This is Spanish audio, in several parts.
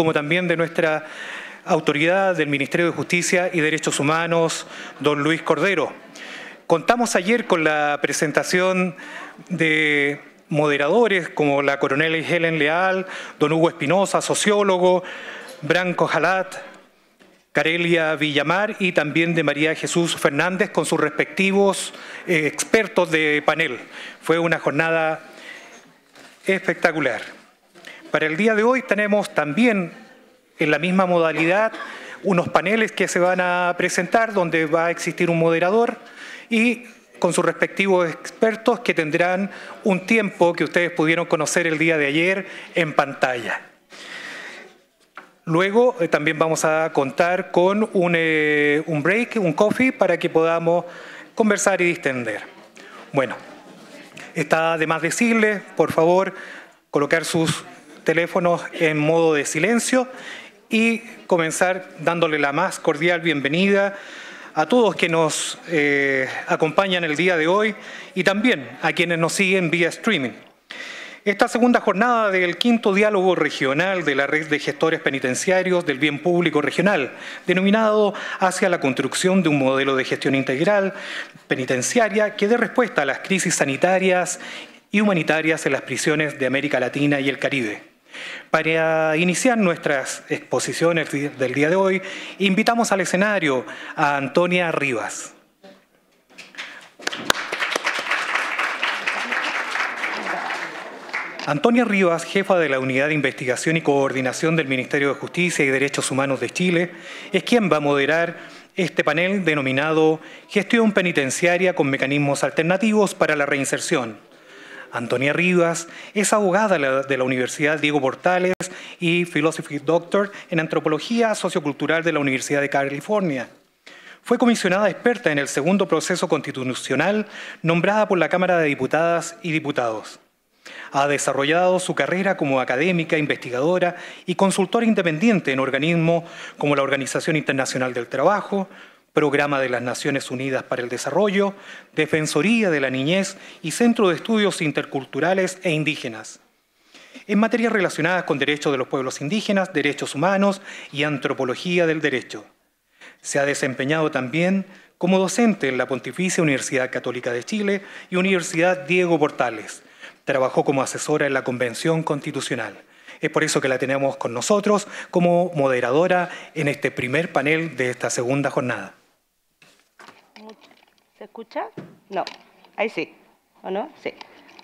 como también de nuestra autoridad del Ministerio de Justicia y Derechos Humanos, don Luis Cordero. Contamos ayer con la presentación de moderadores como la coronel Helen Leal, don Hugo Espinosa, sociólogo, Branco Jalat, Carelia Villamar y también de María Jesús Fernández con sus respectivos eh, expertos de panel. Fue una jornada espectacular. Para el día de hoy tenemos también en la misma modalidad unos paneles que se van a presentar donde va a existir un moderador y con sus respectivos expertos que tendrán un tiempo que ustedes pudieron conocer el día de ayer en pantalla. Luego eh, también vamos a contar con un, eh, un break, un coffee, para que podamos conversar y distender. Bueno, está de más decirles, por favor, colocar sus teléfonos en modo de silencio y comenzar dándole la más cordial bienvenida a todos que nos eh, acompañan el día de hoy y también a quienes nos siguen vía streaming. Esta segunda jornada del quinto diálogo regional de la red de gestores penitenciarios del bien público regional, denominado hacia la construcción de un modelo de gestión integral penitenciaria que dé respuesta a las crisis sanitarias y humanitarias en las prisiones de América Latina y el Caribe. Para iniciar nuestras exposiciones del día de hoy, invitamos al escenario a Antonia Rivas. Antonia Rivas, jefa de la Unidad de Investigación y Coordinación del Ministerio de Justicia y Derechos Humanos de Chile, es quien va a moderar este panel denominado Gestión Penitenciaria con Mecanismos Alternativos para la Reinserción Antonia Rivas, es abogada de la Universidad Diego Portales y Philosophy Doctor en Antropología Sociocultural de la Universidad de California. Fue comisionada experta en el segundo proceso constitucional nombrada por la Cámara de Diputadas y Diputados. Ha desarrollado su carrera como académica, investigadora y consultora independiente en organismos como la Organización Internacional del Trabajo, Programa de las Naciones Unidas para el Desarrollo, Defensoría de la Niñez y Centro de Estudios Interculturales e Indígenas. En materias relacionadas con derechos de los pueblos indígenas, derechos humanos y antropología del derecho. Se ha desempeñado también como docente en la Pontificia Universidad Católica de Chile y Universidad Diego Portales. Trabajó como asesora en la Convención Constitucional. Es por eso que la tenemos con nosotros como moderadora en este primer panel de esta segunda jornada. ¿Se escucha? No, ahí sí, ¿o no? Sí.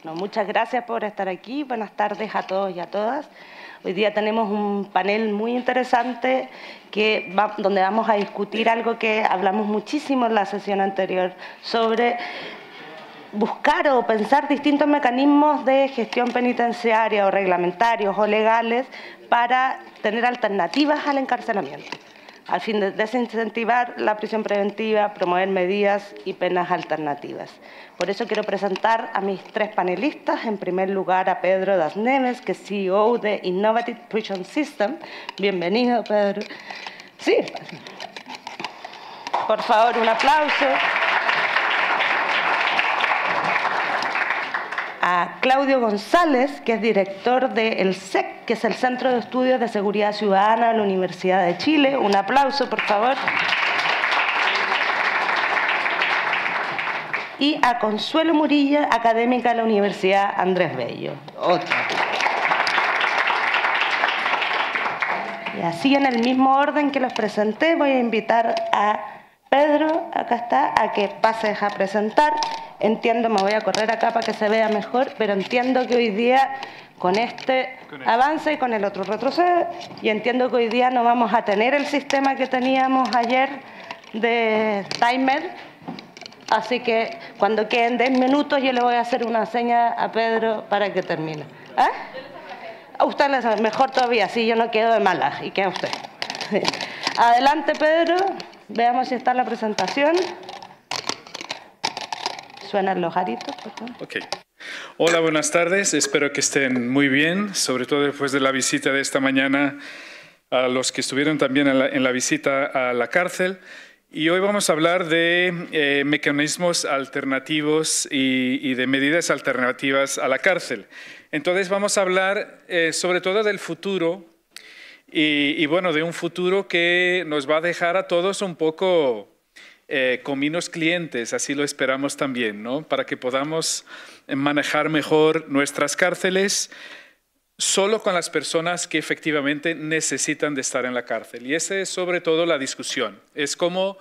No, muchas gracias por estar aquí. Buenas tardes a todos y a todas. Hoy día tenemos un panel muy interesante que donde vamos a discutir algo que hablamos muchísimo en la sesión anterior sobre buscar o pensar distintos mecanismos de gestión penitenciaria o reglamentarios o legales para tener alternativas al encarcelamiento al fin de desincentivar la prisión preventiva, promover medidas y penas alternativas. Por eso quiero presentar a mis tres panelistas. En primer lugar, a Pedro Das Neves, que es CEO de Innovative Prison System. Bienvenido, Pedro. Sí. Por favor, un aplauso. a Claudio González, que es director del de SEC, que es el Centro de Estudios de Seguridad Ciudadana de la Universidad de Chile. Un aplauso, por favor. Y a Consuelo Murilla, académica de la Universidad Andrés Bello. Y así en el mismo orden que los presenté, voy a invitar a Pedro, acá está, a que pases a presentar. Entiendo, me voy a correr acá para que se vea mejor, pero entiendo que hoy día con este, este. avance y con el otro retrocede, y entiendo que hoy día no vamos a tener el sistema que teníamos ayer de timer, así que cuando queden 10 minutos yo le voy a hacer una seña a Pedro para que termine. ¿Ah? A usted le mejor todavía, así yo no quedo de mala, y queda usted. Adelante, Pedro. Veamos si está la presentación. suena los por favor. Okay. Hola, buenas tardes. Espero que estén muy bien, sobre todo después de la visita de esta mañana a los que estuvieron también en la, visita a la cárcel. Y hoy vamos a hablar de eh, mecanismos alternativos y, de medidas alternativas a la cárcel. Entonces vamos a hablar eh, sobre todo del futuro y, bueno, de un futuro que nos va a dejar a todos un poco eh, con menos clientes, así lo esperamos también, ¿no? Para que podamos manejar mejor nuestras cárceles solo con las personas que efectivamente necesitan de estar en la cárcel. Y esa es sobre todo la discusión. Es como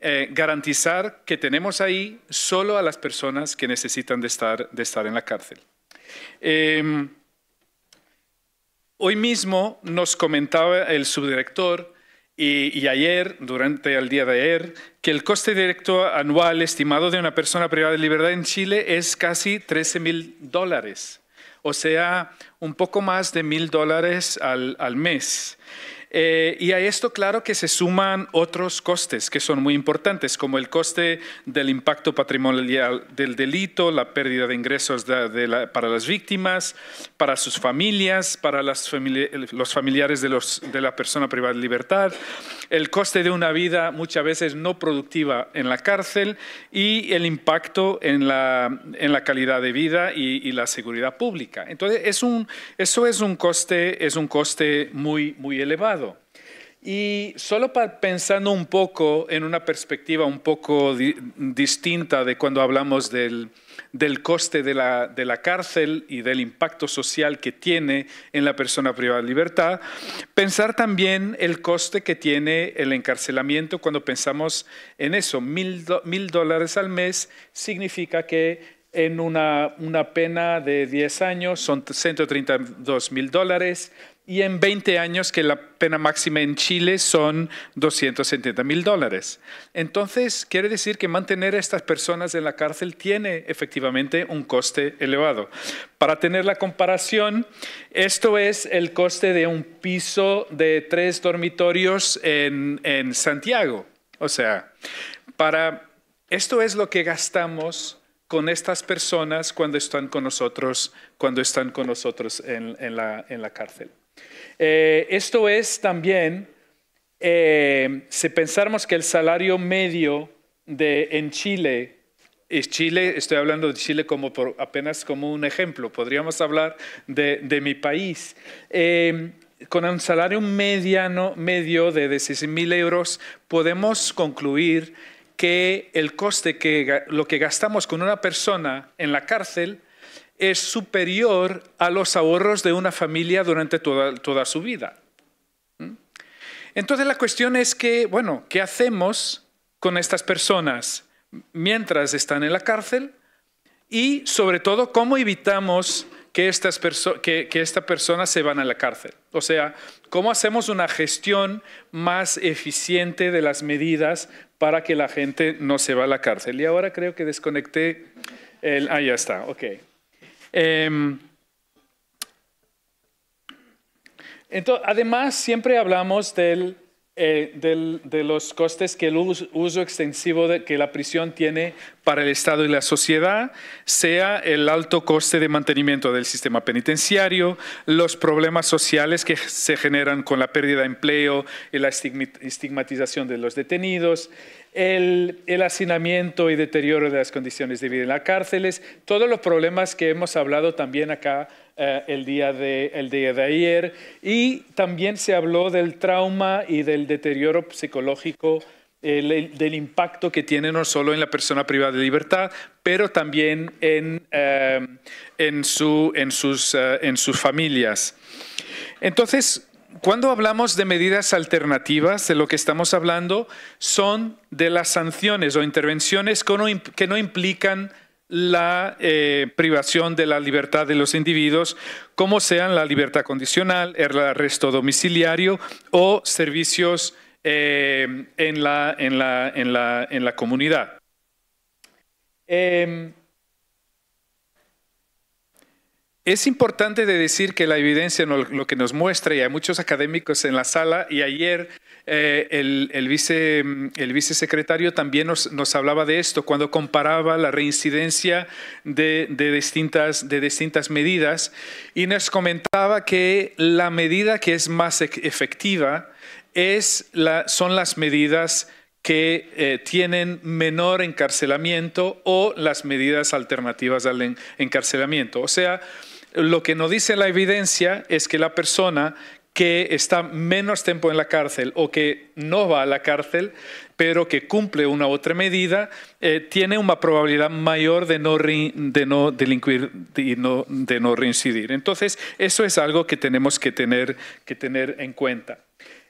eh, garantizar que tenemos ahí solo a las personas que necesitan de estar, de estar en la cárcel. Em, Hoy mismo nos comentaba el subdirector y, ayer, durante el día de ayer, que el coste directo anual estimado de una persona privada de libertad en Chile es casi 13 mil dólares, o sea, un poco más de mil dólares al mes. Eh, y a esto, claro que se suman otros costes que son muy importantes, como el coste del impacto patrimonial del delito, la pérdida de ingresos para las víctimas, para sus familias, para las los familiares de, los, de la persona privada de libertad, el coste de una vida muchas veces no productiva en la cárcel y el impacto en la, en la calidad de vida y, y la seguridad pública. Entonces, es un, eso es un coste, es un coste muy, muy elevado. Y solo pensando un poco en una perspectiva un poco distinta de cuando hablamos del, del coste de la, de la, cárcel y del impacto social que tiene en la persona privada de libertad, pensar también el coste que tiene el encarcelamiento cuando pensamos en eso. Mil, dólares al mes significa que en una, una pena de 10 años son 132 mil dólares y en 20 años que la pena máxima en Chile son 270 mil dólares. Entonces, quiere decir que mantener a estas personas en la cárcel tiene efectivamente un coste elevado. Para tener la comparación, esto es el coste de un piso de tres dormitorios en, en Santiago. O sea, para, esto es lo que gastamos con estas personas cuando están con nosotros, cuando están con nosotros en, en, la, en la cárcel. Eh, esto es también, eh, si pensamos que el salario medio en Chile, Chile, estoy hablando de Chile como apenas como un ejemplo, podríamos hablar de, mi país. Eh, con un salario mediano, medio de 16.000 euros, podemos concluir que el coste que lo que gastamos con una persona en la cárcel es superior a los ahorros de una familia durante toda, su vida. ¿Mm? Entonces la cuestión es que, bueno, ¿qué hacemos con estas personas mientras están en la cárcel? Y sobre todo, ¿cómo evitamos que, estas que, esta persona se van a la cárcel? O sea, ¿cómo hacemos una gestión más eficiente de las medidas para que la gente no se va a la cárcel? Y ahora creo que desconecté el... Ah, ya está, ok. Em, además, siempre hablamos eh, de los costes que el uso, extensivo que la prisión tiene para el Estado y la sociedad, sea el alto coste de mantenimiento del sistema penitenciario, los problemas sociales que se generan con la pérdida de empleo y la estigmatización de los detenidos, el, hacinamiento y deterioro de las condiciones de vida en las cárceles, todos los problemas que hemos hablado también acá eh, el, día de, el día de ayer, y también se habló del trauma y del deterioro psicológico del impacto que tiene no solo en la persona privada de libertad, pero también en, eh, sus, eh, en sus familias. Entonces, cuando hablamos de medidas alternativas, de lo que estamos hablando son de las sanciones o intervenciones que no, implican la eh, privación de la libertad de los individuos, como sean la libertad condicional, el arresto domiciliario o servicios eh, en, la, en, la, en, la, en, la, comunidad. Em, Es importante decir que la evidencia lo que nos muestra, y hay muchos académicos en la sala, y ayer eh, el, vice, el, vicesecretario también nos, hablaba de esto, cuando comparaba la reincidencia de, distintas, de distintas medidas, y nos comentaba que la medida que es más efectiva es son las medidas que eh, tienen menor encarcelamiento o las medidas alternativas al encarcelamiento. O sea, lo que nos dice la evidencia es que la persona que está menos tiempo en la cárcel o que no va a la cárcel, pero que cumple una u otra medida, eh, tiene una probabilidad mayor de no, de no delinquir, de no, de no reincidir. Entonces, eso es algo que tenemos que tener, que tener en cuenta.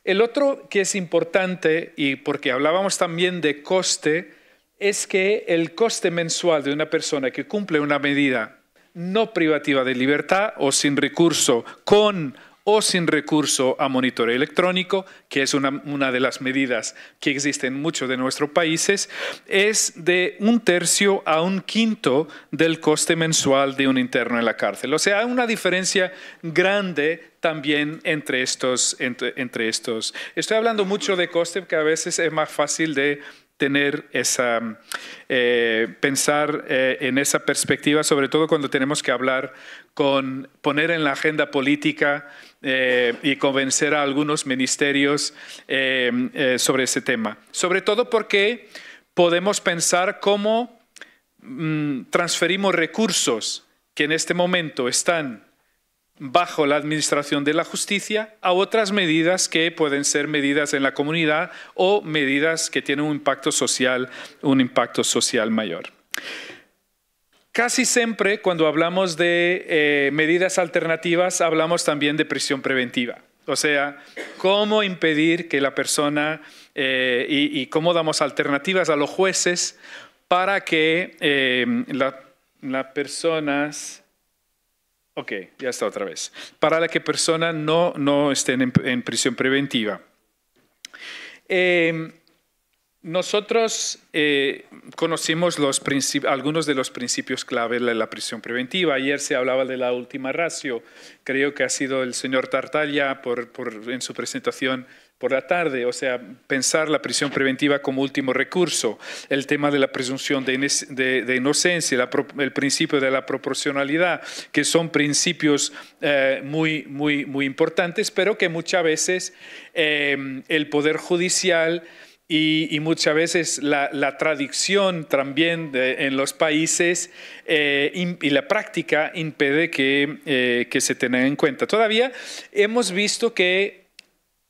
El otro que es importante, y porque hablábamos también de coste, es que el coste mensual de una persona que cumple una medida no privativa de libertad o sin recurso, con o sin recurso a monitoreo electrónico, que es una, de las medidas que existen en muchos de nuestros países, es de un tercio a un quinto del coste mensual de un interno en la cárcel. O sea, hay una diferencia grande también entre estos, entre estos. Estoy hablando mucho de coste, que a veces es más fácil de tener esa, eh, pensar eh, en esa perspectiva, sobre todo cuando tenemos que hablar con, poner en la agenda política eh, y convencer a algunos ministerios sobre ese tema. Sobre todo porque podemos pensar cómo mm, transferimos recursos que en este momento están bajo la Administración de la Justicia a otras medidas que pueden ser medidas en la comunidad o medidas que tienen un impacto social, un impacto social mayor. Casi siempre cuando hablamos de eh, medidas alternativas hablamos también de prisión preventiva. O sea, cómo impedir que la persona eh, y, cómo damos alternativas a los jueces para que eh, las personas Ok, ya está otra vez. Para la que persona no, no estén en, prisión preventiva. Em, nosotros eh, conocimos algunos de los principios clave de la prisión preventiva. Ayer se hablaba de la última ratio. Creo que ha sido el señor Tartaglia en su presentación por la tarde, o sea, pensar la prisión preventiva como último recurso, el tema de la presunción de, inocencia, el principio de la proporcionalidad, que son principios eh, muy, muy, muy importantes, pero que muchas veces em, el Poder Judicial... Y, muchas veces la, tradición también en los países eh, y la práctica impide eh, que, se tenga en cuenta. Todavía hemos visto que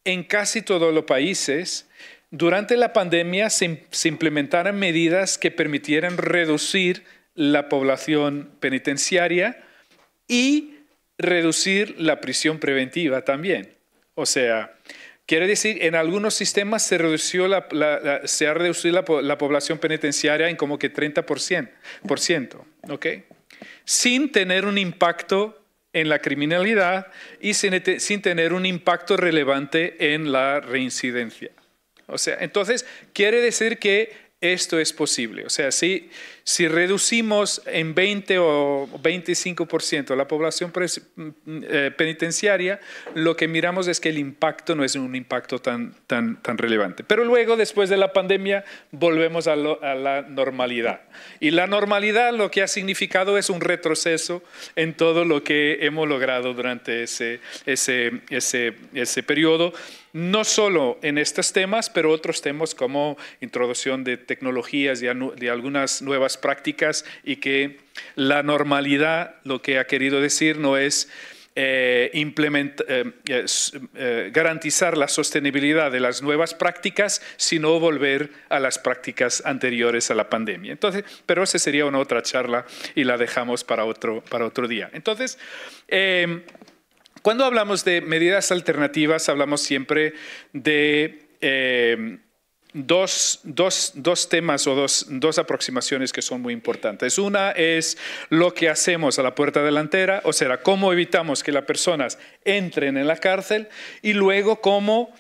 en casi todos los países, durante la pandemia se, implementaron medidas que permitieran reducir la población penitenciaria y reducir la prisión preventiva también. O sea, quiere decir, en algunos sistemas se, redució se ha reducido la, población penitenciaria en como que 30%, sin tener un impacto en la criminalidad y sin, tener un impacto relevante en la reincidencia. O sea, entonces quiere decir que esto es posible. O sea, si, si reducimos en 20 o 25% la población mm, eh, penitenciaria, lo que miramos es que el impacto no es un impacto tan, tan, tan relevante. Pero luego, después de la pandemia, volvemos a, a la normalidad. Y la normalidad lo que ha significado es un retroceso en todo lo que hemos logrado durante ese, ese, ese, ese periodo no solo en estos temas, pero otros temas como introducción de tecnologías, y de algunas nuevas prácticas y que la normalidad, lo que ha querido decir, no eh, eh, es... Eh, garantizar la sostenibilidad de las nuevas prácticas, sino volver a las prácticas anteriores a la pandemia. Entonces, pero esa sería una otra charla y la dejamos para otro, para otro día. Entonces, eh, cuando hablamos de medidas alternativas, hablamos siempre de eh, dos, temas o dos, dos, aproximaciones que son muy importantes. Una es lo que hacemos a la puerta delantera, o sea, cómo evitamos que las personas entren en la cárcel y luego cómo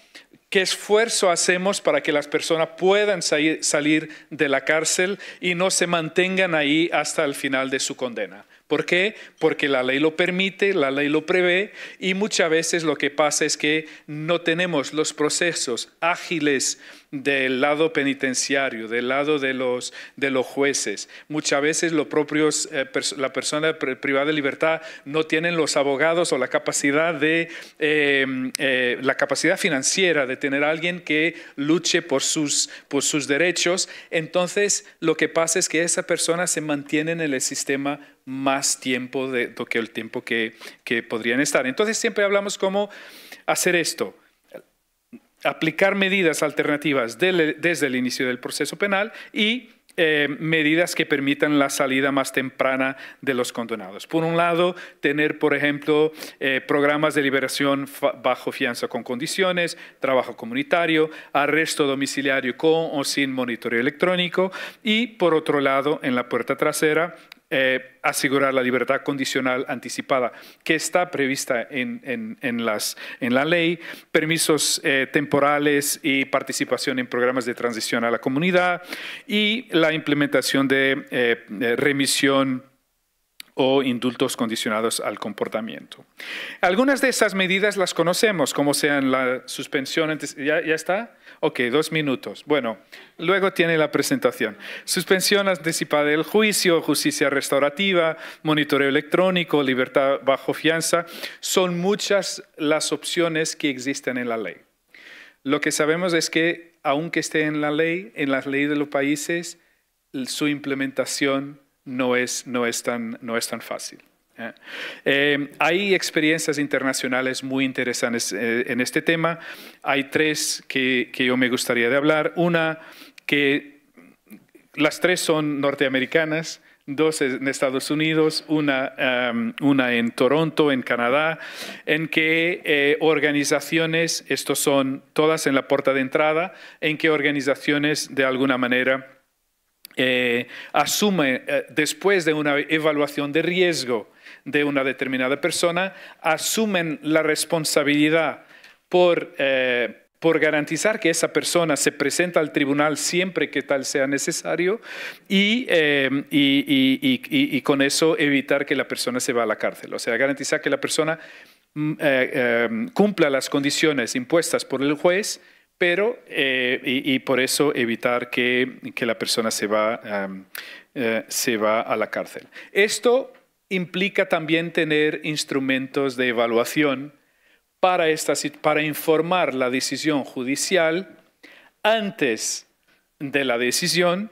qué esfuerzo hacemos para que las personas puedan salir de la cárcel y no se mantengan ahí hasta el final de su condena. ¿Por qué? Porque la ley lo permite, la ley lo prevé y muchas veces lo que pasa es que no tenemos los procesos ágiles del lado penitenciario, del lado de los, de los jueces. Muchas veces los propios, eh, la persona privada de libertad no tienen los abogados o la capacidad, de, em, eh, la capacidad financiera de tener a alguien que luche por sus, por sus derechos. Entonces, lo que pasa es que esa persona se mantiene en el sistema más tiempo de, do que el tiempo que, podrían estar. Entonces siempre hablamos cómo hacer esto, aplicar medidas alternativas desde el inicio del proceso penal y eh, medidas que permitan la salida más temprana de los condenados. Por un lado, tener, por ejemplo, eh, programas de liberación bajo fianza con condiciones, trabajo comunitario, arresto domiciliario con o sin monitoreo electrónico y, por otro lado, en la puerta trasera, eh, asegurar la libertad condicional anticipada, que está prevista en, la ley, permisos eh, temporales y participación en programas de transición a la comunidad y la implementación de eh, remisión o indultos condicionados al comportamiento. Algunas de esas medidas las conocemos, como sean la suspensión, ya está? Ok, dos minutos. Bueno, luego tiene la presentación. Suspensión anticipada del juicio, justicia restaurativa, monitoreo electrónico, libertad bajo fianza. Son muchas las opciones que existen en la ley. Lo que sabemos es que, aunque esté en la ley, en las leyes de los países, su implementación no es, no es tan fácil. Eh, eh, hay experiencias internacionales muy interesantes eh, en este tema. Hay tres que, yo me gustaría de hablar. Una que las tres son norteamericanas, dos en Estados Unidos, una, em, una en Toronto, en Canadá, en que organizaciones, estos son todas en la puerta de entrada, en que organizaciones de alguna manera eh, asumen después de una evaluación de riesgo de una determinada persona, asumen la responsabilidad por, eh, por garantizar que esa persona se presenta al tribunal siempre que tal sea necesario eh, y, con eso evitar que la persona se va a la cárcel. O sea, garantizar que la persona mm, eh, cumpla las condiciones impuestas por el juez pero y, por eso evitar que, la persona se va, se va a la cárcel. Esto implica también tener instrumentos de evaluación para, esta, para informar la decisión judicial antes de la decisión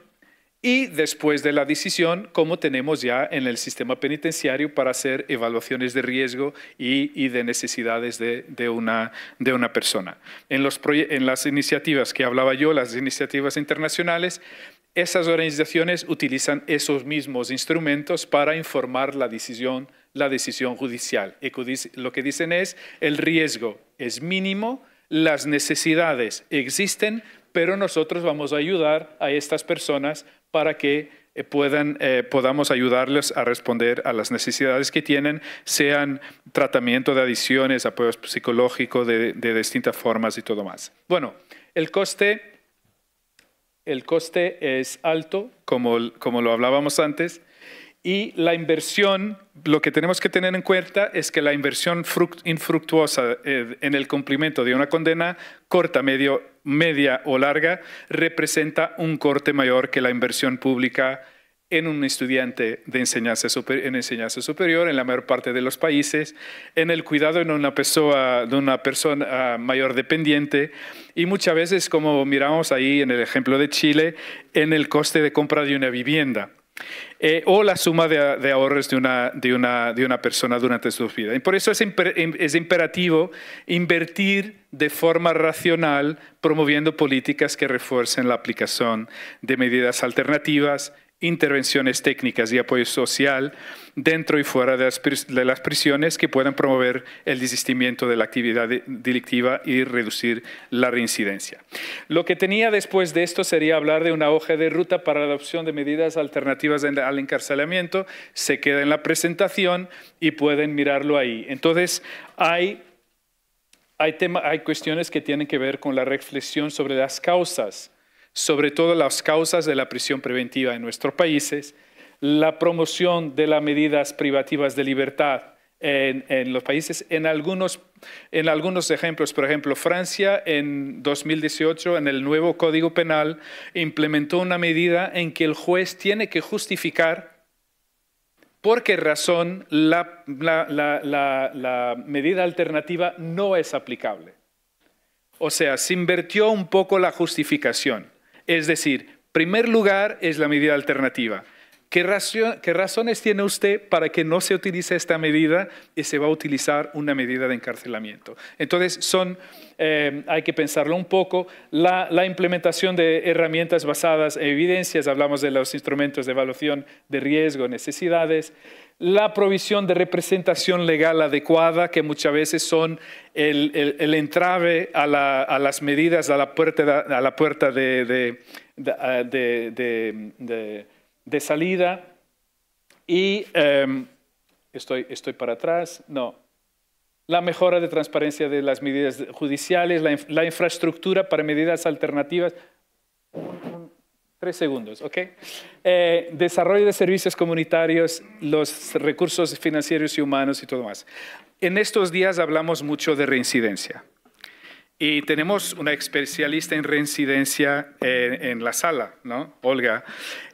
y después de la decisión, como tenemos ya en el sistema penitenciario para hacer evaluaciones de riesgo y, de necesidades de, una, de una persona. En, los en las iniciativas que hablaba yo, las iniciativas internacionales, esas organizaciones utilizan esos mismos instrumentos para informar la decisión, la decisión judicial. lo que dicen es, el riesgo es mínimo, las necesidades existen, pero nosotros vamos a ayudar a estas personas para que eh, puedan, eh, podamos ayudarles a responder a las necesidades que tienen, sean tratamiento de adiciones, apoyo psicológico de distintas formas y todo más. Bueno, el coste el coste es alto, como, como lo hablábamos antes, y la inversión, lo que tenemos que tener en cuenta es que la inversión infructuosa eh, en el cumplimiento de una condena corta, medio, media o larga representa un corte mayor que la inversión pública en un estudiante de enseñanza, en enseñanza superior en la mayor parte de los países, en el cuidado en una persona, de una persona ah, mayor dependiente y muchas veces, como miramos ahí en el ejemplo de Chile, en el coste de compra de una vivienda. Eh, o la suma de, ahorros de una, de, una, de una, persona durante su vida. Y por eso es, es imperativo invertir de forma racional promoviendo políticas que refuercen la aplicación de medidas alternativas intervenciones técnicas y apoyo social dentro y fuera de las, prisiones que puedan promover el desistimiento de la actividad delictiva y reducir la reincidencia. Lo que tenía después de esto sería hablar de una hoja de ruta para la adopción de medidas alternativas al encarcelamiento. Se queda en la presentación y pueden mirarlo ahí. Entonces, hay hay, hay, cuestiones que tienen que ver con la reflexión sobre las causas sobre todo las causas de la prisión preventiva en nuestros países, la promoción de las medidas privativas de libertad en, los países. En algunos, ejemplos, por ejemplo, Francia en 2018, en el nuevo Código Penal, implementó una medida en que el juez tiene que justificar por qué razón la, la medida alternativa no es aplicable. O sea, se invirtió un poco la justificación. Es decir, primer lugar es la medida alternativa. ¿Qué, razones tiene usted para que no se utilice esta medida y se va a utilizar una medida de encarcelamiento? Entonces, eh, hay que pensarlo un poco, la, la, implementación de herramientas basadas en evidencias, hablamos de los instrumentos de evaluación de riesgo, necesidades, la provisión de representación legal adecuada, que muchas veces son el, entrave a, las medidas, a la puerta, a la puerta de, ah, salida. Y em, estoy, estoy para atrás, no. La mejora de transparencia de las medidas judiciales, la infraestructura para medidas alternativas. Tres segundos, ¿ok? Eh, desarrollo de servicios comunitarios, los recursos financieros y humanos y todo más. En estos días hablamos mucho de reincidencia. Y tenemos una especialista en reincidencia eh, en la sala, ¿no? Olga.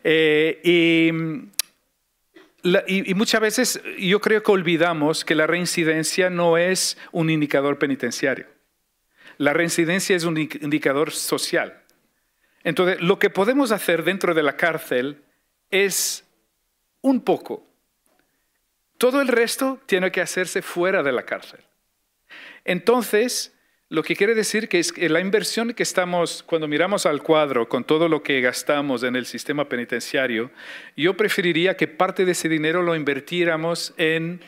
Eh, y muchas veces yo creo que olvidamos que la reincidencia no es un indicador penitenciario. La reincidencia es un indicador social. Entonces, lo que podemos hacer dentro de la cárcel es un poco. Todo el resto tiene que hacerse fuera de la cárcel. Entonces, lo que quiere decir que es la inversión que estamos, cuando miramos al cuadro con todo lo que gastamos en el sistema penitenciario, yo preferiría que parte de ese dinero lo invertiéramos en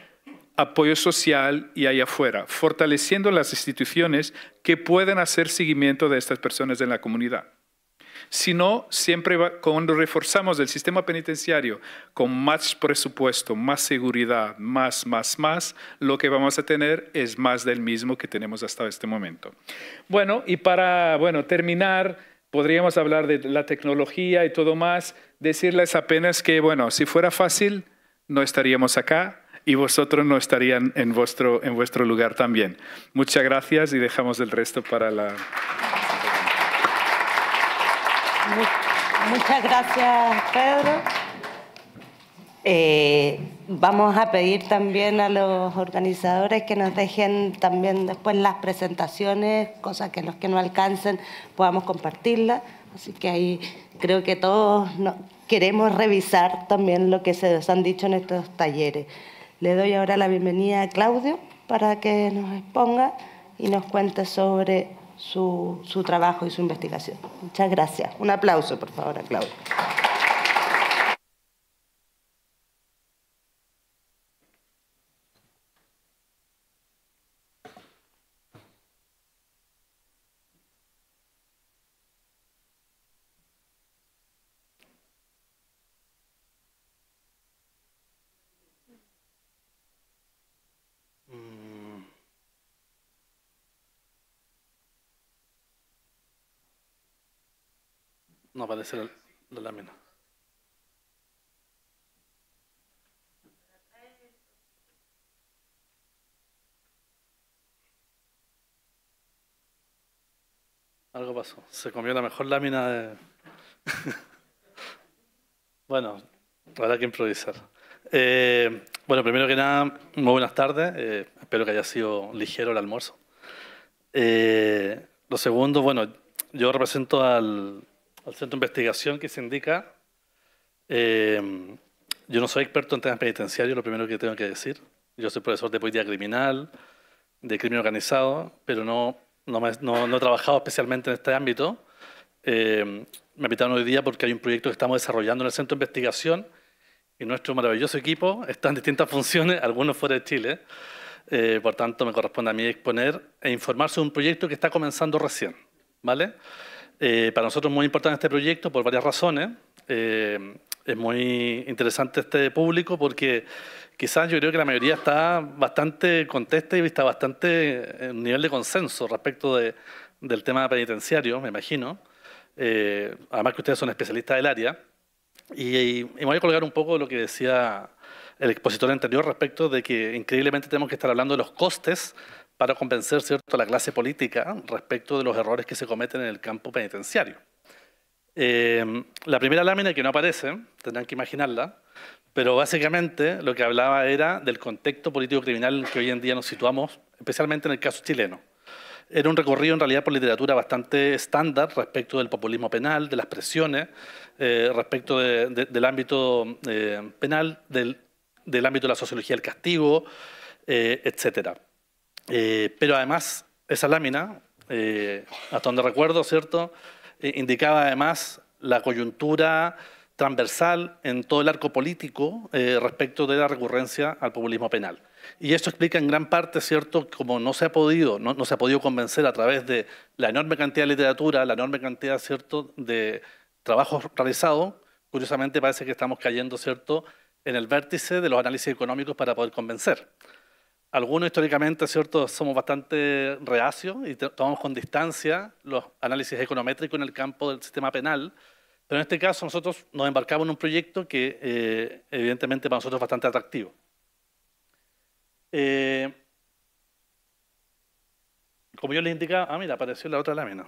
apoyo social y allá afuera, fortaleciendo las instituciones que pueden hacer seguimiento de estas personas en la comunidad sino siempre cuando reforzamos el sistema penitenciario con más presupuesto, más seguridad, más, más, más, lo que vamos a tener es más del mismo que tenemos hasta este momento. Bueno, y para bueno, terminar, podríamos hablar de la tecnología y todo más, decirles apenas que, bueno, si fuera fácil, no estaríamos acá, y vosotros no estarían en vuestro, en vuestro lugar también. Muchas gracias y dejamos el resto para la... Muchas gracias, Pedro. Eh, vamos a pedir también a los organizadores que nos dejen también después las presentaciones, cosas que los que no alcancen podamos compartirlas. Así que ahí creo que todos queremos revisar también lo que se nos han dicho en estos talleres. Le doy ahora la bienvenida a Claudio para que nos exponga y nos cuente sobre su, su trabajo y su investigación. Muchas gracias. Un aplauso, por favor, a Claudia. aparecer la, lámina. Algo pasó. Se comió la mejor lámina de... bueno, habrá que improvisar. Eh, bueno, primero que nada, muy buenas tardes. Eh, espero que haya sido ligero el almuerzo. Eh, lo segundo, bueno, yo represento al, al centro de investigación que se indica. Em, yo no soy experto en temas penitenciarios, lo primero que tengo que decir. Yo soy profesor de política criminal, de crimen organizado, pero no, no, no, he trabajado especialmente en este ámbito. Eh, me invitaron hoy día porque hay un proyecto que estamos desarrollando en el centro de investigación y nuestro maravilloso equipo está en distintas funciones, algunos fuera de Chile. Eh, por tanto, me corresponde a mí exponer e informarse de un proyecto que está comenzando recién. ¿Vale? Eh, para nosotros es muy importante este proyecto por varias razones. Eh, es muy interesante este público porque quizás yo creo que la mayoría está bastante contesta y está bastante en nivel de consenso respecto del tema penitenciario, me imagino. Eh, además que ustedes son especialistas del área. Y, y, me voy a colgar un poco lo que decía el expositor anterior respecto de que increíblemente tenemos que estar hablando de los costes para convencer ¿cierto? a la clase política respecto de los errores que se cometen en el campo penitenciario. Em, la primera lámina que no aparece, tendrán que imaginarla, pero básicamente lo que hablaba era del contexto político criminal que hoy en día nos situamos, especialmente en el caso chileno. Era un recorrido en realidad por literatura bastante estándar respecto del populismo penal, de las presiones, eh, respecto del ámbito eh, penal, del, del, ámbito de la sociología del castigo, eh, etcétera. Eh, pero además, esa lámina, eh, hasta donde recuerdo, ¿cierto? Eh, indicaba además la coyuntura transversal en todo el arco político eh, respecto de la recurrencia al populismo penal. Y esto explica en gran parte, ¿cierto?, como no se ha podido, no, se ha podido convencer a través de la enorme cantidad de literatura, la enorme cantidad, ¿cierto?, de trabajos realizados, curiosamente parece que estamos cayendo, ¿cierto?, en el vértice de los análisis económicos para poder convencer algunos históricamente, ¿cierto?, somos bastante reacios y tomamos con distancia los análisis econométricos en el campo del sistema penal, pero en este caso nosotros nos embarcamos en un proyecto que eh, evidentemente para nosotros es bastante atractivo. Eh, como yo les indicaba, ah, mira, apareció la otra lámina.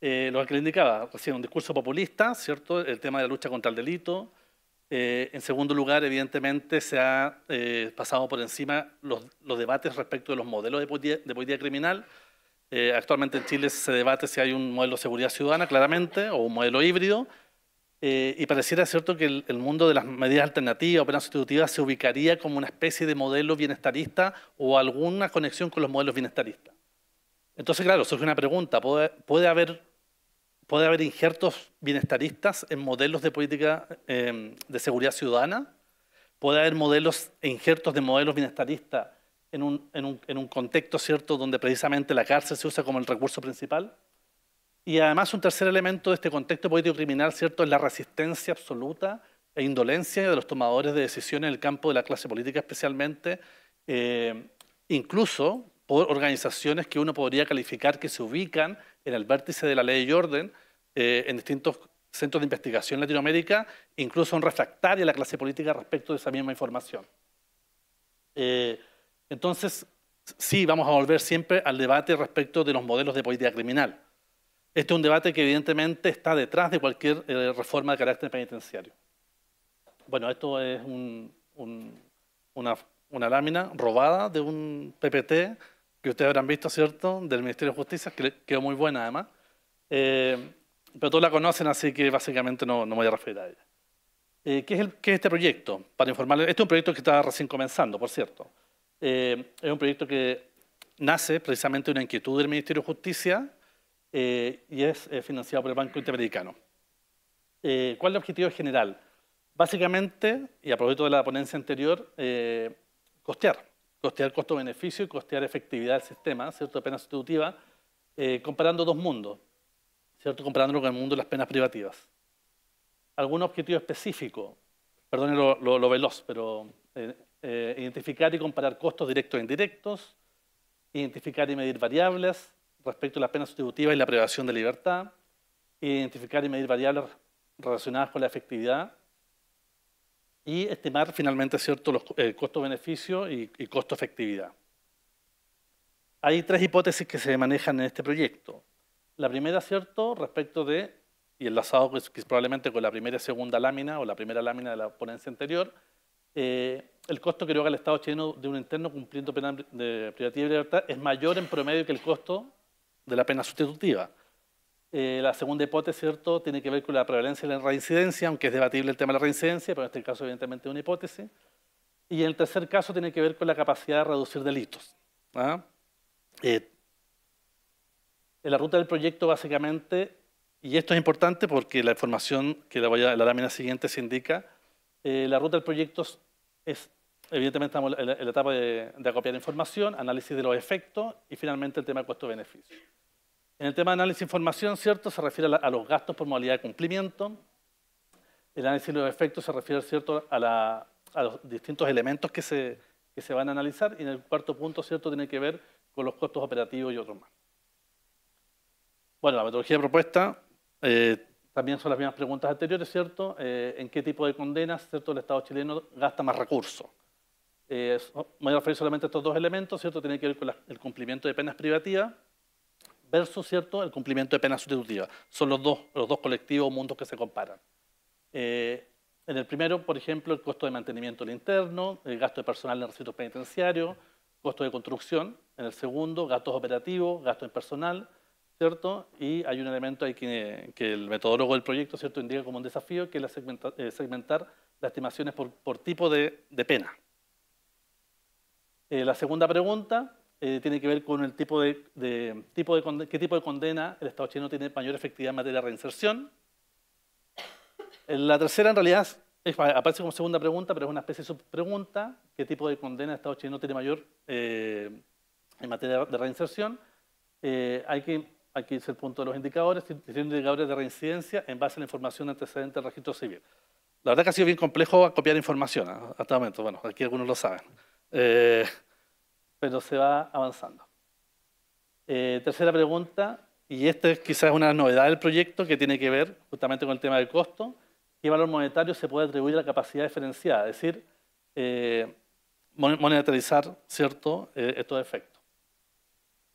Eh, lo que les indicaba, recién un discurso populista, ¿cierto?, el tema de la lucha contra el delito, eh, en segundo lugar, evidentemente, se ha eh, pasado por encima los, debates respecto de los modelos de política, criminal. Eh, actualmente en Chile se debate si hay un modelo de seguridad ciudadana, claramente, o un modelo híbrido. y pareciera cierto que el, mundo de las medidas alternativas o penas sustitutivas se ubicaría como una especie de modelo bienestarista o alguna conexión con los modelos bienestaristas. Entonces, claro, surge una pregunta. ¿Puede, puede haber puede haber injertos bienestaristas en modelos de política em, de seguridad ciudadana, puede haber modelos e injertos de modelos bienestaristas en un, contexto cierto donde precisamente la cárcel se usa como el recurso principal. Y además un tercer elemento de este contexto político criminal cierto es la resistencia absoluta e indolencia de los tomadores de decisiones en el campo de la clase política especialmente, eh, incluso por organizaciones que uno podría calificar que se ubican en el vértice de la ley y orden eh, en distintos centros de investigación Latinoamérica, incluso son refractaria la clase política respecto de esa misma información. Eh, entonces, sí, vamos a volver siempre al debate respecto de los modelos de política criminal. Este es un debate que evidentemente está detrás de cualquier eh, reforma de carácter penitenciario. Bueno, esto es una, una lámina robada de un PPT que ustedes habrán visto, ¿cierto? Del Ministerio de Justicia, que quedó muy buena además. Eh, pero todos la conocen, así que básicamente no, no me voy a referir a ella. Eh, ¿qué, es ¿qué, es este proyecto? Para informarles, este es un proyecto que está recién comenzando, por cierto. Eh, es un proyecto que nace precisamente de una inquietud del Ministerio de Justicia y es financiado por el Banco Interamericano. ¿Cuál es el objetivo general? Básicamente, y a propósito de la ponencia anterior, costear costear costo-beneficio y costear efectividad del sistema, ¿cierto? de pena sustitutiva, eh, comparando dos mundos, ¿cierto? comparándolo con el mundo de las penas privativas. Algún objetivo específico, perdone lo, veloz, pero eh, eh, identificar y comparar costos directos e indirectos, identificar y medir variables respecto a la pena sustitutiva y la privación de libertad, identificar y medir variables relacionadas con la efectividad y estimar finalmente ¿cierto? los eh, costo-beneficio y, y costo-efectividad. Hay tres hipótesis que se manejan en este proyecto. La primera, ¿cierto?, respecto de, y enlazado pues, probablemente con la primera y segunda lámina o la primera lámina de la ponencia anterior, eh, el costo que haga el Estado chileno de un interno cumpliendo pena de privacidad de libertad es mayor en promedio que el costo de la pena sustitutiva. Eh, la segunda hipótesis, ¿cierto?, tiene que ver con la prevalencia de la reincidencia, aunque es debatible el tema de la reincidencia, pero en este caso evidentemente es una hipótesis. Y el tercer caso tiene que ver con la capacidad de reducir delitos. ¿ah? Eh, en la ruta del proyecto básicamente, y esto es importante porque la información que la, voy a, la lámina siguiente se indica, eh, la ruta del proyecto es, evidentemente la, etapa de, de acopiar información, análisis de los efectos y finalmente el tema de costo-beneficio. En el tema de análisis de información, ¿cierto? Se refiere a, los gastos por modalidad de cumplimiento. El análisis de los efectos se refiere, ¿cierto?, a, los distintos elementos que se, van a analizar. Y en el cuarto punto, ¿cierto?, tiene que ver con los costos operativos y otros más. Bueno, la metodología de propuesta eh, también son las mismas preguntas anteriores, ¿cierto? Eh, ¿En qué tipo de condenas, ¿cierto?, el Estado chileno gasta más recursos. Eh, me voy a referir solamente a estos dos elementos, ¿cierto? Tiene que ver con el cumplimiento de penas privativas versus ¿cierto? el cumplimiento de penas sustitutivas. Son los dos, los dos colectivos o mundos que se comparan. Eh, en el primero, por ejemplo, el costo de mantenimiento del interno, el gasto de personal en recintos penitenciarios, costo de construcción. En el segundo, gastos operativos, gastos en personal, ¿cierto? Y hay un elemento que, el metodólogo del proyecto, ¿cierto?, indica como un desafío, que es la eh, segmentar las estimaciones por, tipo de, pena. Eh, la segunda pregunta eh, tiene que ver con el tipo de, tipo de qué tipo de condena el Estado chino tiene mayor efectividad en materia de reinserción. Eh, la tercera, en realidad, aparece como segunda pregunta, pero es una especie de subpregunta, qué tipo de condena el Estado chino tiene mayor eh, en materia de reinserción. hay que, aquí es el punto de los indicadores, tiene indicadores de reincidencia en base a la información antecedente del registro civil. La verdad que ha sido bien complejo copiar información hasta el momento, bueno, aquí algunos lo saben pero se va avanzando. Eh, tercera pregunta, y esta es quizás una novedad del proyecto que tiene que ver justamente con el tema del costo. ¿Qué valor monetario se puede atribuir a la capacidad diferenciada? Es decir, eh, monetarizar cierto, eh, estos efectos.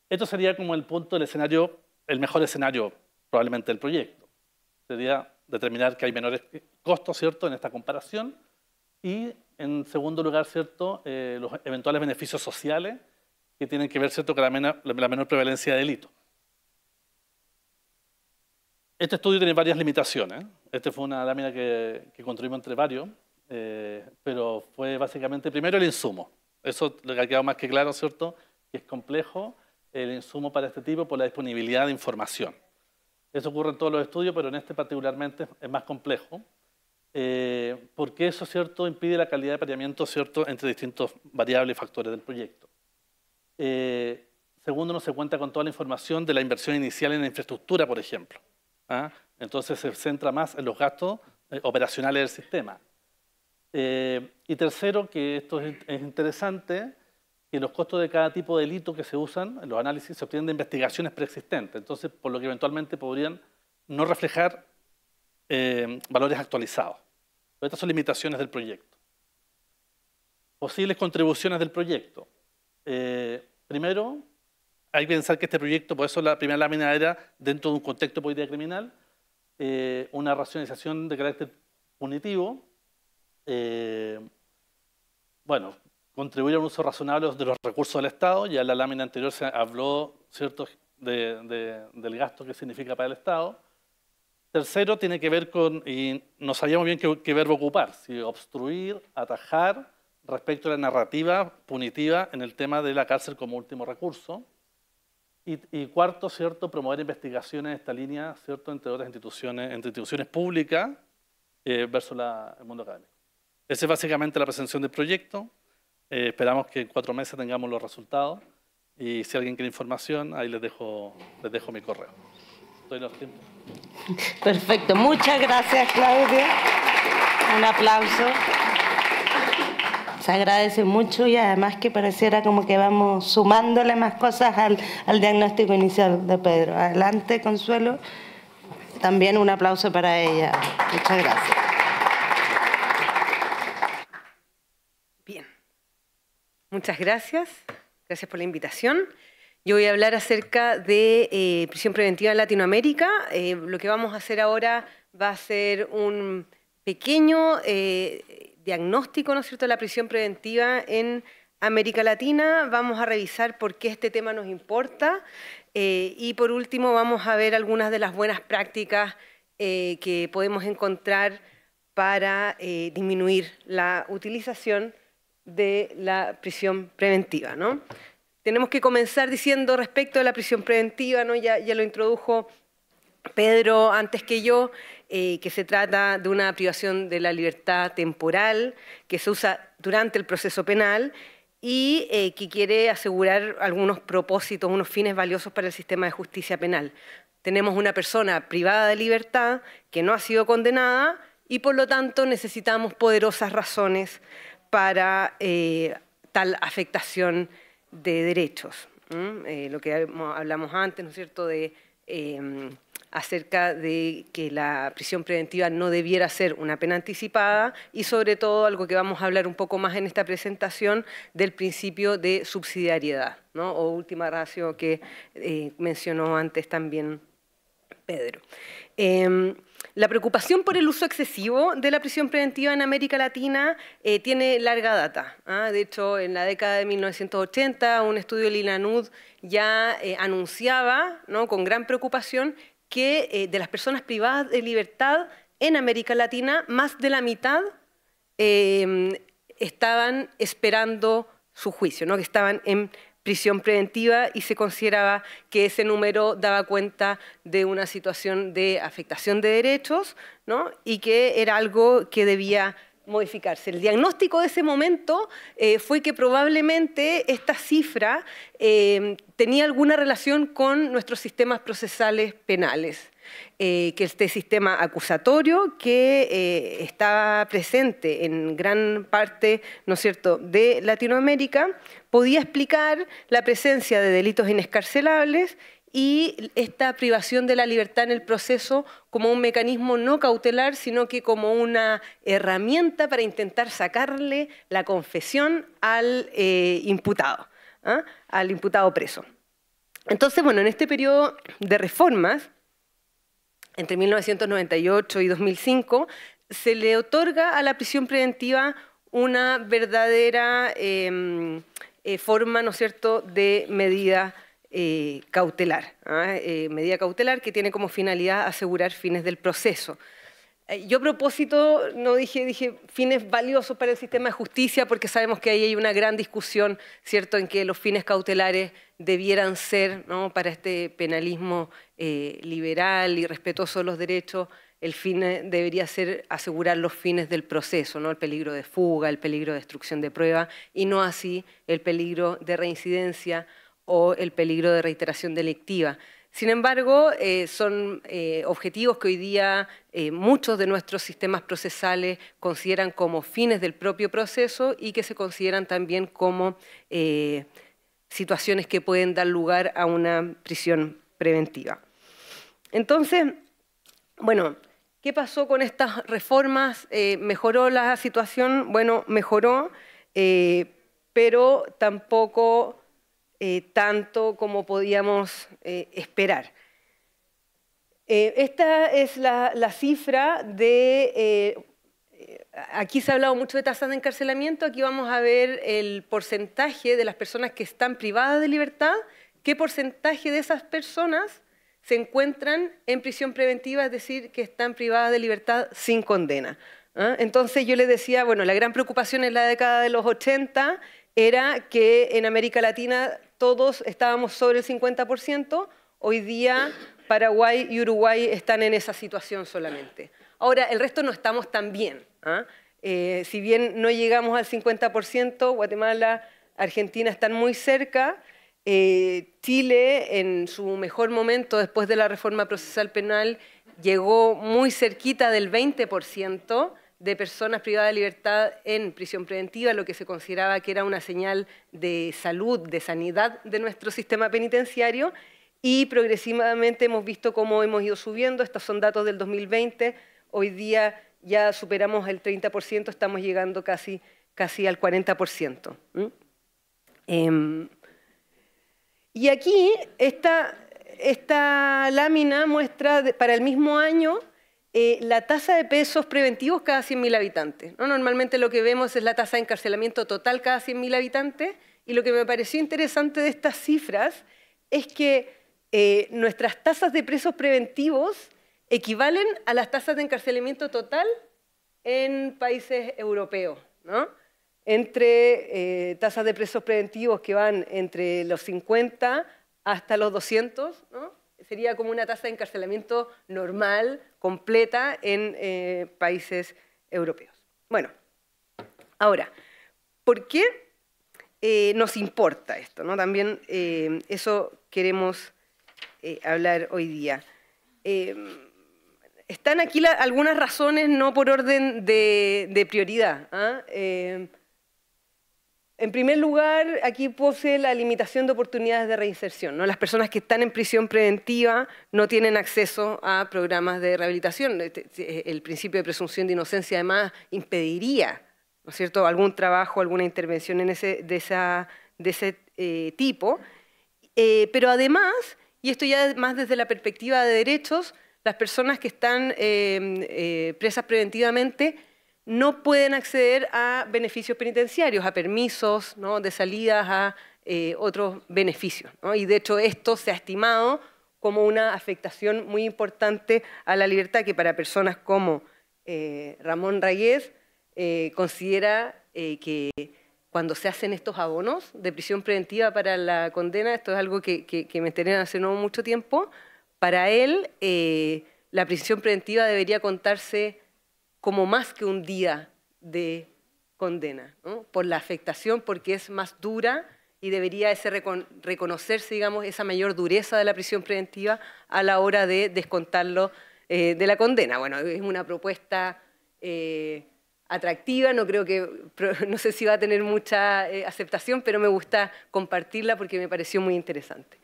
Esto sería como el punto del escenario, el mejor escenario probablemente del proyecto. Sería determinar que hay menores costos, ¿cierto?, en esta comparación y en segundo lugar, ¿cierto? Eh, los eventuales beneficios sociales que tienen que ver, ¿cierto?, con la, menor prevalencia de delito. Este estudio tiene varias limitaciones. Esta fue una lámina que, construimos entre varios, eh, pero fue básicamente, primero, el insumo. Eso le ha quedado más que claro, ¿cierto?, que es complejo el insumo para este tipo por la disponibilidad de información. Eso ocurre en todos los estudios, pero en este particularmente es más complejo. Eh, porque eso ¿cierto? impide la calidad de pareamiento ¿cierto? entre distintos variables y factores del proyecto. Eh, segundo, no se cuenta con toda la información de la inversión inicial en la infraestructura, por ejemplo. ¿ah? Entonces se centra más en los gastos eh, operacionales del sistema. y tercero, que esto es, es interesante, que los costos de cada tipo de delito que se usan en los análisis se obtienen de investigaciones preexistentes, entonces por lo que eventualmente podrían no reflejar eh, valores actualizados. estas son limitaciones del proyecto. Posibles contribuciones del proyecto. Eh, primero, hay que pensar que este proyecto, por eso la primera lámina era dentro de un contexto de política criminal, eh, una racionalización de carácter punitivo, bueno, contribuir a un uso razonable de los recursos del Estado, ya en la lámina anterior se habló, ¿cierto?, del gasto que significa para el Estado, Tercero, tiene que ver con, y no sabíamos bien qué, verbo ocupar, si obstruir, atajar, respecto a la narrativa punitiva en el tema de la cárcel como último recurso. Y, cuarto, ¿cierto? promover investigaciones en esta línea ¿cierto? entre otras instituciones, entre instituciones públicas eh, versus el mundo académico. Esa es básicamente la presentación del proyecto. Eh, esperamos que en cuatro meses tengamos los resultados. Y si alguien quiere información, ahí les dejo, les dejo mi correo. Estoy los Perfecto. Muchas gracias, Claudia. Un aplauso. Se agradece mucho y además que pareciera como que vamos sumándole más cosas al, diagnóstico inicial de Pedro. Adelante, Consuelo. También un aplauso para ella. Muchas gracias. Bien. Muchas gracias. Gracias por la invitación. Yo voy a hablar acerca de eh, prisión preventiva en Latinoamérica. Eh, lo que vamos a hacer ahora va a ser un pequeño eh, diagnóstico, ¿no es cierto?, de la prisión preventiva en América Latina. Vamos a revisar por qué este tema nos importa. y por último, vamos a ver algunas de las buenas prácticas que podemos encontrar para disminuir la utilización de la prisión preventiva, ¿no? Tenemos que comenzar diciendo respecto de la prisión preventiva, ¿no? ya, lo introdujo Pedro antes que yo, eh, que se trata de una privación de la libertad temporal que se usa durante el proceso penal y eh, que quiere asegurar algunos propósitos, unos fines valiosos para el sistema de justicia penal. Tenemos una persona privada de libertad que no ha sido condenada y por lo tanto necesitamos poderosas razones para eh, tal afectación de derechos. Eh, lo que hablamos antes, ¿no es cierto?, de, em, acerca de que la prisión preventiva no debiera ser una pena anticipada y sobre todo algo que vamos a hablar un poco más en esta presentación del principio de subsidiariedad, ¿no? o última ratio que eh, mencionó antes también Pedro. Em, la preocupación por el uso excesivo de la prisión preventiva en América Latina eh, tiene larga data. ¿ah? De hecho, en la década de 1980, un estudio de Lilanud ya eh, anunciaba con gran preocupación que eh, de las personas privadas de libertad en América Latina, más de la mitad estaban esperando su juicio, ¿no? que estaban en prisión preventiva y se consideraba que ese número daba cuenta de una situación de afectación de derechos ¿no? y que era algo que debía modificarse. El diagnóstico de ese momento eh, fue que probablemente esta cifra eh, tenía alguna relación con nuestros sistemas procesales penales. Eh, que este sistema acusatorio que estaba presente en gran parte, ¿no es cierto?, de Latinoamérica, podía explicar la presencia de delitos inescarcelables y esta privación de la libertad en el proceso como un mecanismo no cautelar, sino que como una herramienta para intentar sacarle la confesión al eh, imputado, ¿ah? al imputado preso. Entonces, bueno, en este periodo de reformas, entre 1998 y 2005, se le otorga a la prisión preventiva una verdadera... Em, eh, forma, ¿no es cierto?, de medida eh, cautelar. ¿ah? Eh, medida cautelar que tiene como finalidad asegurar fines del proceso. Yo propósito no dije, dije fines valiosos para el sistema de justicia porque sabemos que ahí hay una gran discusión, ¿cierto?, en que los fines cautelares debieran ser, para este penalismo liberal y respetuoso de los derechos, el fin eh, debería ser asegurar los fines del proceso, ¿no? el peligro de fuga, el peligro de destrucción de prueba, y no así el peligro de reincidencia o el peligro de reiteración delictiva. Sin embargo, eh, son eh, objetivos que hoy día muchos de nuestros sistemas procesales consideran como fines del propio proceso y que se consideran también como situaciones que pueden dar lugar a una prisión preventiva. Entonces, bueno, ¿Qué pasó con estas reformas? Eh, ¿Mejoró la situación? Bueno, mejoró, eh, pero tampoco eh, tanto como podíamos esperar. esta es la, la cifra de... aquí se ha hablado mucho de tasas de encarcelamiento, aquí vamos a ver el porcentaje de las personas que están privadas de libertad, qué porcentaje de esas personas se encuentran en prisión preventiva, es decir, que están privadas de libertad sin condena. ¿ah? Entonces yo les decía, bueno, la gran preocupación en la década de los 80 era que en América Latina todos estábamos sobre el 50%, hoy día Paraguay y Uruguay están en esa situación solamente. Ahora, el resto no estamos tan bien. ¿ah? Eh, si bien no llegamos al 50%, Guatemala, Argentina están muy cerca, eh, Chile, en su mejor momento después de la reforma procesal penal, llegó muy cerquita del 20% de personas privadas de libertad en prisión preventiva, lo que se consideraba que era una señal de salud, de sanidad de nuestro sistema penitenciario, y progresivamente hemos visto cómo hemos ido subiendo, estos son datos del 2020, hoy día ya superamos el 30%, estamos llegando casi, casi al 40%. Y aquí esta, lámina muestra para el mismo año eh, la tasa de pesos preventivos cada 100.000 habitantes. Normalmente lo que vemos es la tasa de encarcelamiento total cada 100.000 habitantes y lo que me pareció interesante de estas cifras es que eh, nuestras tasas de presos preventivos equivalen a las tasas de encarcelamiento total en países europeos. ¿no? entre eh, tasas de presos preventivos que van entre los 50 hasta los 200, sería como una tasa de encarcelamiento normal, completa, en eh, países europeos. Bueno, ahora, ¿por qué eh, nos importa esto? También eso queremos hablar hoy día. Em, están aquí algunas razones, no por orden de, prioridad. ¿eh? En primer lugar, aquí posee la limitación de oportunidades de reinserción. ¿no? Las personas que están en prisión preventiva no tienen acceso a programas de rehabilitación. Este, eh, el principio de presunción de inocencia, además, impediría ¿no es cierto? algún trabajo, alguna intervención de, ese eh, tipo. Eh, pero además, y esto ya más desde la perspectiva de derechos, las personas que están presas preventivamente no pueden acceder a beneficios penitenciarios, a permisos de salidas, a eh, otros beneficios. Y de hecho esto se ha estimado como una afectación muy importante a la libertad que para personas como eh, Ramón Rayez eh, considera que cuando se hacen estos abonos de prisión preventiva para la condena, esto es algo que, me enteré hace no mucho tiempo, para él la prisión preventiva debería contarse como más que un día de condena, por la afectación, porque es más dura y debería reconocerse, digamos, esa mayor dureza de la prisión preventiva a la hora de descontarlo eh, de la condena. Bueno, es una propuesta eh, atractiva, no creo que, no sé si va a tener mucha eh, aceptación, pero me gusta compartirla porque me pareció muy interesante.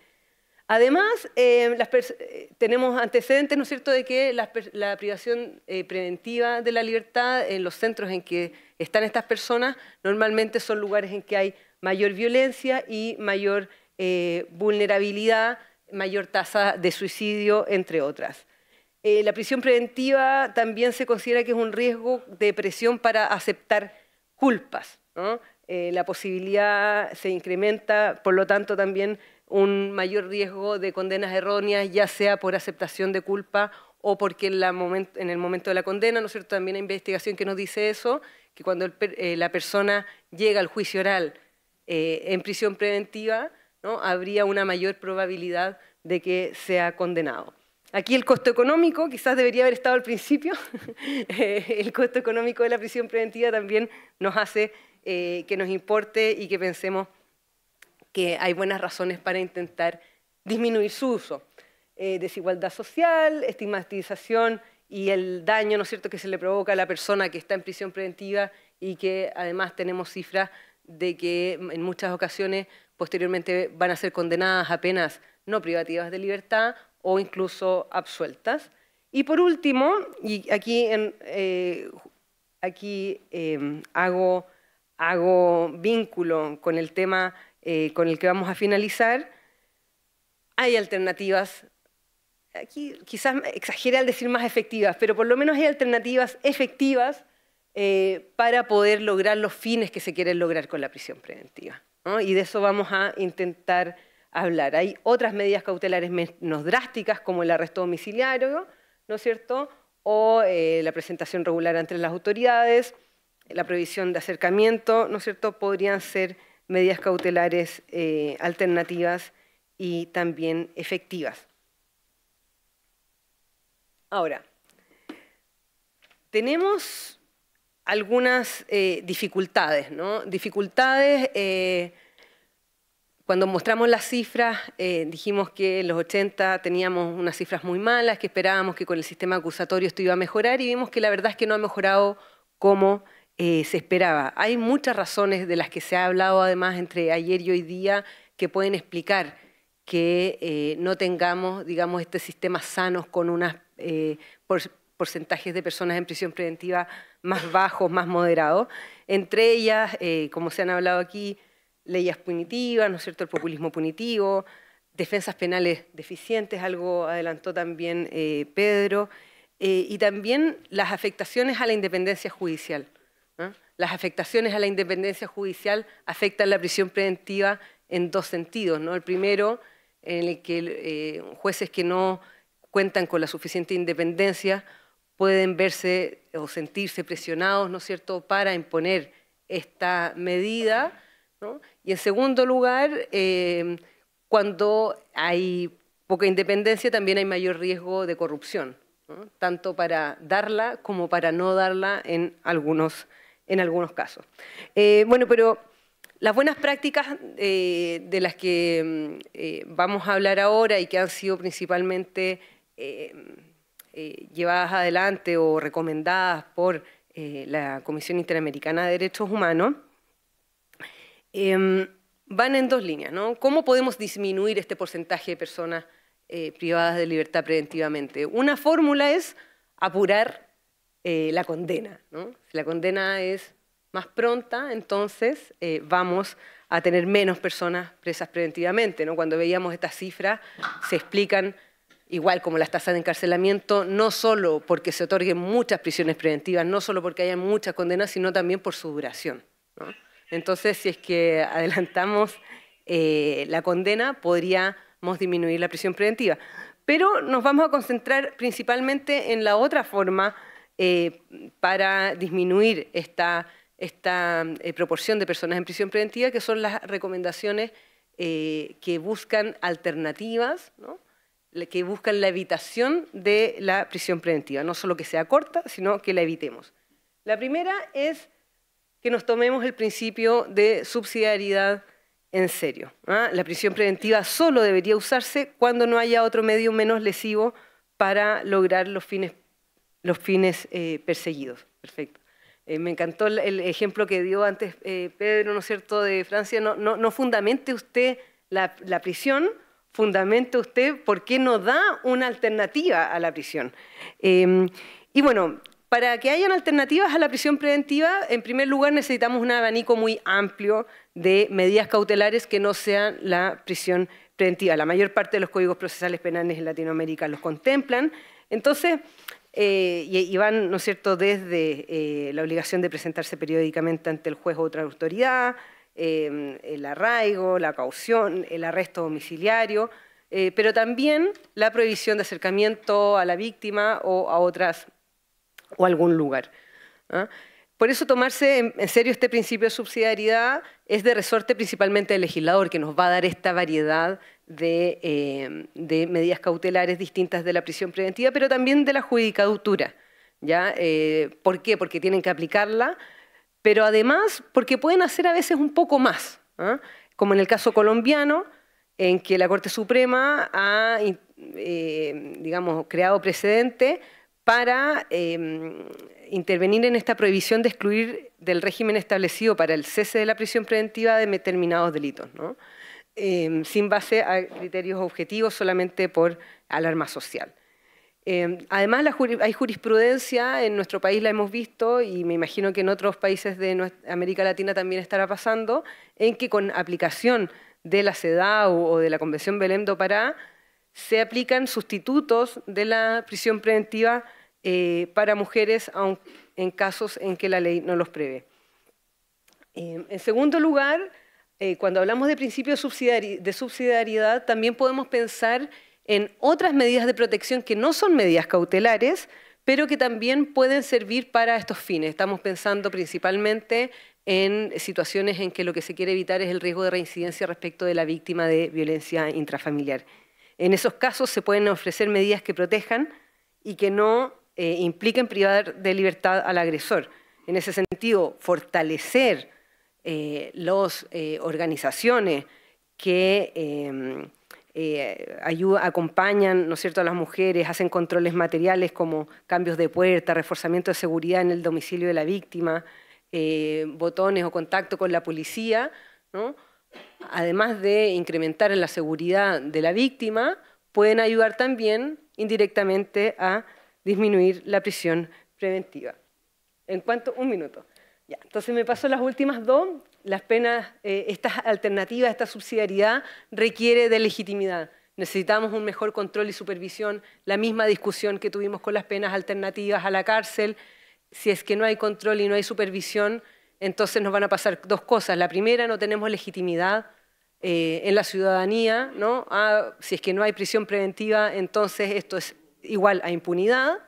Además, eh, eh, tenemos antecedentes, ¿no es cierto?, de que la, privación eh, preventiva de la libertad en los centros en que están estas personas normalmente son lugares en que hay mayor violencia y mayor vulnerabilidad, mayor tasa de suicidio, entre otras. la prisión preventiva también se considera que es un riesgo de presión para aceptar culpas. la posibilidad se incrementa, por lo tanto, también un mayor riesgo de condenas erróneas, ya sea por aceptación de culpa o porque en, el momento de la condena, ¿no También hay investigación que nos dice eso, que cuando eh, la persona llega al juicio oral eh, en prisión preventiva, ¿no? habría una mayor probabilidad de que sea condenado. Aquí el costo económico, quizás debería haber estado al principio, eh, el costo económico de la prisión preventiva también nos hace que nos importe y que pensemos que hay buenas razones para intentar disminuir su uso. Eh, desigualdad social, estigmatización y el daño ¿no es cierto? que se le provoca a la persona que está en prisión preventiva y que además tenemos cifras de que en muchas ocasiones posteriormente van a ser condenadas a penas no privativas de libertad o incluso absueltas. Y por último, y aquí, eh, aquí eh, hago, hago vínculo con el tema eh, con el que vamos a finalizar, hay alternativas, aquí quizás exagere al decir más efectivas, pero por lo menos hay alternativas efectivas eh, para poder lograr los fines que se quieren lograr con la prisión preventiva. Y de eso vamos a intentar hablar. Hay otras medidas cautelares menos drásticas, como el arresto domiciliario, ¿no es cierto?, o eh, la presentación regular ante las autoridades, la prohibición de acercamiento, ¿no es cierto?, podrían ser medidas cautelares eh, alternativas y también efectivas. Ahora, tenemos algunas eh, dificultades, Dificultades, eh, cuando mostramos las cifras, dijimos que en los 80 teníamos unas cifras muy malas, que esperábamos que con el sistema acusatorio esto iba a mejorar y vimos que la verdad es que no ha mejorado como eh, se esperaba. Hay muchas razones de las que se ha hablado además entre ayer y hoy día que pueden explicar que eh, no tengamos, digamos, este sistema sanos con unos eh, porcentajes de personas en prisión preventiva más bajos, más moderados. Entre ellas, como se han hablado aquí, leyes punitivas, ¿no es cierto?, el populismo punitivo, defensas penales deficientes, algo adelantó también Pedro, y también las afectaciones a la independencia judicial. ¿eh? Las afectaciones a la independencia judicial afectan la prisión preventiva en dos sentidos. El primero, en el que eh, jueces que no cuentan con la suficiente independencia pueden verse o sentirse presionados, ¿no es cierto?, para imponer esta medida. Y en segundo lugar, eh, cuando hay poca independencia también hay mayor riesgo de corrupción, tanto para darla como para no darla en algunos en algunos casos. Eh, bueno, pero las buenas prácticas eh, de las que mm, eh, vamos a hablar ahora y que han sido principalmente llevadas adelante o recomendadas por la Comisión Interamericana de Derechos Humanos, em, van en dos líneas. ¿Cómo podemos disminuir este porcentaje de personas privadas de libertad preventivamente? Una fórmula es apurar eh, la condena. ¿no? Si la condena es más pronta, entonces eh, vamos a tener menos personas presas preventivamente. ¿no? Cuando veíamos estas cifras, se explican igual como las tasas de encarcelamiento, no solo porque se otorguen muchas prisiones preventivas, no solo porque haya muchas condenas, sino también por su duración. Entonces, si es que adelantamos eh, la condena, podríamos disminuir la prisión preventiva. Pero nos vamos a concentrar principalmente en la otra forma eh, para disminuir esta, esta eh, proporción de personas en prisión preventiva, que son las recomendaciones eh, que buscan alternativas, que buscan la evitación de la prisión preventiva, no solo que sea corta, sino que la evitemos. La primera es que nos tomemos el principio de subsidiariedad en serio. ¿ah? La prisión preventiva solo debería usarse cuando no haya otro medio menos lesivo para lograr los fines los fines eh, perseguidos. Perfecto. Eh, me encantó el ejemplo que dio antes eh, Pedro, ¿no es cierto?, de Francia. No, no, fundamente usted la, prisión, fundamente usted por qué no da una alternativa a la prisión. Em, y bueno, para que hayan alternativas a la prisión preventiva, en primer lugar necesitamos un abanico muy amplio de medidas cautelares que no sean la prisión preventiva. La mayor parte de los códigos procesales penales en Latinoamérica los contemplan. Entonces, eh, y, van, ¿no cierto?, desde eh, la obligación de presentarse periódicamente ante el juez o otra autoridad, em, el arraigo, la caución, el arresto domiciliario, eh, pero también la prohibición de acercamiento a la víctima o a otras o algún lugar. ¿ah? Por eso tomarse en, en serio este principio de subsidiariedad es de resorte principalmente del legislador, que nos va a dar esta variedad eh, de, medidas cautelares distintas de la prisión preventiva, pero también de la judicatura. Eh, ¿Por qué? Porque tienen que aplicarla, pero además porque pueden hacer a veces un poco más, ¿ah? como en el caso colombiano, en que la Corte Suprema ha, eh, digamos, creado precedente para intervenir en esta prohibición de excluir del régimen establecido para el cese de la prisión preventiva de determinados delitos. Em, sin base a criterios objetivos, solamente por alarma social. Em, además, hay jurisprudencia, en nuestro país la hemos visto y me imagino que en otros países de América Latina también estará pasando, en que con aplicación de la CEDAW o de la Convención Belém do Pará se aplican sustitutos de la prisión preventiva eh, para mujeres en casos en que la ley no los prevé. Em, en segundo lugar, eh, cuando hablamos de principios de subsidiariedad, también podemos pensar en otras medidas de protección que no son medidas cautelares, pero que también pueden servir para estos fines. Estamos pensando principalmente en situaciones en que lo que se quiere evitar es el riesgo de reincidencia respecto de la víctima de violencia intrafamiliar. En esos casos se pueden ofrecer medidas que protejan y que no eh, impliquen privar de libertad al agresor. En ese sentido, fortalecer eh, las eh, organizaciones que em, eh, acompañan ¿no cierto? a las mujeres, hacen controles materiales como cambios de puerta, reforzamiento de seguridad en el domicilio de la víctima, botones o contacto con la policía, además de incrementar la seguridad de la víctima, pueden ayudar también indirectamente a disminuir la prisión preventiva. En cuanto, un minuto entonces me paso las últimas dos. Las penas, eh, estas alternativas, esta subsidiariedad requiere de legitimidad. Necesitamos un mejor control y supervisión, la misma discusión que tuvimos con las penas alternativas a la cárcel. Si es que no hay control y no hay supervisión, entonces nos van a pasar dos cosas. La primera, no tenemos legitimidad eh, en la ciudadanía. ¿no? Ah, si es que no hay prisión preventiva, entonces esto es igual a impunidad,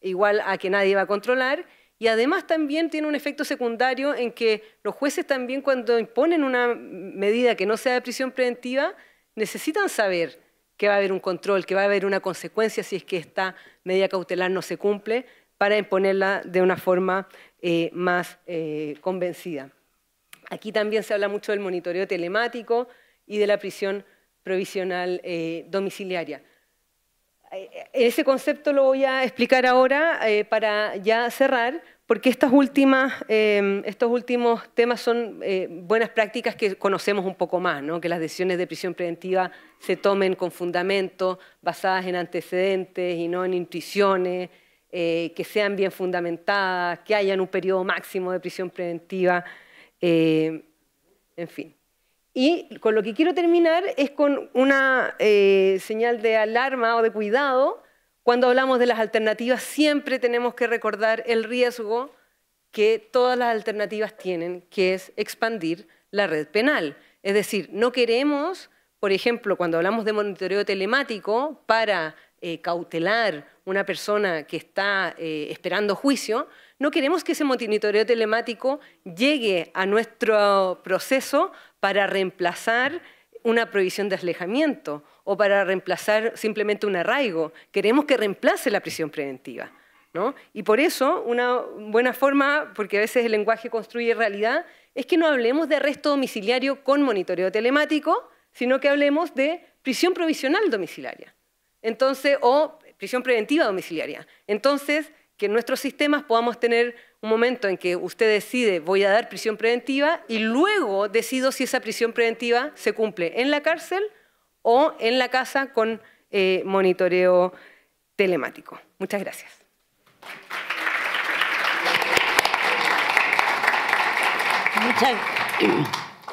igual a que nadie va a controlar y además también tiene un efecto secundario en que los jueces también cuando imponen una medida que no sea de prisión preventiva, necesitan saber que va a haber un control, que va a haber una consecuencia si es que esta medida cautelar no se cumple, para imponerla de una forma eh, más eh, convencida. Aquí también se habla mucho del monitoreo telemático y de la prisión provisional eh, domiciliaria. Eh, eh, ese concepto lo voy a explicar ahora eh, para ya cerrar, porque estas últimas, em, estos últimos temas son buenas prácticas que conocemos un poco más, ¿no? que las decisiones de prisión preventiva se tomen con fundamento, basadas en antecedentes y no en intuiciones, que sean bien fundamentadas, que hayan un periodo máximo de prisión preventiva, en fin. Y con lo que quiero terminar es con una eh, señal de alarma o de cuidado. Cuando hablamos de las alternativas, siempre tenemos que recordar el riesgo que todas las alternativas tienen, que es expandir la red penal. Es decir, no queremos, por ejemplo, cuando hablamos de monitoreo telemático para eh, cautelar una persona que está eh, esperando juicio, no queremos que ese monitoreo telemático llegue a nuestro proceso para reemplazar una prohibición de alejamiento o para reemplazar simplemente un arraigo. Queremos que reemplace la prisión preventiva. Y por eso, una buena forma, porque a veces el lenguaje construye realidad, es que no hablemos de arresto domiciliario con monitoreo telemático, sino que hablemos de prisión provisional domiciliaria. Entonces, o prisión preventiva domiciliaria. Entonces, que nuestros sistemas podamos tener un momento en que usted decide voy a dar prisión preventiva y luego decido si esa prisión preventiva se cumple en la cárcel o en la casa con eh, monitoreo telemático. Muchas gracias. Muchas,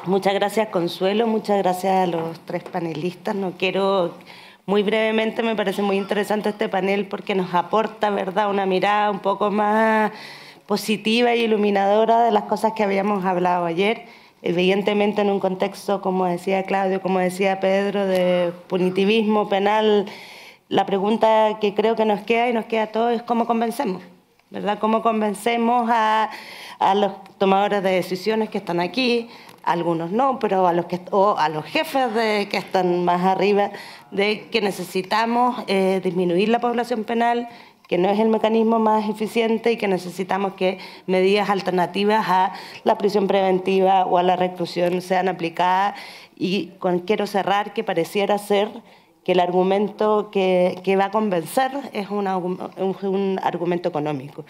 muchas gracias Consuelo, muchas gracias a los tres panelistas. No quiero muy brevemente, me parece muy interesante este panel porque nos aporta, ¿verdad?, una mirada un poco más positiva y iluminadora de las cosas que habíamos hablado ayer, evidentemente en un contexto, como decía Claudio, como decía Pedro, de punitivismo penal. La pregunta que creo que nos queda y nos queda a todos es cómo convencemos. ¿verdad? ¿Cómo convencemos a, los tomadores de decisiones que están aquí? Algunos no, pero a los, que, a los jefes de, que están más arriba, de que necesitamos eh, disminuir la población penal, que no es el mecanismo más eficiente y que necesitamos que medidas alternativas a la prisión preventiva o a la reclusión sean aplicadas. Y quiero cerrar que pareciera ser que el argumento que, va a convencer es un argumento económico.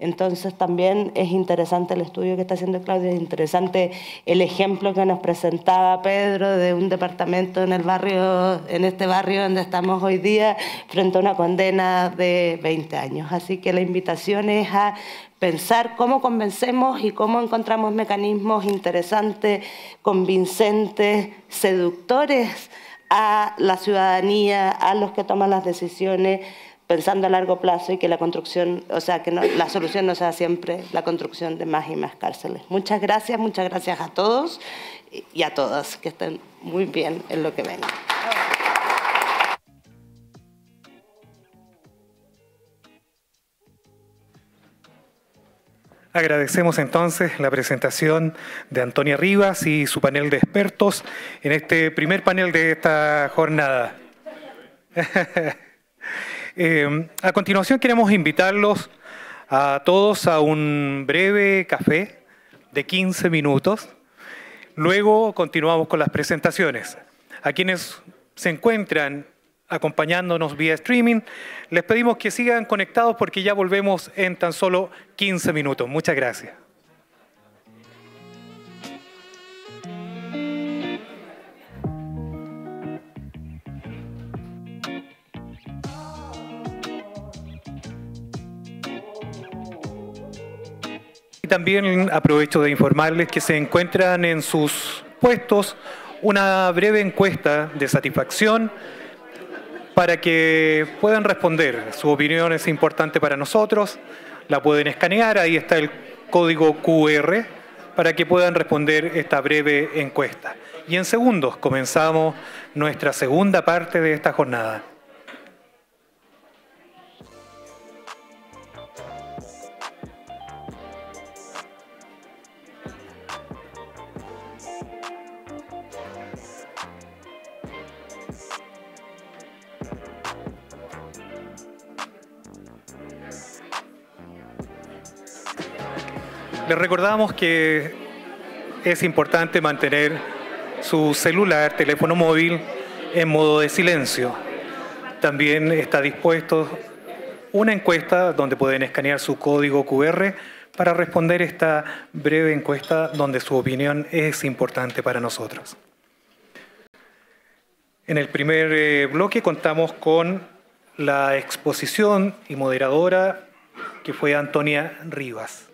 Entonces también es interesante el estudio que está haciendo Claudia, es interesante el ejemplo que nos presentaba Pedro de un departamento en el barrio, en este barrio donde estamos hoy día, frente a una condena de 20 años. Así que la invitación es a pensar cómo convencemos y cómo encontramos mecanismos interesantes, convincentes, seductores a la ciudadanía, a los que toman las decisiones pensando a largo plazo y que la construcción, o sea, que la solución no sea siempre la construcción de más y más cárceles. Muchas gracias, muchas gracias a todos y a todas, que estén muy bien en lo que venga. Agradecemos entonces la presentación de Antonia Rivas y su panel de expertos en este primer panel de esta jornada. Em, a continuación queremos invitarlos a todos a un breve café de 15 minutos. Luego continuamos con las presentaciones. A quienes se encuentran acompañándonos vía streaming, les pedimos que sigan conectados porque ya volvemos en tan solo 15 minutos. Muchas gracias. también aprovecho de informarles que se encuentran en sus puestos una breve encuesta de satisfacción para que puedan responder. Su opinión es importante para nosotros, la pueden escanear, ahí está el código QR para que puedan responder esta breve encuesta. Y en segundos comenzamos nuestra segunda parte de esta jornada. Les recordamos que es importante mantener su celular, teléfono móvil en modo de silencio. También está dispuesto una encuesta donde pueden escanear su código QR para responder esta breve encuesta donde su opinión es importante para nosotros. En el primer eh, bloque contamos con la exposición y moderadora que fue Antonia Rivas.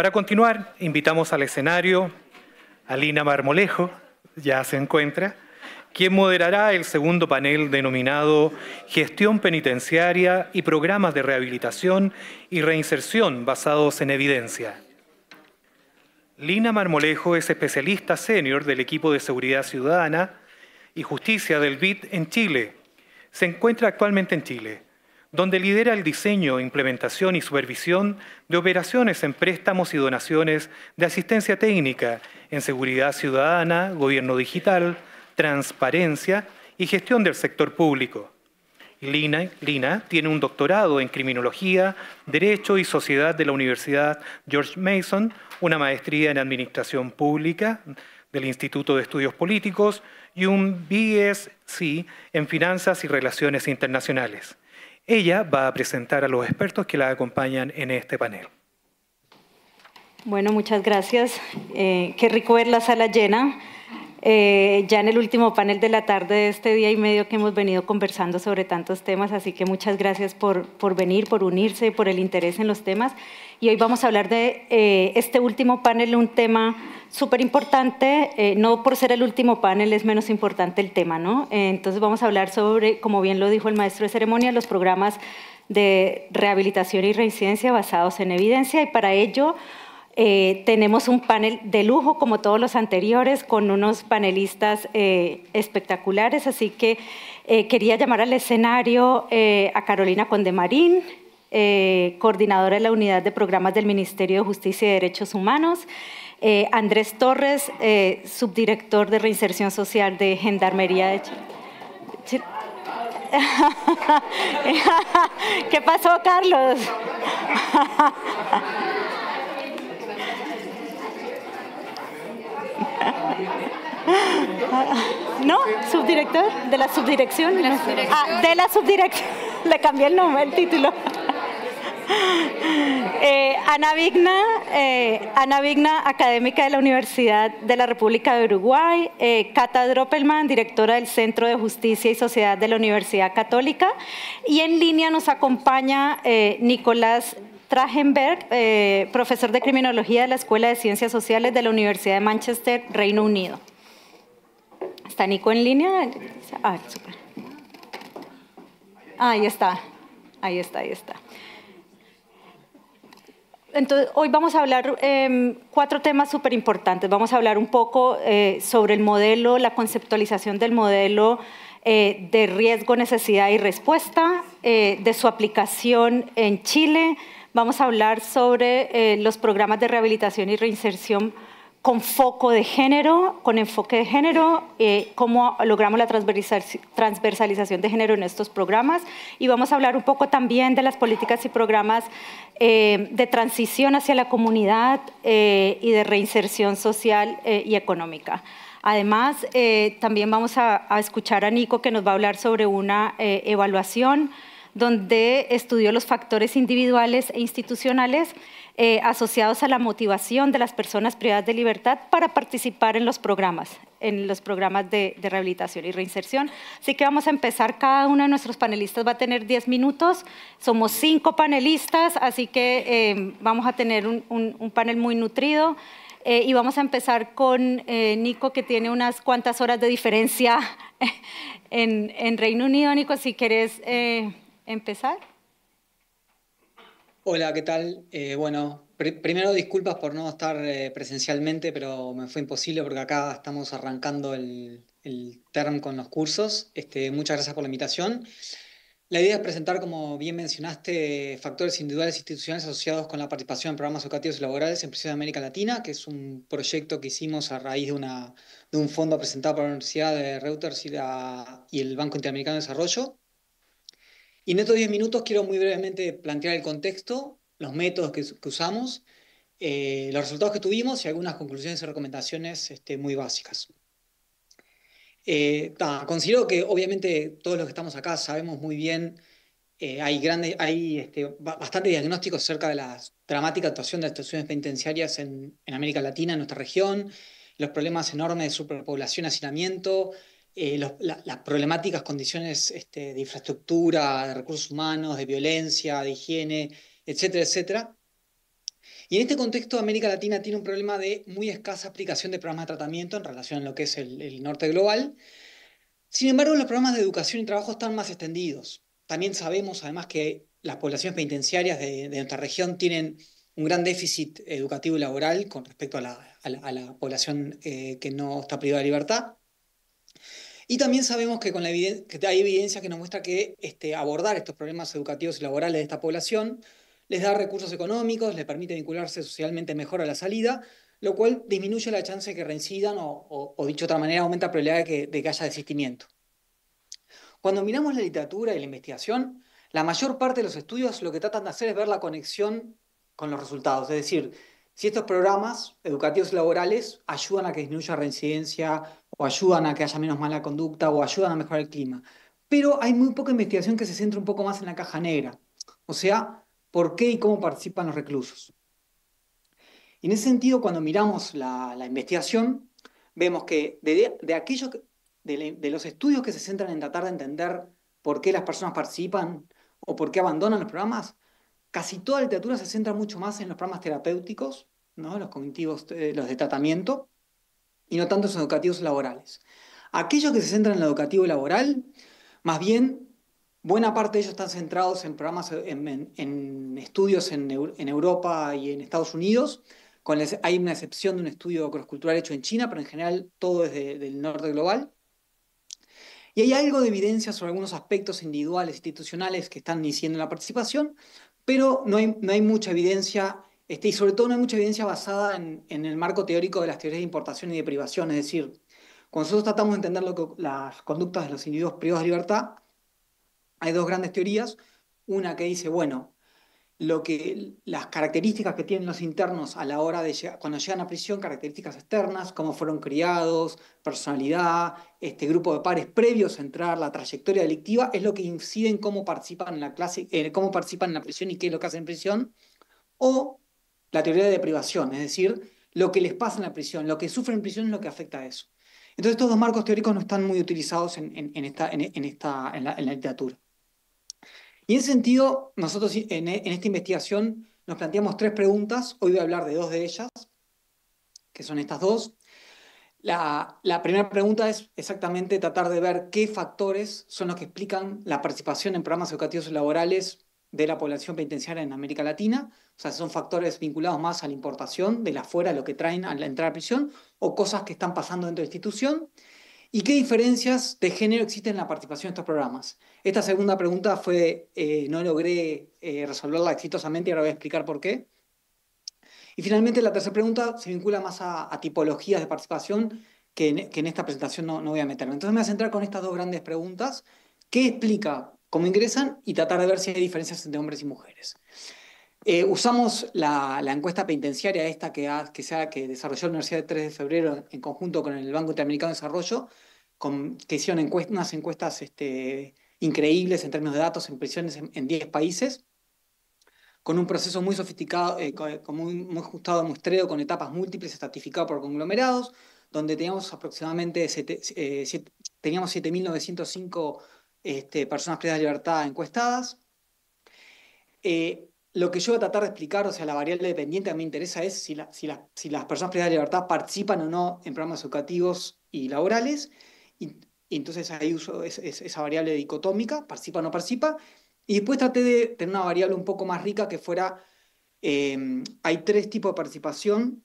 Para continuar, invitamos al escenario a Lina Marmolejo, ya se encuentra, quien moderará el segundo panel denominado Gestión Penitenciaria y Programas de Rehabilitación y Reinserción basados en evidencia. Lina Marmolejo es especialista senior del equipo de Seguridad Ciudadana y Justicia del BID en Chile. Se encuentra actualmente en Chile donde lidera el diseño, implementación y supervisión de operaciones en préstamos y donaciones de asistencia técnica en seguridad ciudadana, gobierno digital, transparencia y gestión del sector público. Lina, tiene un doctorado en criminología, derecho y sociedad de la Universidad George Mason, una maestría en administración pública del Instituto de Estudios Políticos y un BSc en finanzas y relaciones internacionales. Ella va a presentar a los expertos que la acompañan en este panel. Bueno, muchas gracias. Eh, qué rico ver la sala llena. Eh, ya en el último panel de la tarde de este día y medio que hemos venido conversando sobre tantos temas, así que muchas gracias por, por venir, por unirse, por el interés en los temas y hoy vamos a hablar de eh, este último panel, un tema súper importante, eh, no por ser el último panel es menos importante el tema, ¿no? entonces vamos a hablar sobre, como bien lo dijo el maestro de ceremonia, los programas de rehabilitación y reincidencia basados en evidencia y para ello eh, tenemos un panel de lujo como todos los anteriores con unos panelistas espectaculares, así que quería llamar al escenario a Carolina Condemarín, eh, coordinadora de la Unidad de Programas del Ministerio de Justicia y Derechos Humanos. Eh, Andrés Torres, eh, subdirector de Reinserción Social de Gendarmería de Chile. ¿Qué pasó, Carlos? ¿No? ¿Subdirector? ¿De la subdirección? De la subdirección. Ah, de la subdirección. Le cambié el nombre, el título. Eh, Ana Vigna, eh, Ana académica de la Universidad de la República de Uruguay, eh, Cata Droppelman, directora del Centro de Justicia y Sociedad de la Universidad Católica, y en línea nos acompaña eh, Nicolás Tragenberg, profesor de Criminología de la Escuela de Ciencias Sociales de la Universidad de Manchester, Reino Unido. ¿Está Nico en línea? Ah, ahí está, ahí está, ahí está. Entonces, hoy vamos a hablar eh, cuatro temas súper importantes. Vamos a hablar un poco eh, sobre el modelo, la conceptualización del modelo eh, de riesgo, necesidad y respuesta, eh, de su aplicación en Chile. Vamos a hablar sobre los programas de rehabilitación y reinserción con foco de género, con enfoque de género, eh, cómo logramos la transversalización de género en estos programas. Y vamos a hablar un poco también de las políticas y programas eh, de transición hacia la comunidad eh, y de reinserción social y económica. Además, también vamos a, a, escuchar a Nico que nos va a hablar sobre una evaluación donde estudió los factores individuales e institucionales eh, asociados a la motivación de las personas privadas de libertad para participar en los programas, en los programas de, rehabilitación y reinserción. Así que vamos a empezar, cada uno de nuestros panelistas va a tener 10 minutos, somos cinco panelistas, así que eh, vamos a tener un, panel muy nutrido. Eh, y vamos a empezar con Nico, que tiene unas cuantas horas de diferencia en, Reino Unido. Nico, si quieres empezar. Hola, ¿qué tal? Eh, bueno, primero disculpas por no estar eh, presencialmente, pero me fue imposible porque acá estamos arrancando el, el term con los cursos. Este, muchas gracias por la invitación. La idea es presentar, como bien mencionaste, factores individuales e institucionales asociados con la participación en programas educativos y laborales en Prisión de América Latina, que es un proyecto que hicimos a raíz de, una, de un fondo presentado por la Universidad de Reuters y, la, y el Banco Interamericano de Desarrollo. Y en estos 10 minutos quiero muy brevemente plantear el contexto, los métodos que, usamos, eh, los resultados que tuvimos y algunas conclusiones y recomendaciones este, muy básicas. Eh, considero que obviamente todos los que estamos acá sabemos muy bien, eh, hay, grandes, hay este, bastantes diagnósticos acerca de la dramática actuación de las instituciones penitenciarias en, América Latina, en nuestra región, los problemas enormes de superpoblación, hacinamiento, eh, las problemáticas, condiciones este, de infraestructura, de recursos humanos, de violencia, de higiene, etcétera, etcétera. Y en este contexto, América Latina tiene un problema de muy escasa aplicación de programas de tratamiento en relación a lo que es el, norte global. Sin embargo, los programas de educación y trabajo están más extendidos. También sabemos, además, que las poblaciones penitenciarias de, nuestra región tienen un gran déficit educativo y laboral con respecto a la, población eh, que no está privada de libertad. Y también sabemos que, con la hay evidencia que nos muestra que este, abordar estos problemas educativos y laborales de esta población les da recursos económicos, les permite vincularse socialmente mejor a la salida, lo cual disminuye la chance de que reincidan o, dicho de otra manera, aumenta la probabilidad de que, de que haya desistimiento. Cuando miramos la literatura y la investigación, la mayor parte de los estudios lo que tratan de hacer es ver la conexión con los resultados, es decir, si estos programas educativos laborales ayudan a que disminuya la reincidencia o ayudan a que haya menos mala conducta o ayudan a mejorar el clima. Pero hay muy poca investigación que se centra un poco más en la caja negra, o sea, por qué y cómo participan los reclusos. Y en ese sentido, cuando miramos la, investigación, vemos que de, de los estudios que se centran en tratar de entender por qué las personas participan o por qué abandonan los programas, Casi toda la literatura se centra mucho más en los programas terapéuticos, ¿no? los cognitivos, eh, los de tratamiento, y no tanto en los educativos laborales. Aquellos que se centran en lo educativo y laboral, más bien, buena parte de ellos están centrados en programas, en, estudios en, Europa y en Estados Unidos. Con hay una excepción de un estudio cross-cultural hecho en China, pero en general todo es del norte global. Y hay algo de evidencia sobre algunos aspectos individuales, institucionales que están diciendo la participación, pero no hay, no hay mucha evidencia, este, y sobre todo no hay mucha evidencia basada en, el marco teórico de las teorías de importación y de privación, es decir, cuando nosotros tratamos de entender que, las conductas de los individuos privados de libertad, hay dos grandes teorías, una que dice, bueno, lo que, las características que tienen los internos a la hora cuando llegan a prisión, características externas, cómo fueron criados, personalidad, este grupo de pares previos a entrar, la trayectoria delictiva, es lo que incide en cómo participan en la clase, eh, cómo participan la prisión y qué es lo que hacen en prisión, o la teoría de privación, es decir, lo que les pasa en la prisión, lo que sufren en prisión es lo que afecta a eso. Entonces estos dos marcos teóricos no están muy utilizados en, en la literatura. Y en ese sentido, nosotros en, esta investigación nos planteamos tres preguntas. Hoy voy a hablar de dos de ellas, que son estas dos. La, primera pregunta es exactamente tratar de ver qué factores son los que explican la participación en programas educativos laborales de la población penitenciaria en América Latina, o sea, son factores vinculados más a la importación de la fuera, lo que traen a la entrada a prisión, o cosas que están pasando dentro de la institución. ¿Y qué diferencias de género existen en la participación de estos programas? Esta segunda pregunta fue, eh, no logré eh, resolverla exitosamente y ahora voy a explicar por qué. Y finalmente la tercera pregunta se vincula más a, tipologías de participación que en, esta presentación no, no, voy a meterme. Entonces me voy a centrar con estas dos grandes preguntas. ¿Qué explica cómo ingresan y tratar de ver si hay diferencias entre hombres y mujeres? Eh, usamos la, encuesta penitenciaria esta que, que, sea, que desarrolló la Universidad de 3 de Febrero en conjunto con el Banco Interamericano de Desarrollo, con, que hicieron unas encuestas este, increíbles en términos de datos en prisiones en, 10 países, con un proceso muy sofisticado, eh, muy, ajustado ajustado muestreo, con etapas múltiples, estratificado por conglomerados, donde teníamos aproximadamente 7.905 eh, este, personas privadas de libertad encuestadas lo que yo voy a tratar de explicar, o sea, la variable dependiente que me interesa es si, las personas privadas de libertad participan o no en programas educativos y laborales. Y, entonces ahí uso esa variable dicotómica, participa o no participa. Y después traté de tener una variable un poco más rica que fuera, em, hay tres tipos de participación,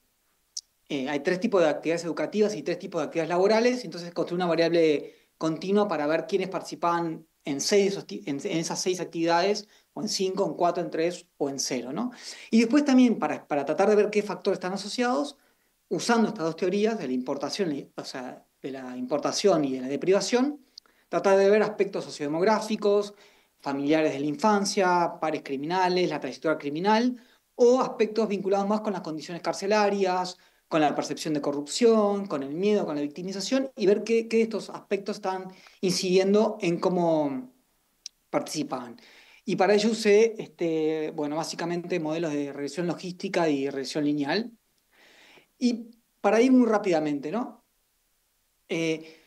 eh, hay tres tipos de actividades educativas y tres tipos de actividades laborales. Entonces construí una variable continua para ver quiénes participaban en, seis, en esas seis actividades o en 5, en 4, en 3 o en 0. ¿no? Y después también, para, para, tratar de ver qué factores están asociados, usando estas dos teorías de la importación, o sea, de la importación y de la deprivación, tratar de ver aspectos sociodemográficos, familiares de la infancia, pares criminales, la trayectoria criminal, o aspectos vinculados más con las condiciones carcelarias, con la percepción de corrupción, con el miedo, con la victimización, y ver qué, qué estos aspectos están incidiendo en cómo participan. Y para ello usé, este, bueno, básicamente modelos de regresión logística y regresión lineal. Y para ir muy rápidamente, ¿no? Eh,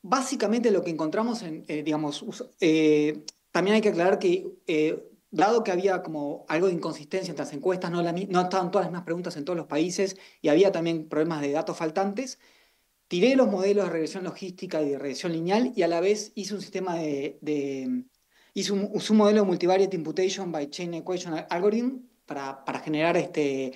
básicamente lo que encontramos en, eh, digamos, eh, también hay que aclarar que, dado que había como algo de inconsistencia entre las encuestas, no, no estaban todas las mismas preguntas en todos los países y había también problemas de datos faltantes, tiré los modelos de regresión logística y de regresión lineal y a la vez hice un sistema de hizo un, modelo de multivariate imputation by chain equation algorithm para, generar este,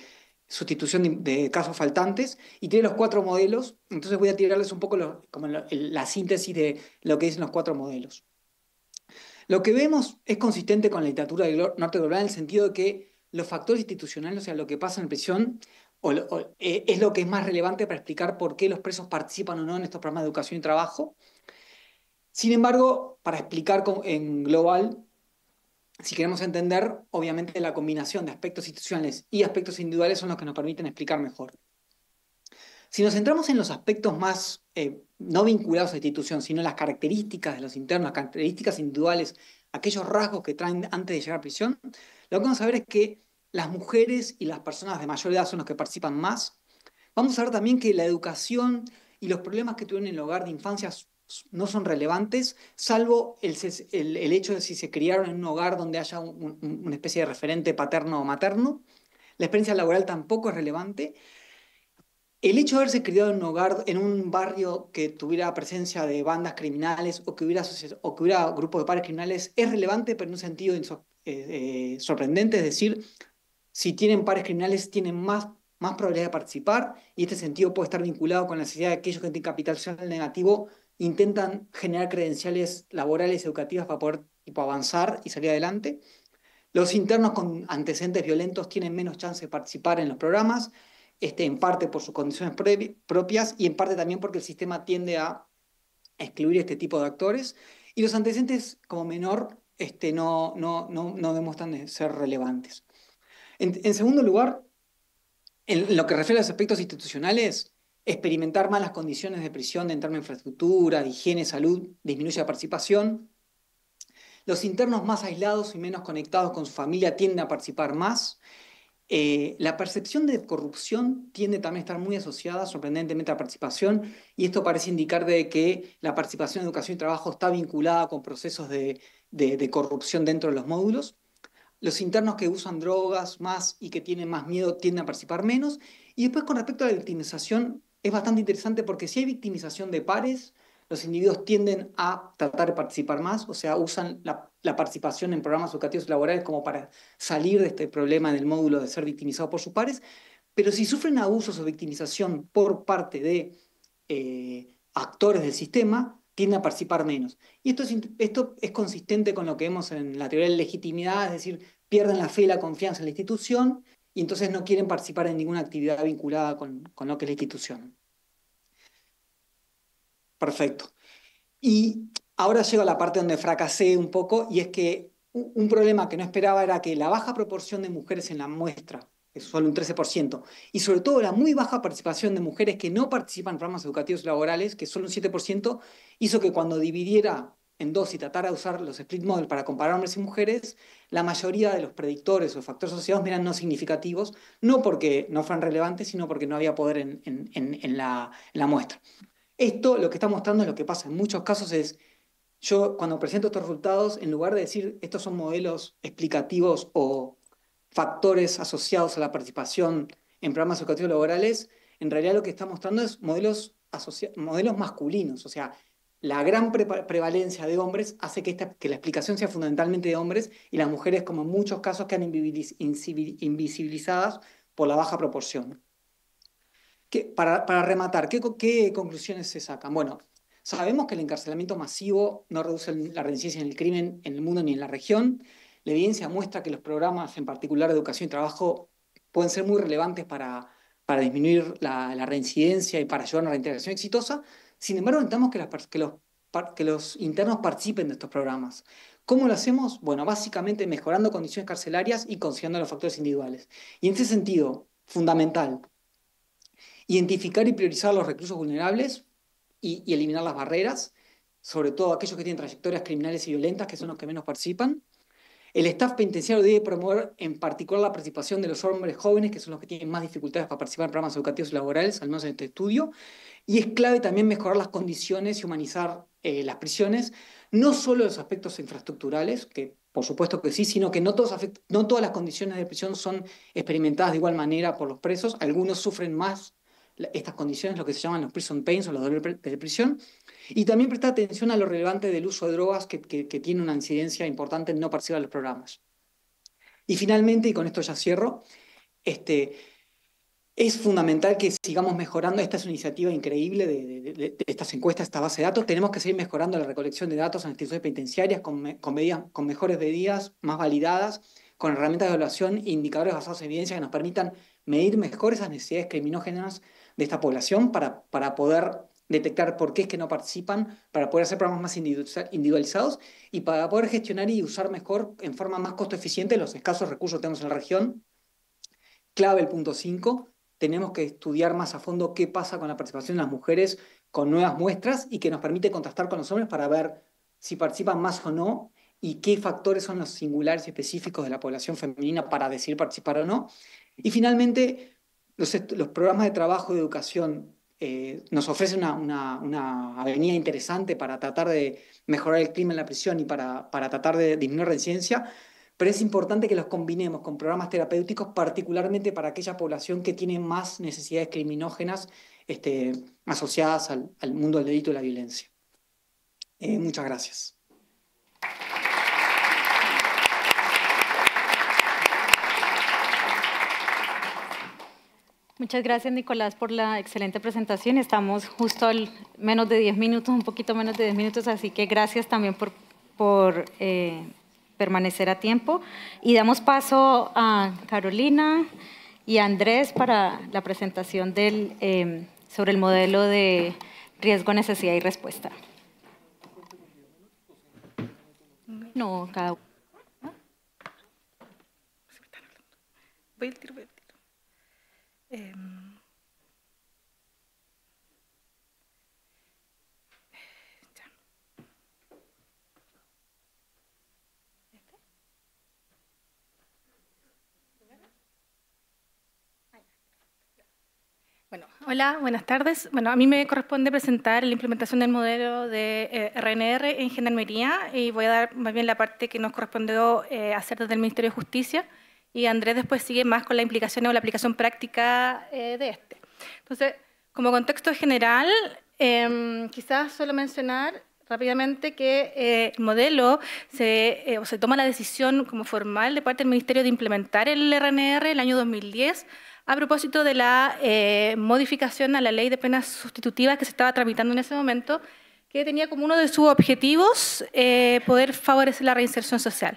sustitución de, casos faltantes y tiene los cuatro modelos. Entonces voy a tirarles un poco como la síntesis de lo que dicen los cuatro modelos. Lo que vemos es consistente con la literatura del norte global en el sentido de que los factores institucionales, o sea, lo que pasa en prisión, eh, es lo que es más relevante para explicar por qué los presos participan o no en estos programas de educación y trabajo. Sin embargo, para explicar en global, si queremos entender, obviamente la combinación de aspectos institucionales y aspectos individuales son los que nos permiten explicar mejor. Si nos centramos en los aspectos más eh, no vinculados a la institución, sino las características de los internos, las características individuales, aquellos rasgos que traen antes de llegar a prisión, lo que vamos a ver es que las mujeres y las personas de mayor edad son los que participan más. Vamos a ver también que la educación y los problemas que tuvieron en el hogar de infancia no son relevantes, salvo el, hecho de si se criaron en un hogar donde haya una especie de referente paterno o materno. La experiencia laboral tampoco es relevante. El hecho de haberse criado en un hogar, en un barrio que tuviera presencia de bandas criminales o que hubiera, o que grupos de pares criminales es relevante, pero en un sentido eh, eh, sorprendente, es decir, si tienen pares criminales tienen más más probabilidad de participar y este sentido puede estar vinculado con la necesidad de aquellos que tienen capital social negativo intentan generar credenciales laborales y educativas para poder avanzar y salir adelante. Los internos con antecedentes violentos tienen menos chance de participar en los programas, este, en parte por sus condiciones propias y en parte también porque el sistema tiende a excluir este tipo de actores. Y los antecedentes como menor este, no, no, no, demuestran ser relevantes. en segundo lugar, en lo que refiere a los aspectos institucionales, experimentar malas condiciones de prisión, de entorno infraestructura, de higiene, salud, disminuye la participación. Los internos más aislados y menos conectados con su familia tienden a participar más. Eh, la percepción de corrupción tiende también a estar muy asociada, sorprendentemente, a la participación, y esto parece indicar de que la participación en educación y trabajo está vinculada con procesos de corrupción dentro de los módulos. Los internos que usan drogas más y que tienen más miedo tienden a participar menos. Y después, con respecto a la victimización, es bastante interesante porque si hay victimización de pares, los individuos tienden a tratar de participar más, o sea, usan la, participación en programas educativos laborales como para salir de este problema del módulo de ser victimizado por sus pares, pero si sufren abusos o victimización por parte de eh, actores del sistema, tienden a participar menos. Y esto es, esto es consistente con lo que vemos en la teoría de legitimidad, es decir, pierden la fe y la confianza en la institución y entonces no quieren participar en ninguna actividad vinculada con, con lo que es la institución. Perfecto. Y ahora llego a la parte donde fracasé un poco y es que un problema que no esperaba era que la baja proporción de mujeres en la muestra, que es solo un 13%, y sobre todo la muy baja participación de mujeres que no participan en programas educativos laborales, que es solo un 7%, hizo que cuando dividiera en dos y tratara de usar los split models para comparar hombres y mujeres, la mayoría de los predictores o factores asociados eran no significativos, no porque no fueran relevantes, sino porque no había poder en la muestra. Esto lo que está mostrando es lo que pasa en muchos casos es, yo cuando presento estos resultados, en lugar de decir estos son modelos explicativos o factores asociados a la participación en programas educativos laborales, en realidad lo que está mostrando es modelos, modelos masculinos, o sea, la gran prevalencia de hombres hace que, que la explicación sea fundamentalmente de hombres y las mujeres, como en muchos casos, quedan invisibilizadas por la baja proporción para, rematar, ¿qué, conclusiones se sacan? Bueno, sabemos que el encarcelamiento masivo no reduce la reincidencia en el crimen en el mundo ni en la región. La evidencia muestra que los programas, en particular educación y trabajo, pueden ser muy relevantes para, para disminuir la, reincidencia y para ayudar a una reintegración exitosa. Sin embargo, necesitamos que, que, los, que los internos participen de estos programas. ¿Cómo lo hacemos? Bueno, básicamente mejorando condiciones carcelarias y considerando los factores individuales. Y en ese sentido, fundamental, Identificar y priorizar los recursos vulnerables y, eliminar las barreras, sobre todo aquellos que tienen trayectorias criminales y violentas, que son los que menos participan. El staff penitenciario debe promover en particular la participación de los hombres jóvenes, que son los que tienen más dificultades para participar en programas educativos y laborales, al menos en este estudio. Y es clave también mejorar las condiciones y humanizar eh, las prisiones, no solo los aspectos infraestructurales, que por supuesto que sí, sino que no, no todas las condiciones de prisión son experimentadas de igual manera por los presos. Algunos sufren más estas condiciones, lo que se llaman los prison pains o los dolores de prisión, y también prestar atención a lo relevante del uso de drogas que, tiene una incidencia importante no parcial en los programas. Y finalmente, y con esto ya cierro, este, es fundamental que sigamos mejorando. Esta es una iniciativa increíble de, de, estas encuestas, esta base de datos. Tenemos que seguir mejorando la recolección de datos en instituciones penitenciarias con, con, con mejores medidas, más validadas, con herramientas de evaluación e indicadores basados en evidencia que nos permitan medir mejor esas necesidades criminógenas de esta población para, para poder detectar por qué es que no participan, para poder hacer programas más individualizados y para poder gestionar y usar mejor, en forma más costo eficiente, los escasos recursos que tenemos en la región. Clave el punto 5, tenemos que estudiar más a fondo qué pasa con la participación de las mujeres con nuevas muestras y que nos permite contrastar con los hombres para ver si participan más o no y qué factores son los singulares y específicos de la población femenina para decidir participar o no. Y finalmente, los, programas de trabajo y educación eh, nos ofrecen una, avenida interesante para tratar de mejorar el clima en la prisión y para, tratar de disminuir la incidencia, pero es importante que los combinemos con programas terapéuticos, particularmente para aquella población que tiene más necesidades criminógenas este, asociadas al, mundo del delito y la violencia. Eh, muchas gracias. Muchas gracias, Nicolás, por la excelente presentación. Estamos justo al menos de 10 minutos, un poquito menos de 10 minutos, así que gracias también por, eh, permanecer a tiempo. Y damos paso a Carolina y a Andrés para la presentación del, em, sobre el modelo de riesgo, necesidad y respuesta. No, cada uno. ¿Ah? Em, bueno, hola, buenas tardes. Bueno, a mí me corresponde presentar la implementación del modelo de RNR eh, en Gendarmería y voy a dar más bien la parte que nos correspondió eh, hacer desde el Ministerio de Justicia y Andrés después sigue más con la implicación o la aplicación práctica eh, de este. Entonces, como contexto general, em, quizás solo mencionar rápidamente que eh, el modelo eh, se, toma la decisión como formal de parte del Ministerio de implementar el RNR el año 2010 a propósito de la modificación a la ley de penas sustitutivas que se estaba tramitando en ese momento, que tenía como uno de sus objetivos poder favorecer la reinserción social.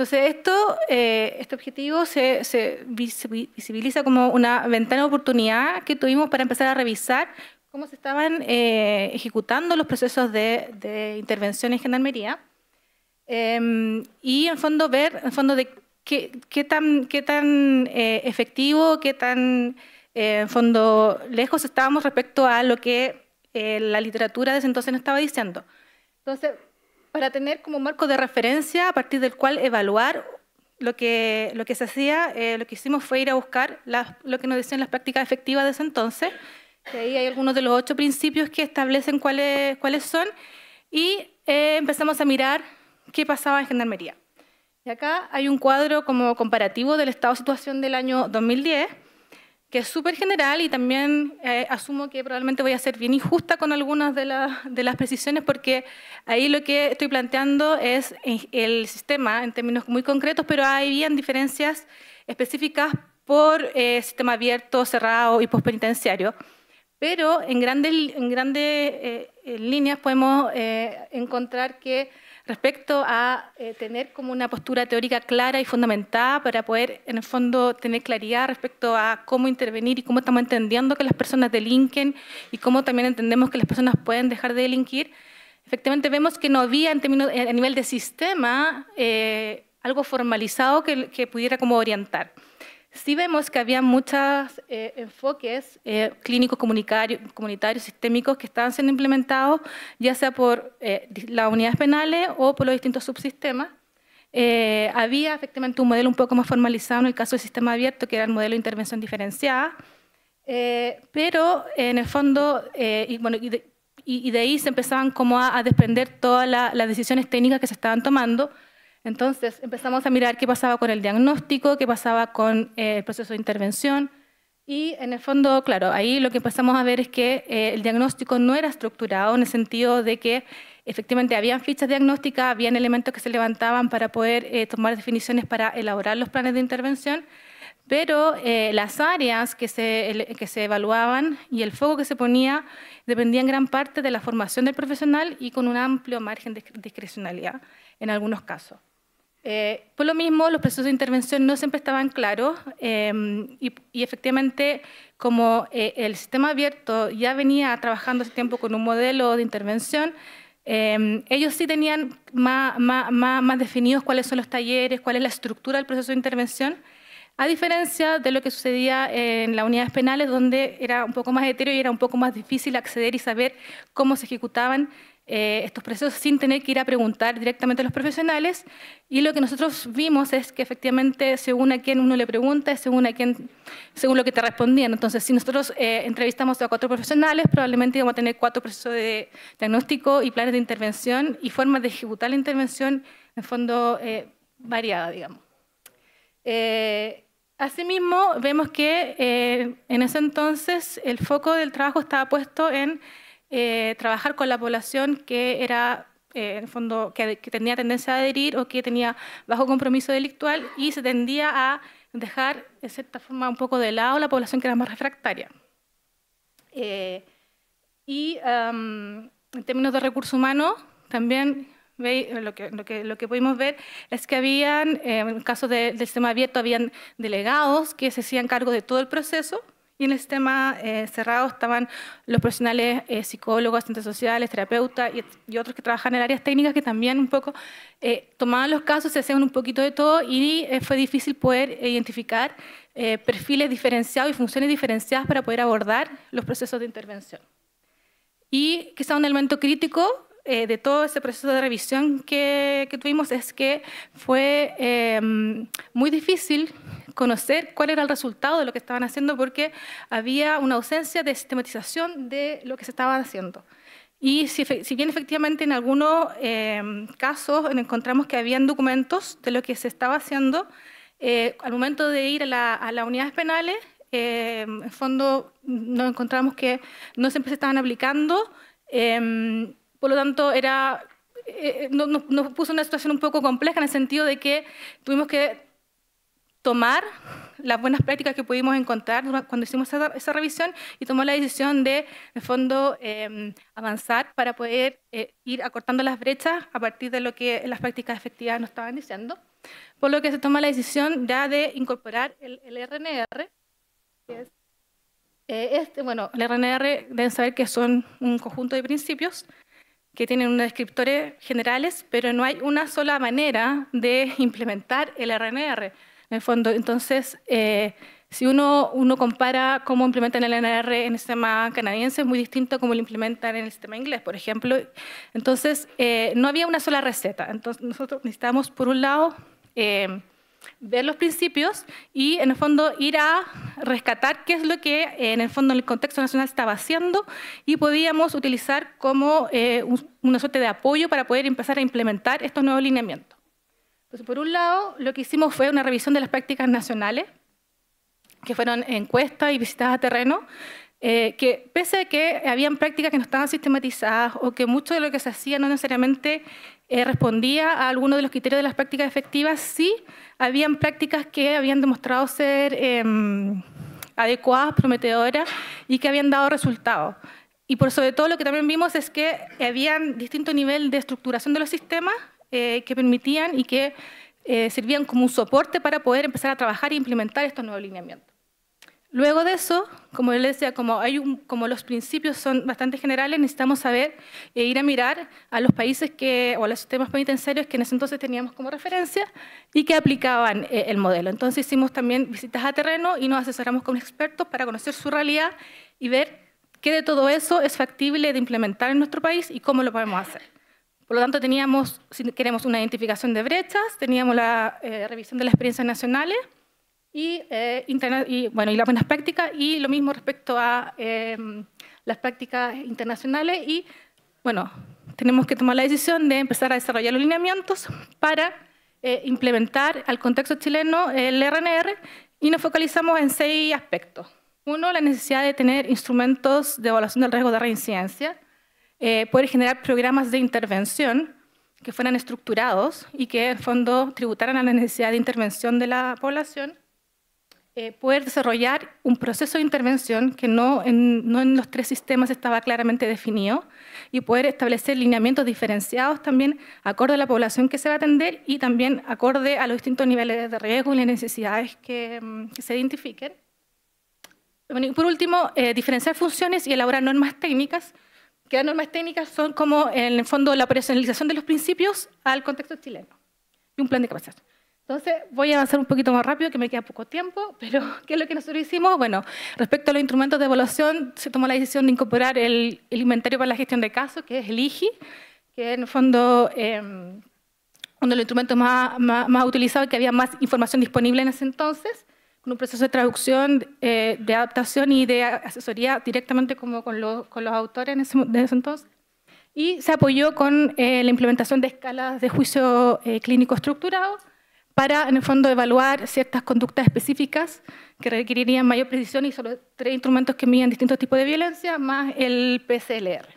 Entonces, esto, eh, este objetivo se, visibiliza como una ventana de oportunidad que tuvimos para empezar a revisar cómo se estaban eh, ejecutando los procesos de, intervención en gendarmería em, y, en fondo, ver en fondo de qué, qué tan, qué tan eh, efectivo, qué tan, en fondo, lejos estábamos respecto a lo que la literatura de entonces nos estaba diciendo. Entonces, para tener como marco de referencia a partir del cual evaluar lo que, lo que se hacía, eh, lo que hicimos fue ir a buscar lo que nos decían las prácticas efectivas de ese entonces. que ahí hay algunos de los ocho principios que establecen cuáles, cuáles son y eh, empezamos a mirar qué pasaba en Gendarmería. Y acá hay un cuadro como comparativo del estado de situación del año 2010 que es súper general y también eh, asumo que probablemente voy a ser bien injusta con algunas de, de, las precisiones porque ahí lo que estoy planteando es eh, el sistema en términos muy concretos, pero hay bien diferencias específicas por eh, sistema abierto, cerrado y pospenitenciario, Pero en grandes, en grandes líneas podemos encontrar que respecto a eh, tener como una postura teórica clara y fundamentada para poder, en el fondo, tener claridad respecto a cómo intervenir y cómo estamos entendiendo que las personas delinquen y cómo también entendemos que las personas pueden dejar de delinquir, efectivamente vemos que no había en términos, eh, a nivel de sistema eh, algo formalizado que, que pudiera como orientar. Sí vemos que había muchos eh, enfoques eh, clínicos comunitarios, sistémicos que estaban siendo implementados ya sea por eh, las unidades penales o por los distintos subsistemas. había efectivamente un modelo un poco más formalizado en el caso del sistema abierto, que era el modelo de intervención diferenciada, pero en el fondo, y, bueno, y, de, ahí se empezaban como a, desprender todas las decisiones técnicas que se estaban tomando, entonces empezamos a mirar qué pasaba con el diagnóstico, qué pasaba con eh, el proceso de intervención y en el fondo, claro, ahí lo que empezamos a ver es que eh, el diagnóstico no era estructurado en el sentido de que efectivamente habían fichas diagnósticas, habían elementos que se levantaban para poder eh, tomar definiciones para elaborar los planes de intervención, pero las áreas que se, que se evaluaban y el foco que se ponía dependían gran parte de la formación del profesional y con un amplio margen de discrecionalidad en algunos casos. Eh, por lo mismo, los procesos de intervención no siempre estaban claros em, y, efectivamente, como eh, el sistema abierto ya venía trabajando hace tiempo con un modelo de intervención, em, ellos sí tenían más, más, definidos cuáles son los talleres, cuál es la estructura del proceso de intervención, a diferencia de lo que sucedía en las unidades penales, donde era un poco más etéreo y era un poco más difícil acceder y saber cómo se ejecutaban eh, estos procesos sin tener que ir a preguntar directamente a los profesionales. Y lo que nosotros vimos es que efectivamente según a quién uno le pregunta, según, a quién, según lo que te respondían. Entonces, si nosotros eh, entrevistamos a cuatro profesionales, probablemente vamos a tener cuatro procesos de diagnóstico y planes de intervención y formas de ejecutar la intervención en fondo eh, variada, digamos. Asimismo, vemos que en ese entonces el foco del trabajo estaba puesto en eh, trabajar con la población que era eh, en fondo, que, tenía tendencia a adherir o que tenía bajo compromiso delictual y se tendía a dejar, de cierta forma, un poco de lado la población que era más refractaria. Eh, y en términos de recursos humanos, también lo que, lo, que, lo pudimos ver es que habían, en el caso del sistema abierto, habían delegados que se hacían cargo de todo el proceso, y en el sistema eh, cerrado estaban los profesionales eh, psicólogos, asistentes sociales, terapeutas y, otros que trabajan en áreas técnicas que también un poco eh, tomaban los casos, se hacían un poquito de todo y fue difícil poder identificar perfiles diferenciados y funciones diferenciadas para poder abordar los procesos de intervención. Y quizá un elemento crítico de todo ese proceso de revisión que, tuvimos es que fue muy difícil conocer cuál era el resultado de lo que estaban haciendo porque había una ausencia de sistematización de lo que se estaba haciendo. Y si, bien efectivamente en algunos em, casos encontramos que habían documentos de lo que se estaba haciendo, eh, al momento de ir a, las unidades penales, em, en fondo nos encontramos que no siempre se estaban aplicando, em, por lo tanto era, eh, eh, nos, nos puso una situación un poco compleja en el sentido de que tuvimos que tomar las buenas prácticas que pudimos encontrar cuando hicimos esa, revisión y tomó la decisión de, en el fondo, em, avanzar para poder eh, ir acortando las brechas a partir de lo que las prácticas efectivas nos estaban diciendo. Por lo que se toma la decisión ya de incorporar el, RNR, eh, este, bueno, el RNR deben saber que son un conjunto de principios que tienen unos descriptores generales, pero no hay una sola manera de implementar el RNR en el fondo, entonces, eh, si uno, uno compara cómo implementan el NR en el sistema canadiense, es muy distinto a cómo lo implementan en el sistema inglés, por ejemplo. Entonces, eh, no había una sola receta. Entonces, nosotros necesitábamos, por un lado, eh, ver los principios y, en el fondo, ir a rescatar qué es lo que, en el fondo, en el contexto nacional estaba haciendo y podíamos utilizar como una suerte de apoyo para poder empezar a implementar estos nuevos lineamientos por un lado, lo que hicimos fue una revisión de las prácticas nacionales, que fueron encuestas y visitas a terreno, eh, que pese a que habían prácticas que no estaban sistematizadas o que mucho de lo que se hacía no necesariamente eh, respondía a alguno de los criterios de las prácticas efectivas, sí habían prácticas que habían demostrado ser em, adecuadas, prometedoras y que habían dado resultados. Y por sobre todo lo que también vimos es que habían distinto nivel de estructuración de los sistemas eh, que permitían y que eh, servían como un soporte para poder empezar a trabajar e implementar estos nuevos lineamientos. Luego de eso, como les decía, como, los principios son bastante generales, necesitamos saber e ir a mirar a los países o a los sistemas penitenciarios que en ese entonces teníamos como referencia y que aplicaban eh, el modelo. Entonces hicimos también visitas a terreno y nos asesoramos con expertos para conocer su realidad y ver qué de todo eso es factible de implementar en nuestro país y cómo lo podemos hacer. Por lo tanto, teníamos, si queremos, una identificación de brechas, teníamos la eh, revisión de las experiencias nacionales eh, y, bueno, y las buenas prácticas, y lo mismo respecto a em, las prácticas internacionales. Y bueno, tenemos que tomar la decisión de empezar a desarrollar los lineamientos para eh, implementar al contexto chileno el RNR y nos focalizamos en seis aspectos. Uno, la necesidad de tener instrumentos de evaluación del riesgo de reincidencia. Eh, poder generar programas de intervención que fueran estructurados y que en fondo tributaran a la necesidad de intervención de la población, eh, poder desarrollar un proceso de intervención que no en, los tres sistemas estaba claramente definido y poder establecer lineamientos diferenciados también acorde a la población que se va a atender y también acorde a los distintos niveles de riesgo y las necesidades que, mm, se identifiquen. por último, eh, diferenciar funciones y elaborar normas técnicas que las normas técnicas son como, en el fondo, la operacionalización de los principios al contexto chileno y un plan de capacidad. Entonces, voy a avanzar un poquito más rápido, que me queda poco tiempo, pero ¿qué es lo que nosotros hicimos? Bueno, respecto a los instrumentos de evaluación, se tomó la decisión de incorporar el, inventario para la gestión de casos, que es el IGI, que en el fondo eh, uno de los instrumentos más, más, más utilizados y que había más información disponible en ese entonces con un proceso de traducción, eh, de adaptación y de asesoría directamente como con, los, autores en ese, entonces. Y se apoyó con eh, la implementación de escalas de juicio eh, clínico estructurado para, en el fondo, evaluar ciertas conductas específicas que requerirían mayor precisión y solo tres instrumentos que miden distintos tipos de violencia, más el PCLR.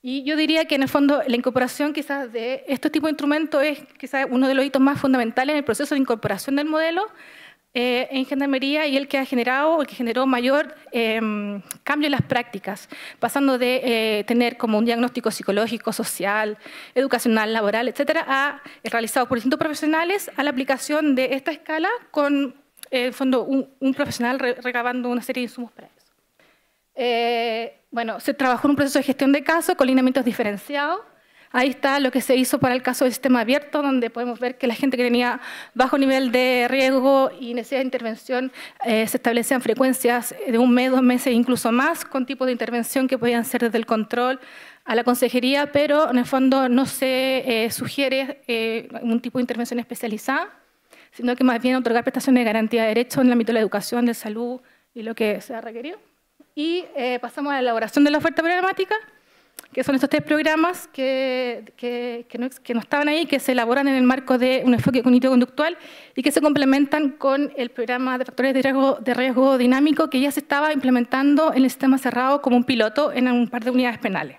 Y yo diría que en el fondo la incorporación quizás de estos tipo de instrumentos es quizás uno de los hitos más fundamentales en el proceso de incorporación del modelo eh, en gendarmería y el que ha generado o que generó mayor em, cambio en las prácticas, pasando de eh, tener como un diagnóstico psicológico, social, educacional, laboral, etcétera, a eh, realizado por distintos profesionales a la aplicación de esta escala con, en fondo, un, profesional recabando una serie de insumos para eso. bueno, se trabajó en un proceso de gestión de casos con lineamientos diferenciados Ahí está lo que se hizo para el caso del sistema abierto, donde podemos ver que la gente que tenía bajo nivel de riesgo y necesidad de intervención eh, se establecían frecuencias de un mes, dos meses, incluso más, con tipos de intervención que podían ser desde el control a la consejería, pero en el fondo no se eh, sugiere eh, un tipo de intervención especializada, sino que más bien otorgar prestaciones de garantía de derechos en el ámbito de la educación, de salud y lo que sea requerido. Y pasamos a la elaboración de la oferta programática que son estos tres programas que, no, estaban ahí, que se elaboran en el marco de un enfoque cognitivo-conductual y que se complementan con el programa de factores de riesgo, de riesgo dinámico que ya se estaba implementando en el sistema cerrado como un piloto en un par de unidades penales.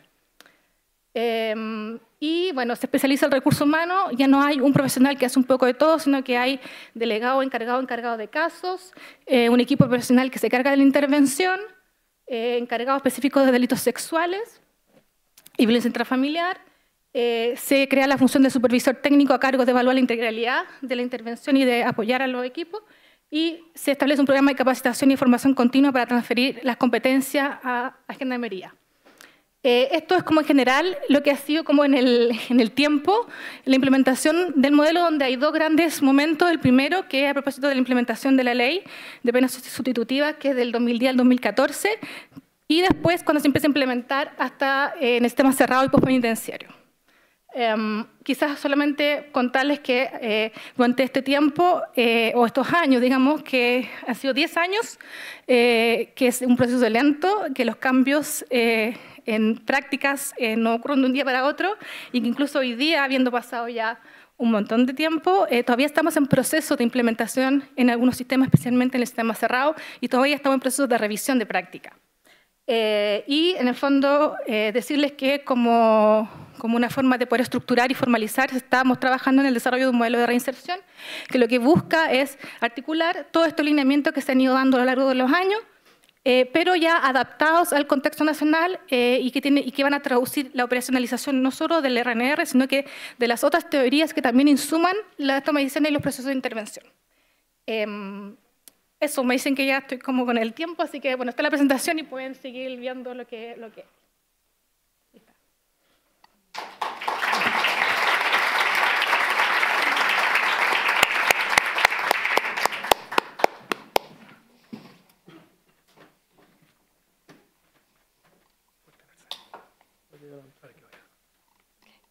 Em, y bueno, se especializa el recurso humano, ya no hay un profesional que hace un poco de todo, sino que hay delegado, encargado, encargado de casos, eh, un equipo profesional que se carga de la intervención, eh, encargado específico de delitos sexuales, y violencia intrafamiliar. Eh, se crea la función de supervisor técnico a cargo de evaluar la integralidad de la intervención y de apoyar a los equipos. Y se establece un programa de capacitación y formación continua para transferir las competencias a Agenda de eh, esto es como en general lo que ha sido como en el, en el, tiempo la implementación del modelo donde hay dos grandes momentos. El primero, que es a propósito de la implementación de la ley de penas sustitutivas, que es del 2010 al 2014, y después cuando se empieza a implementar hasta eh, en el sistema cerrado y postpenitenciario. Em, quizás solamente contarles que eh, durante este tiempo, eh, o estos años, digamos, que han sido 10 años, que es un proceso lento, que los cambios en prácticas no ocurren de un día para otro, y que incluso hoy día, habiendo pasado ya un montón de tiempo. todavía estamos en proceso de implementación en algunos sistemas, especialmente en el sistema cerrado, y todavía estamos en proceso de revisión de práctica. Eh, y en el fondo eh, decirles que como, como, una forma de poder estructurar y formalizar, estamos trabajando en el desarrollo de un modelo de reinserción que lo que busca es articular todo este lineamiento que se han ido dando a lo largo de los años, eh, pero ya adaptados al contexto nacional y, que tiene, y que van a traducir la operacionalización no solo del RNR, sino que de las otras teorías que también insuman la toma de decisiones y los procesos de intervención. Em, eso, me dicen que ya estoy como con el tiempo, así que bueno, está la presentación y pueden seguir viendo lo que... Lo que...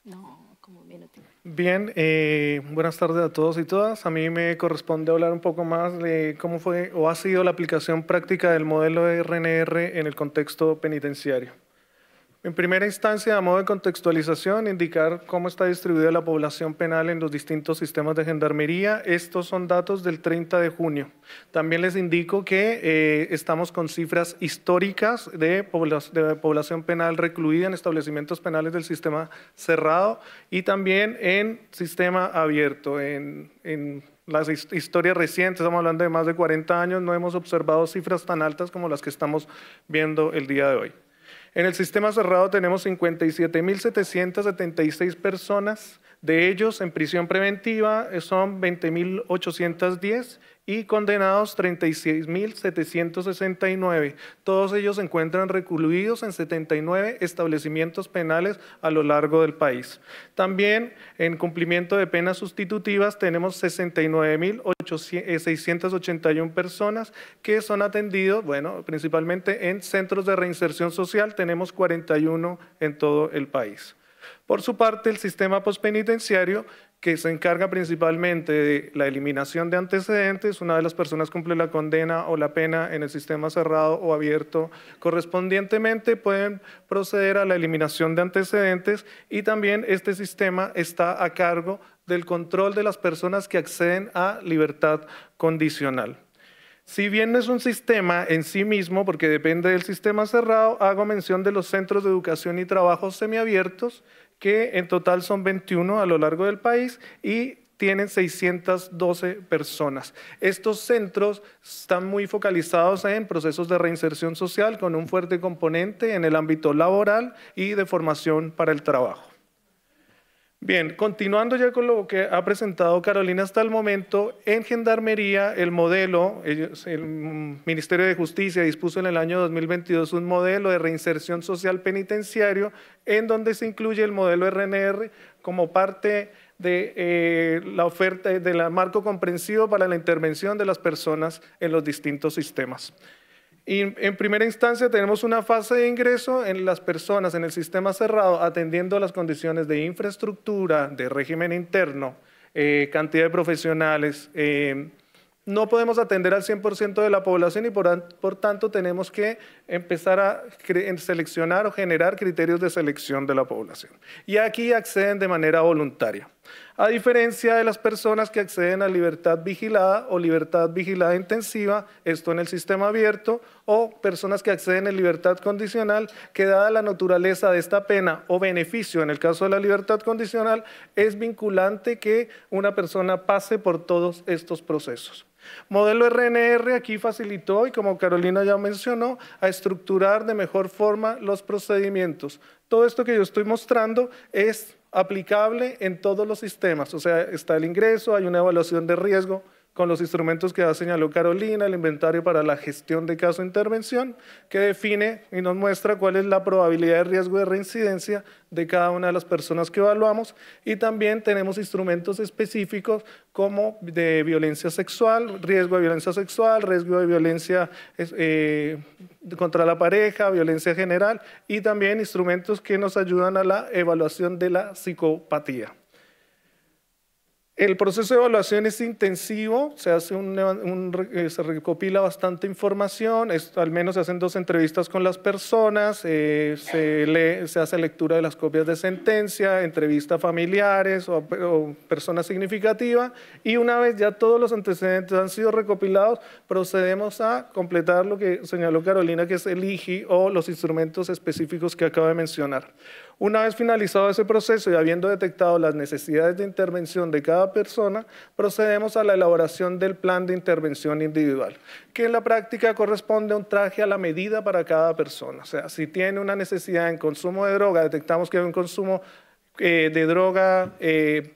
No, como un minuto. Bien, eh, buenas tardes a todos y todas. A mí me corresponde hablar un poco más de cómo fue o ha sido la aplicación práctica del modelo de RNR en el contexto penitenciario. En primera instancia, a modo de contextualización, indicar cómo está distribuida la población penal en los distintos sistemas de gendarmería. Estos son datos del 30 de junio. También les indico que eh, estamos con cifras históricas de, población penal recluida en establecimientos penales del sistema cerrado y también en sistema abierto. En, las historias recientes, estamos hablando de más de 40 años, no hemos observado cifras tan altas como las que estamos viendo el día de hoy. En el sistema cerrado tenemos 57.776 personas, de ellos en prisión preventiva eh, son 20.810 y condenados 36.769. Todos ellos se encuentran recluidos en 79 establecimientos penales a lo largo del país. También en cumplimiento de penas sustitutivas tenemos 69.681 eh, personas que son atendidos, bueno, principalmente en centros de reinserción social, tenemos 41 en todo el país. Por su parte, el sistema postpenitenciario que se encarga principalmente de la eliminación de antecedentes una vez las personas cumplen la condena o la pena en el sistema cerrado o abierto. Correspondientemente pueden proceder a la eliminación de antecedentes y también este sistema está a cargo del control de las personas que acceden a libertad condicional. Si bien es un sistema en sí mismo, porque depende del sistema cerrado, hago mención de los centros de educación y trabajo semiabiertos, que en total son 21 a lo largo del país y tienen 612 personas. Estos centros están muy focalizados en procesos de reinserción social con un fuerte componente en el ámbito laboral y de formación para el trabajo. Bien, continuando ya con lo que ha presentado Carolina hasta el momento, en Gendarmería el modelo, el Ministerio de Justicia dispuso en el año 2022 un modelo de reinserción social penitenciario en donde se incluye el modelo RNR como parte de eh, la oferta del marco comprensivo para la intervención de las personas en los distintos sistemas. Y en primera instancia tenemos una fase de ingreso en las personas en el sistema cerrado atendiendo a las condiciones de infraestructura, de régimen interno, eh, cantidad de profesionales. Eh, no podemos atender al 100% de la población y por tanto tenemos que empezar a seleccionar o generar criterios de selección de la población. Y aquí acceden de manera voluntaria a diferencia de las personas que acceden a libertad vigilada o libertad vigilada intensiva, esto en el sistema abierto, o personas que acceden a libertad condicional, que dada la naturaleza de esta pena o beneficio, en el caso de la libertad condicional, es vinculante que una persona pase por todos estos procesos. Modelo RNR aquí facilitó, y como Carolina ya mencionó, a estructurar de mejor forma los procedimientos. Todo esto que yo estoy mostrando es aplicable en todos los sistemas. O sea, está el ingreso, hay una evaluación de riesgo, con los instrumentos que ya señaló Carolina, el inventario para la gestión de caso intervención, que define y nos muestra cuál es la probabilidad de riesgo de reincidencia de cada una de las personas que evaluamos y también tenemos instrumentos específicos como de violencia sexual, riesgo de violencia sexual, riesgo de violencia eh, contra la pareja, violencia general y también instrumentos que nos ayudan a la evaluación de la psicopatía. El proceso de evaluación es intensivo, se, eh, recopila bastante información, al menos se hacen dos entrevistas con las personas, eh, se, hace lectura de las copias de sentencia, entrevista a familiares o, personas significativas y una vez ya todos los antecedentes han sido recopilados, procedemos a completar lo que señaló Carolina, que es el IGI o los instrumentos específicos que acaba de mencionar. Una vez finalizado ese proceso y habiendo detectado las necesidades de intervención de cada persona, procedemos a la elaboración del plan de intervención individual, que en la práctica corresponde a un traje a la medida para cada persona. O sea, si tiene una necesidad en consumo de droga, detectamos que hay un consumo eh, de droga... Eh,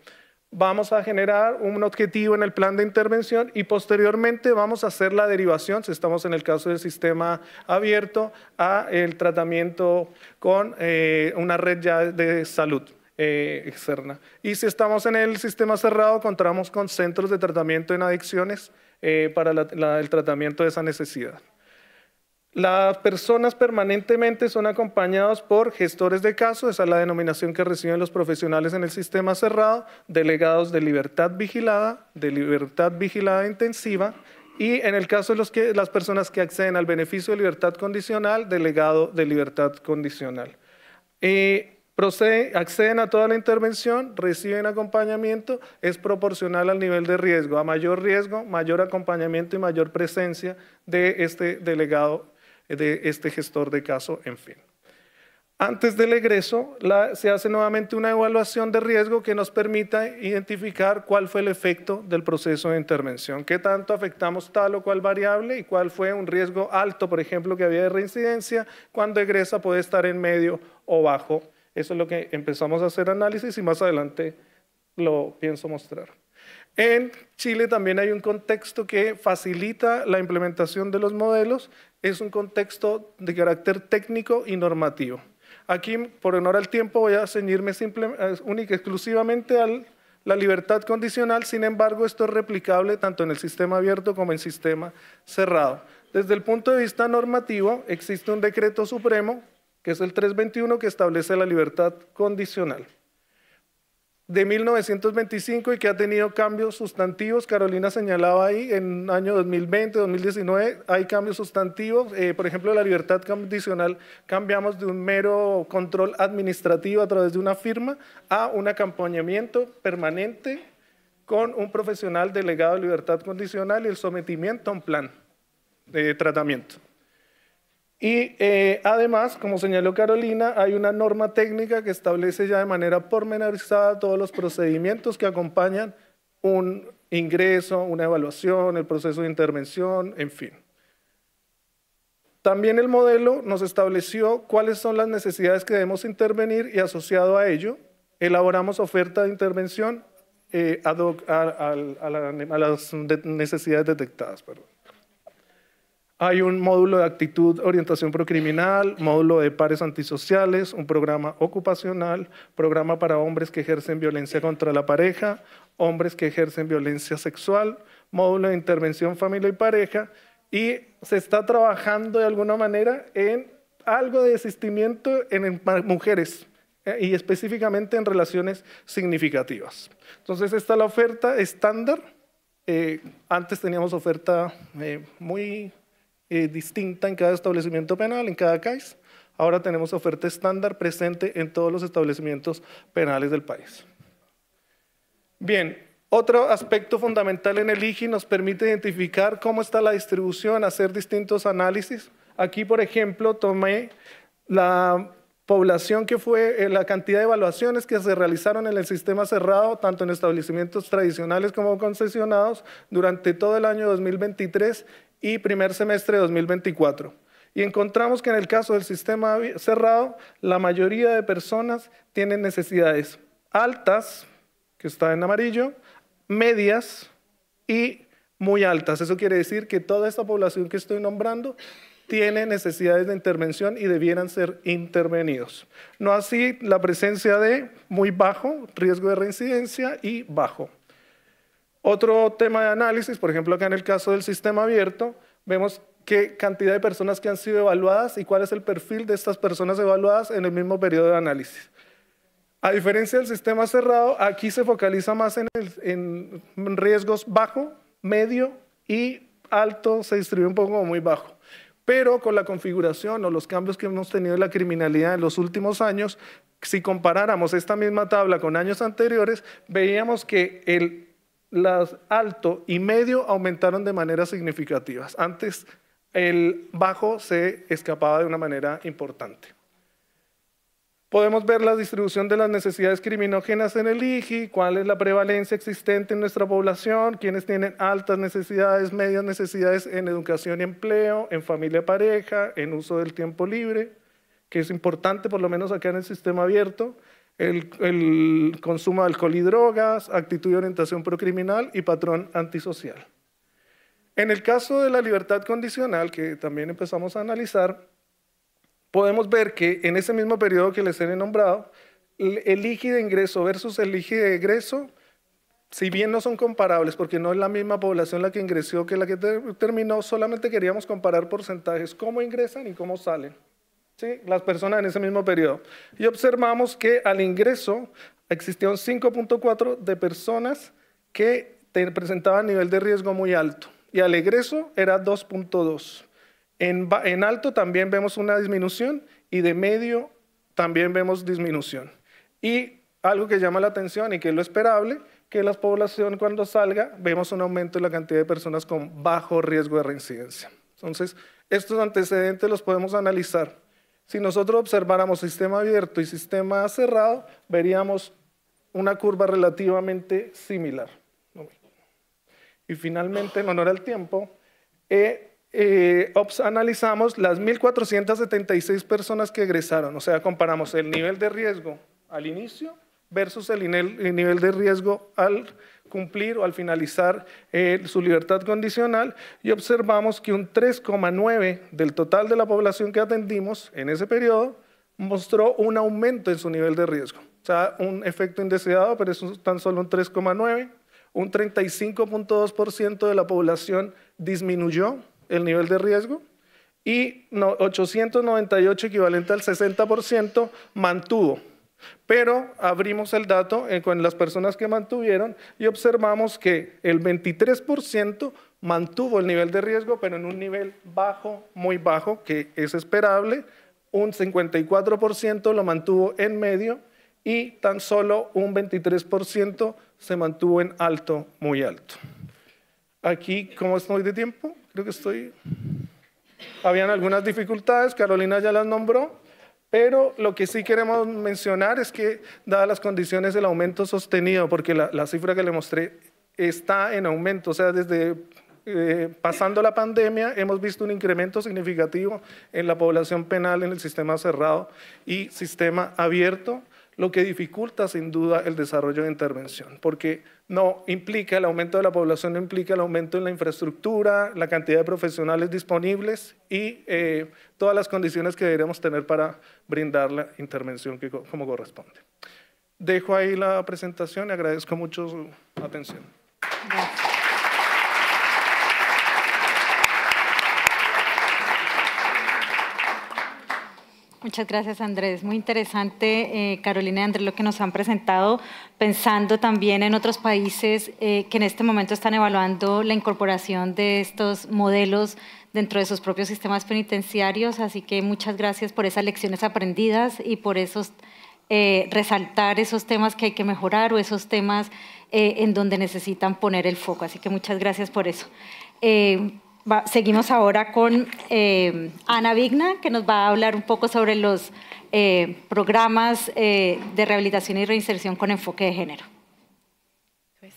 vamos a generar un objetivo en el plan de intervención y posteriormente vamos a hacer la derivación, si estamos en el caso del sistema abierto, a el tratamiento con eh, una red ya de salud. Eh, externa. Y si estamos en el sistema cerrado, contamos con centros de tratamiento en adicciones eh, para el tratamiento de esa necesidad. Las personas permanentemente son acompañadas por gestores de caso, esa es la denominación que reciben los profesionales en el sistema cerrado, delegados de libertad vigilada, de libertad vigilada intensiva y en el caso de las personas que acceden al beneficio de libertad condicional, delegado de libertad condicional. acceden a toda la intervención, reciben acompañamiento, es proporcional al nivel de riesgo. A mayor riesgo, mayor acompañamiento y mayor presencia de este delegado de este gestor de caso, en fin. Antes del egreso, se hace nuevamente una evaluación de riesgo que nos permita identificar cuál fue el efecto del proceso de intervención, qué tanto afectamos tal o cual variable y cuál fue un riesgo alto, por ejemplo, que había de reincidencia, cuando egresa puede estar en medio o bajo. Eso es lo que empezamos a hacer análisis y más adelante lo pienso mostrar. En Chile también hay un contexto que facilita la implementación de los modelos, es un contexto de carácter técnico y normativo. Aquí, por honor al tiempo, voy a ceñirme única exclusivamente a la libertad condicional, sin embargo, esto es replicable tanto en el sistema abierto como en el sistema cerrado. Desde el punto de vista normativo, existe un decreto supremo, que es el 321, que establece la libertad condicional de 1925 y que ha tenido cambios sustantivos. Carolina señalaba ahí, en año 2020, 2019 hay cambios sustantivos. Eh, por ejemplo, la libertad condicional cambiamos de un mero control administrativo a través de una firma a un acompañamiento permanente con un profesional delegado de libertad condicional y el sometimiento a un plan de tratamiento. Y eh, además, como señaló Carolina, hay una norma técnica que establece ya de manera pormenorizada todos los procedimientos que acompañan un ingreso, una evaluación, el proceso de intervención, en fin. También el modelo nos estableció cuáles son las necesidades que debemos intervenir y asociado a ello, elaboramos oferta de intervención eh, a, a, las necesidades detectadas. Perdón. Hay un módulo de actitud, orientación procriminal, módulo de pares antisociales, un programa ocupacional, programa para hombres que ejercen violencia contra la pareja, hombres que ejercen violencia sexual, módulo de intervención familia y pareja, y se está trabajando de alguna manera en algo de desistimiento en mujeres eh, y específicamente en relaciones significativas. Entonces, está la oferta estándar. Eh, antes teníamos oferta eh, muy eh, distinta en cada establecimiento penal, en cada CAIS. Ahora tenemos oferta estándar presente en todos los establecimientos penales del país. Bien, otro aspecto fundamental en el IGI nos permite identificar cómo está la distribución, hacer distintos análisis. Aquí, por ejemplo, tomé la población que fue, eh, la cantidad de evaluaciones que se realizaron en el sistema cerrado, tanto en establecimientos tradicionales como concesionados, durante todo el año 2023 y primer semestre de 2024. Y encontramos que en el caso del sistema cerrado, la mayoría de personas tienen necesidades altas, que está en amarillo, medias y muy altas. Eso quiere decir que toda esta población que estoy nombrando tiene necesidades de intervención y debieran ser intervenidos. No así la presencia de muy bajo, riesgo de reincidencia y bajo. Otro tema de análisis, por ejemplo, acá en el caso del sistema abierto, vemos qué cantidad de personas que han sido evaluadas y cuál es el perfil de estas personas evaluadas en el mismo periodo de análisis. A diferencia del sistema cerrado, aquí se focaliza más en, el, en riesgos bajo, medio y alto, se distribuye un poco muy bajo. Pero con la configuración o los cambios que hemos tenido en la criminalidad en los últimos años, si comparáramos esta misma tabla con años anteriores, veíamos que el las alto y medio aumentaron de manera significativa. Antes el bajo se escapaba de una manera importante. Podemos ver la distribución de las necesidades criminógenas en el IGI, cuál es la prevalencia existente en nuestra población, quiénes tienen altas necesidades, medias necesidades en educación y empleo, en familia pareja, en uso del tiempo libre, que es importante por lo menos acá en el sistema abierto el, consumo de alcohol y drogas, actitud y orientación procriminal y patrón antisocial. En el caso de la libertad condicional, que también empezamos a analizar, podemos ver que en ese mismo periodo que les he nombrado, el de ingreso versus el de egreso, si bien no son comparables, porque no es la misma población la que ingresó que la que terminó, solamente queríamos comparar porcentajes, cómo ingresan y cómo salen las personas en ese mismo periodo. Y observamos que al ingreso existieron 5.4 de personas que presentaban nivel de riesgo muy alto y al egreso era 2.2. En, en alto también vemos una disminución y de medio también vemos disminución. Y algo que llama la atención y que es lo esperable, que la población cuando salga vemos un aumento en la cantidad de personas con bajo riesgo de reincidencia. Entonces, estos antecedentes los podemos analizar si nosotros observáramos sistema abierto y sistema cerrado, veríamos una curva relativamente similar. Y finalmente, en honor al tiempo, eh, eh, analizamos las 1.476 personas que egresaron, o sea, comparamos el nivel de riesgo al inicio versus el nivel de riesgo al cumplir o al finalizar eh, su libertad condicional y observamos que un 3,9 del total de la población que atendimos en ese periodo mostró un aumento en su nivel de riesgo. O sea, un efecto indeseado, pero es tan solo un 3,9. Un 35.2% de la población disminuyó el nivel de riesgo y 898, equivalente al 60%, mantuvo pero abrimos el dato con las personas que mantuvieron y observamos que el 23% mantuvo el nivel de riesgo, pero en un nivel bajo, muy bajo, que es esperable. Un 54% lo mantuvo en medio y tan solo un 23% se mantuvo en alto, muy alto. Aquí, ¿cómo estoy de tiempo? Creo que estoy... Habían algunas dificultades, Carolina ya las nombró, pero lo que sí queremos mencionar es que, dadas las condiciones del aumento sostenido, porque la, cifra que le mostré está en aumento, o sea, desde eh, pasando la pandemia hemos visto un incremento significativo en la población penal en el sistema cerrado y sistema abierto lo que dificulta sin duda el desarrollo de intervención, porque no implica el aumento de la población, no implica el aumento en la infraestructura, la cantidad de profesionales disponibles y eh, todas las condiciones que deberíamos tener para brindar la intervención que, como corresponde. Dejo ahí la presentación y agradezco mucho su atención. Muchas gracias, Andrés. Muy interesante, eh, Carolina y Andrés, lo que nos han presentado, pensando también en otros países eh, que en este momento están evaluando la incorporación de estos modelos dentro de sus propios sistemas penitenciarios. Así que muchas gracias por esas lecciones aprendidas y por esos eh, resaltar esos temas que hay que mejorar o esos temas en donde necesitan poner el foco. Así que muchas gracias por eso seguimos ahora con eh, Ana Vigna, que nos va a hablar un poco sobre los eh, programas eh, de rehabilitación y reinserción con enfoque de género. Pues,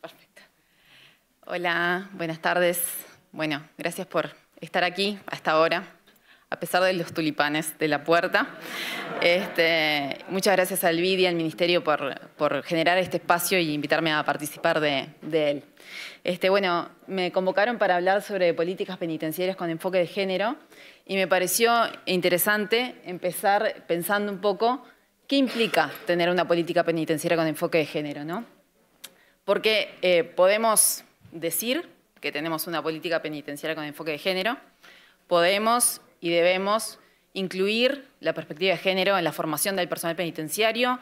Perfecto. Hola, buenas tardes. Bueno, gracias por estar aquí hasta ahora a pesar de los tulipanes de la puerta. Este, muchas gracias al BID y al Ministerio por, generar este espacio y invitarme a participar de, él. Este, bueno, me convocaron para hablar sobre políticas penitenciarias con enfoque de género y me pareció interesante empezar pensando un poco qué implica tener una política penitenciaria con enfoque de género, ¿no? Porque eh, podemos decir que tenemos una política penitenciaria con enfoque de género, podemos y debemos incluir la perspectiva de género en la formación del personal penitenciario,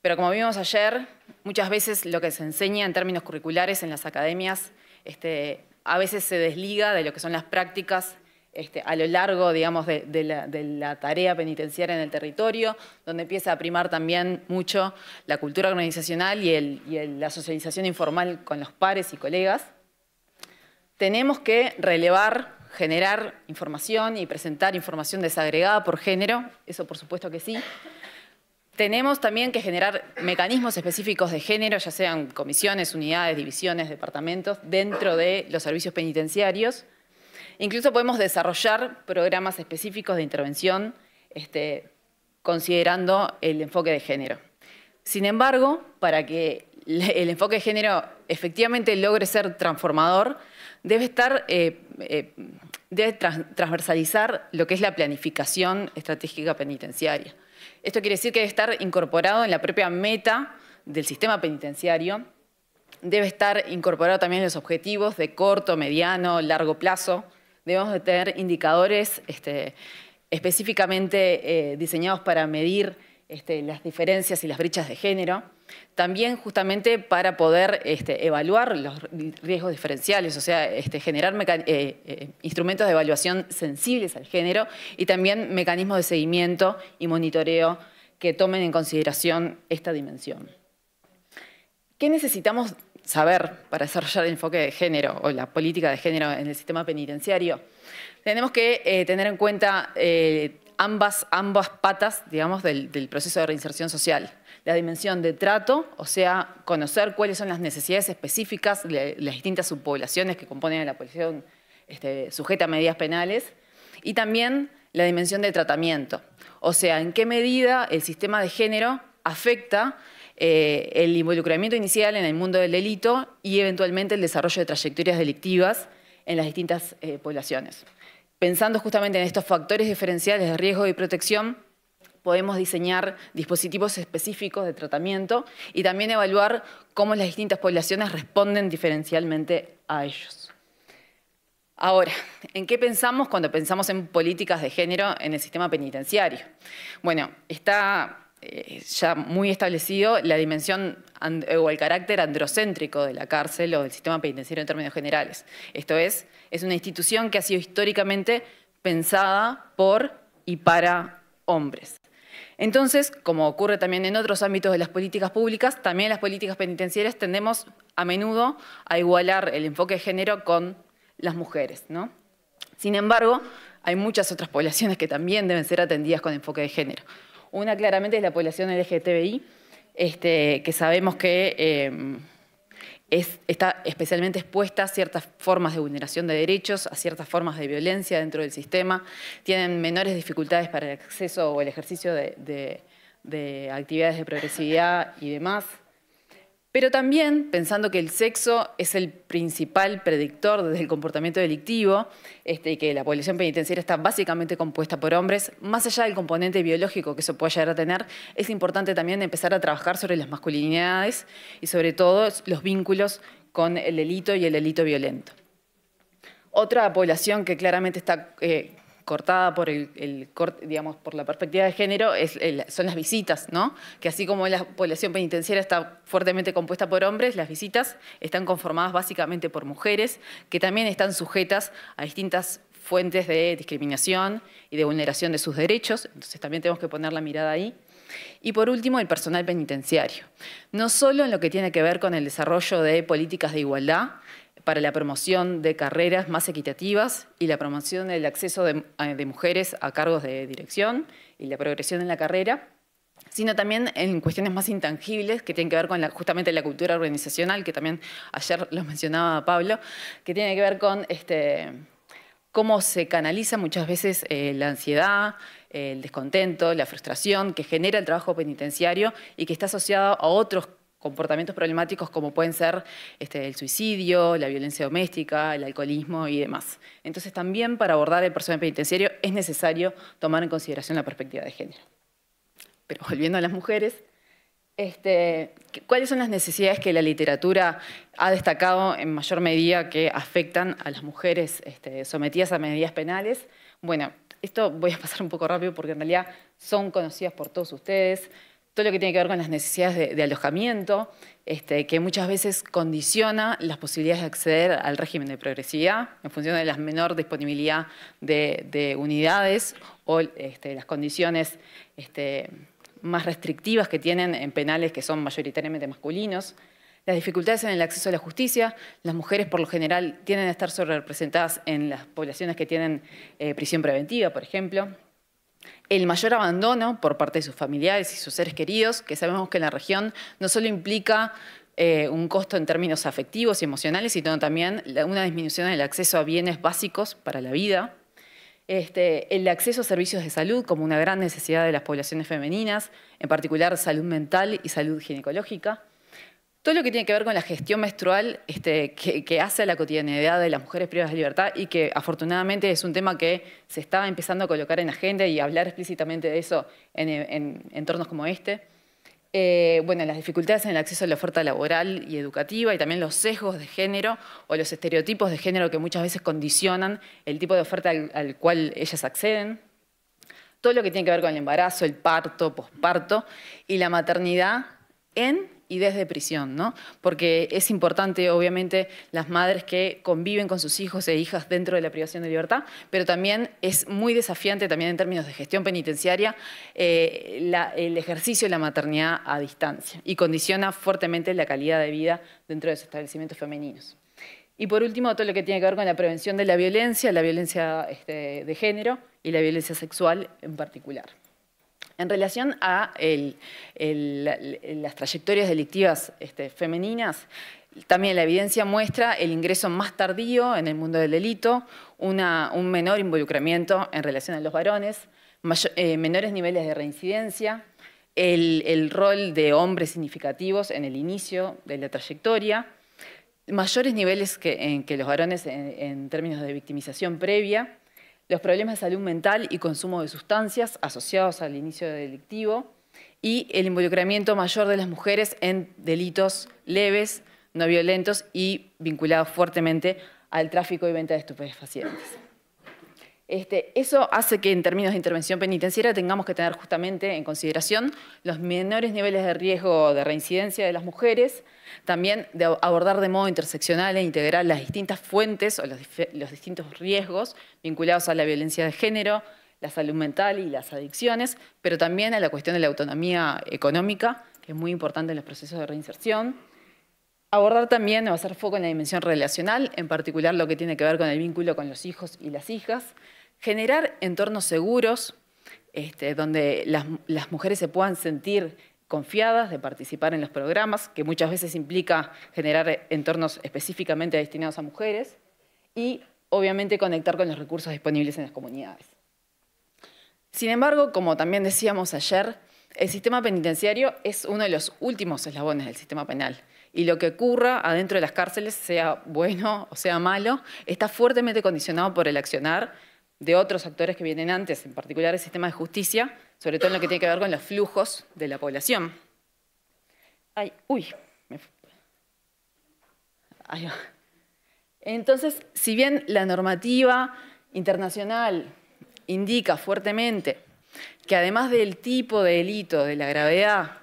pero como vimos ayer, muchas veces lo que se enseña en términos curriculares en las academias este, a veces se desliga de lo que son las prácticas este, a lo largo, digamos, de, la, tarea penitenciaria en el territorio, donde empieza a primar también mucho la cultura organizacional y, la socialización informal con los pares y colegas. Tenemos que relevar generar información y presentar información desagregada por género, eso por supuesto que sí. Tenemos también que generar mecanismos específicos de género, ya sean comisiones, unidades, divisiones, departamentos, dentro de los servicios penitenciarios. Incluso podemos desarrollar programas específicos de intervención este, considerando el enfoque de género. Sin embargo, para que el enfoque de género efectivamente logre ser transformador, debe estar eh, eh, de transversalizar lo que es la planificación estratégica penitenciaria. Esto quiere decir que debe estar incorporado en la propia meta del sistema penitenciario, debe estar incorporado también en los objetivos de corto, mediano, largo plazo, debemos de tener indicadores este, específicamente eh, diseñados para medir este, las diferencias y las brechas de género. También justamente para poder este, evaluar los riesgos diferenciales, o sea, este, generar eh, eh, instrumentos de evaluación sensibles al género y también mecanismos de seguimiento y monitoreo que tomen en consideración esta dimensión. ¿Qué necesitamos saber para desarrollar el enfoque de género o la política de género en el sistema penitenciario? Tenemos que eh, tener en cuenta ambas, patas, del proceso de reinserción social la dimensión de trato, o sea, conocer cuáles son las necesidades específicas de las distintas subpoblaciones que componen a la población este, sujeta a medidas penales, y también la dimensión de tratamiento, o sea, en qué medida el sistema de género afecta eh, el involucramiento inicial en el mundo del delito y eventualmente el desarrollo de trayectorias delictivas en las distintas eh, poblaciones. Pensando justamente en estos factores diferenciales de riesgo y protección, podemos diseñar dispositivos específicos de tratamiento y también evaluar cómo las distintas poblaciones responden diferencialmente a ellos. Ahora, ¿en qué pensamos cuando pensamos en políticas de género en el sistema penitenciario? Bueno, está eh, ya muy establecido la dimensión eh, o el carácter androcéntrico de la cárcel o del sistema penitenciario en términos generales. Esto es, es una institución que ha sido históricamente pensada por y para hombres. Entonces, como ocurre también en otros ámbitos de las políticas públicas, también las políticas penitenciarias tendemos a menudo a igualar el enfoque de género con las mujeres. ¿no? Sin embargo, hay muchas otras poblaciones que también deben ser atendidas con enfoque de género. Una claramente es la población LGTBI, este, que sabemos que... Em, está especialmente expuesta a ciertas formas de vulneración de derechos, a ciertas formas de violencia dentro del sistema, tienen menores dificultades para el acceso o el ejercicio de actividades de progresividad y demás. Pero también, pensando que el sexo es el principal predictor desde el comportamiento delictivo este, y que la población penitenciaria está básicamente compuesta por hombres, más allá del componente biológico que eso puede llegar a tener, es importante también empezar a trabajar sobre las masculinidades y sobre todo los vínculos con el delito y el delito violento. Otra población que claramente está eh, cortada por el, por la perspectiva de género son las visitas, Que así como la población penitenciaria está fuertemente compuesta por hombres, las visitas están conformadas básicamente por mujeres que también están sujetas a distintas fuentes de discriminación y de vulneración de sus derechos, entonces también tenemos que poner la mirada ahí. Y por último, el personal penitenciario. No solo en lo que tiene que ver con el desarrollo de políticas de igualdad, para la promoción de carreras más equitativas y la promoción del acceso eh, de, mujeres a cargos de dirección y la progresión en la carrera, sino también en cuestiones más intangibles que tienen que ver con la, justamente la cultura organizacional, que también ayer lo mencionaba Pablo, que tiene que ver con este, cómo se canaliza muchas veces eh, la ansiedad, eh, el descontento, la frustración que genera el trabajo penitenciario y que está asociado a otros comportamientos problemáticos como pueden ser este, el suicidio, la violencia doméstica, el alcoholismo y demás. Entonces también para abordar el personal penitenciario es necesario tomar en consideración la perspectiva de género. Pero volviendo a las mujeres, este, ¿cuáles son las necesidades que la literatura ha destacado en mayor medida que afectan a las mujeres este, sometidas a medidas penales? Bueno, esto voy a pasar un poco rápido porque en realidad son conocidas por todos ustedes todo lo que tiene que ver con las necesidades de, alojamiento, este, que muchas veces condiciona las posibilidades de acceder al régimen de progresividad en función de la menor disponibilidad de, unidades o este, las condiciones este, más restrictivas que tienen en penales que son mayoritariamente masculinos. Las dificultades en el acceso a la justicia, las mujeres por lo general tienen a estar sobre representadas en las poblaciones que tienen eh, prisión preventiva, por ejemplo. El mayor abandono por parte de sus familiares y sus seres queridos, que sabemos que en la región no solo implica eh, un costo en términos afectivos y emocionales, sino también una disminución en el acceso a bienes básicos para la vida. Este, el acceso a servicios de salud como una gran necesidad de las poblaciones femeninas, en particular salud mental y salud ginecológica todo lo que tiene que ver con la gestión menstrual este, que, hace a la cotidianidad de las mujeres privadas de libertad y que afortunadamente es un tema que se está empezando a colocar en agenda y hablar explícitamente de eso en, entornos como este. Eh, bueno, las dificultades en el acceso a la oferta laboral y educativa y también los sesgos de género o los estereotipos de género que muchas veces condicionan el tipo de oferta al, al cual ellas acceden. Todo lo que tiene que ver con el embarazo, el parto, posparto y la maternidad en y desde prisión, ¿no? Porque es importante, obviamente, las madres que conviven con sus hijos e hijas dentro de la privación de libertad, pero también es muy desafiante, también en términos de gestión penitenciaria, eh, el ejercicio de la maternidad a distancia y condiciona fuertemente la calidad de vida dentro de los establecimientos femeninos. Y por último, todo lo que tiene que ver con la prevención de la violencia, la violencia este, de género y la violencia sexual en particular. En relación a las trayectorias delictivas este, femeninas, también la evidencia muestra el ingreso más tardío en el mundo del delito, un menor involucramiento en relación a los varones, eh, menores niveles de reincidencia, el, rol de hombres significativos en el inicio de la trayectoria, mayores niveles que, los varones en términos de victimización previa, los problemas de salud mental y consumo de sustancias asociados al inicio delictivo y el involucramiento mayor de las mujeres en delitos leves, no violentos y vinculados fuertemente al tráfico y venta de estupefacientes. Este, eso hace que en términos de intervención penitenciaria tengamos que tener justamente en consideración los menores niveles de riesgo de reincidencia de las mujeres, también abordar de modo interseccional e integral las distintas fuentes o los, los distintos riesgos vinculados a la violencia de género, la salud mental y las adicciones, pero también a la cuestión de la autonomía económica, que es muy importante en los procesos de reinserción. Abordar también o hacer foco en la dimensión relacional, en particular lo que tiene que ver con el vínculo con los hijos y las hijas, generar entornos seguros este, donde las mujeres se puedan sentir confiadas de participar en los programas, que muchas veces implica generar entornos específicamente destinados a mujeres, y obviamente conectar con los recursos disponibles en las comunidades. Sin embargo, como también decíamos ayer, el sistema penitenciario es uno de los últimos eslabones del sistema penal y lo que ocurra adentro de las cárceles, sea bueno o sea malo, está fuertemente condicionado por el accionar de otros actores que vienen antes, en particular el sistema de justicia, sobre todo en lo que tiene que ver con los flujos de la población. uy, Entonces, si bien la normativa internacional indica fuertemente que además del tipo de delito, de la gravedad,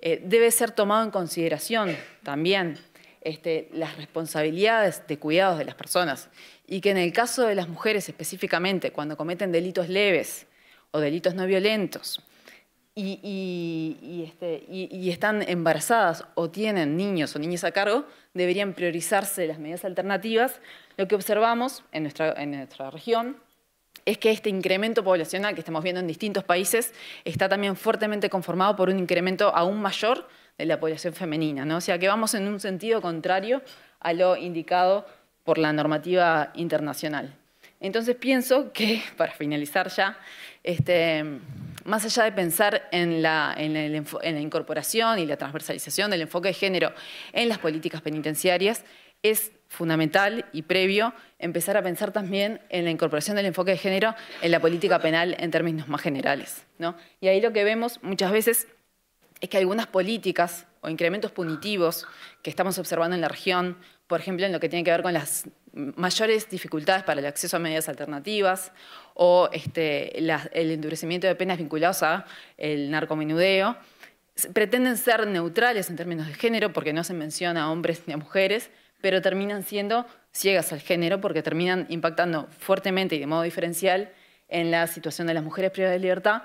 eh, debe ser tomado en consideración también este, las responsabilidades de cuidados de las personas y que en el caso de las mujeres específicamente, cuando cometen delitos leves o delitos no violentos este, y, están embarazadas o tienen niños o niñas a cargo, deberían priorizarse las medidas alternativas. Lo que observamos en nuestra, en nuestra región es que este incremento poblacional que estamos viendo en distintos países está también fuertemente conformado por un incremento aún mayor la población femenina, ¿no? O sea, que vamos en un sentido contrario a lo indicado por la normativa internacional. Entonces pienso que, para finalizar ya, este, más allá de pensar en la, incorporación y la transversalización del enfoque de género en las políticas penitenciarias, es fundamental y previo empezar a pensar también en la incorporación del enfoque de género en la política penal en términos más generales. Y ahí lo que vemos muchas veces es que algunas políticas o incrementos punitivos que estamos observando en la región, por ejemplo, en lo que tiene que ver con las mayores dificultades para el acceso a medidas alternativas o este, el endurecimiento de penas vinculados al narcomenudeo, pretenden ser neutrales en términos de género porque no se menciona a hombres ni a mujeres, pero terminan siendo ciegas al género porque terminan impactando fuertemente y de modo diferencial en la situación de las mujeres privadas de libertad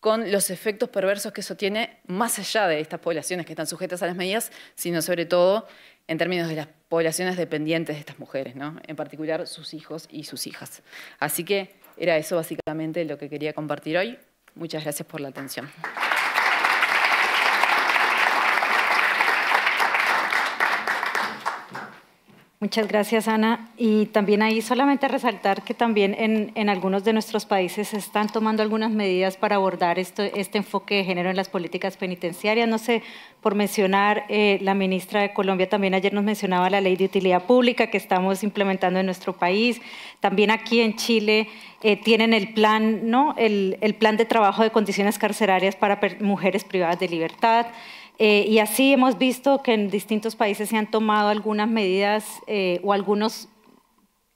con los efectos perversos que eso tiene más allá de estas poblaciones que están sujetas a las medidas, sino sobre todo en términos de las poblaciones dependientes de estas mujeres, en particular sus hijos y sus hijas. Así que era eso básicamente lo que quería compartir hoy. Muchas gracias por la atención. Muchas gracias, Ana. Y también ahí solamente resaltar que también en, algunos de nuestros países se están tomando algunas medidas para abordar este enfoque de género en las políticas penitenciarias. No sé, por mencionar, eh, la ministra de Colombia también ayer nos mencionaba la ley de utilidad pública que estamos implementando en nuestro país. También aquí en Chile eh, tienen el plan, ¿no? El, el, plan de trabajo de condiciones carcerarias para mujeres privadas de libertad. Eh, y así hemos visto que en distintos países se han tomado algunas medidas eh, o algunos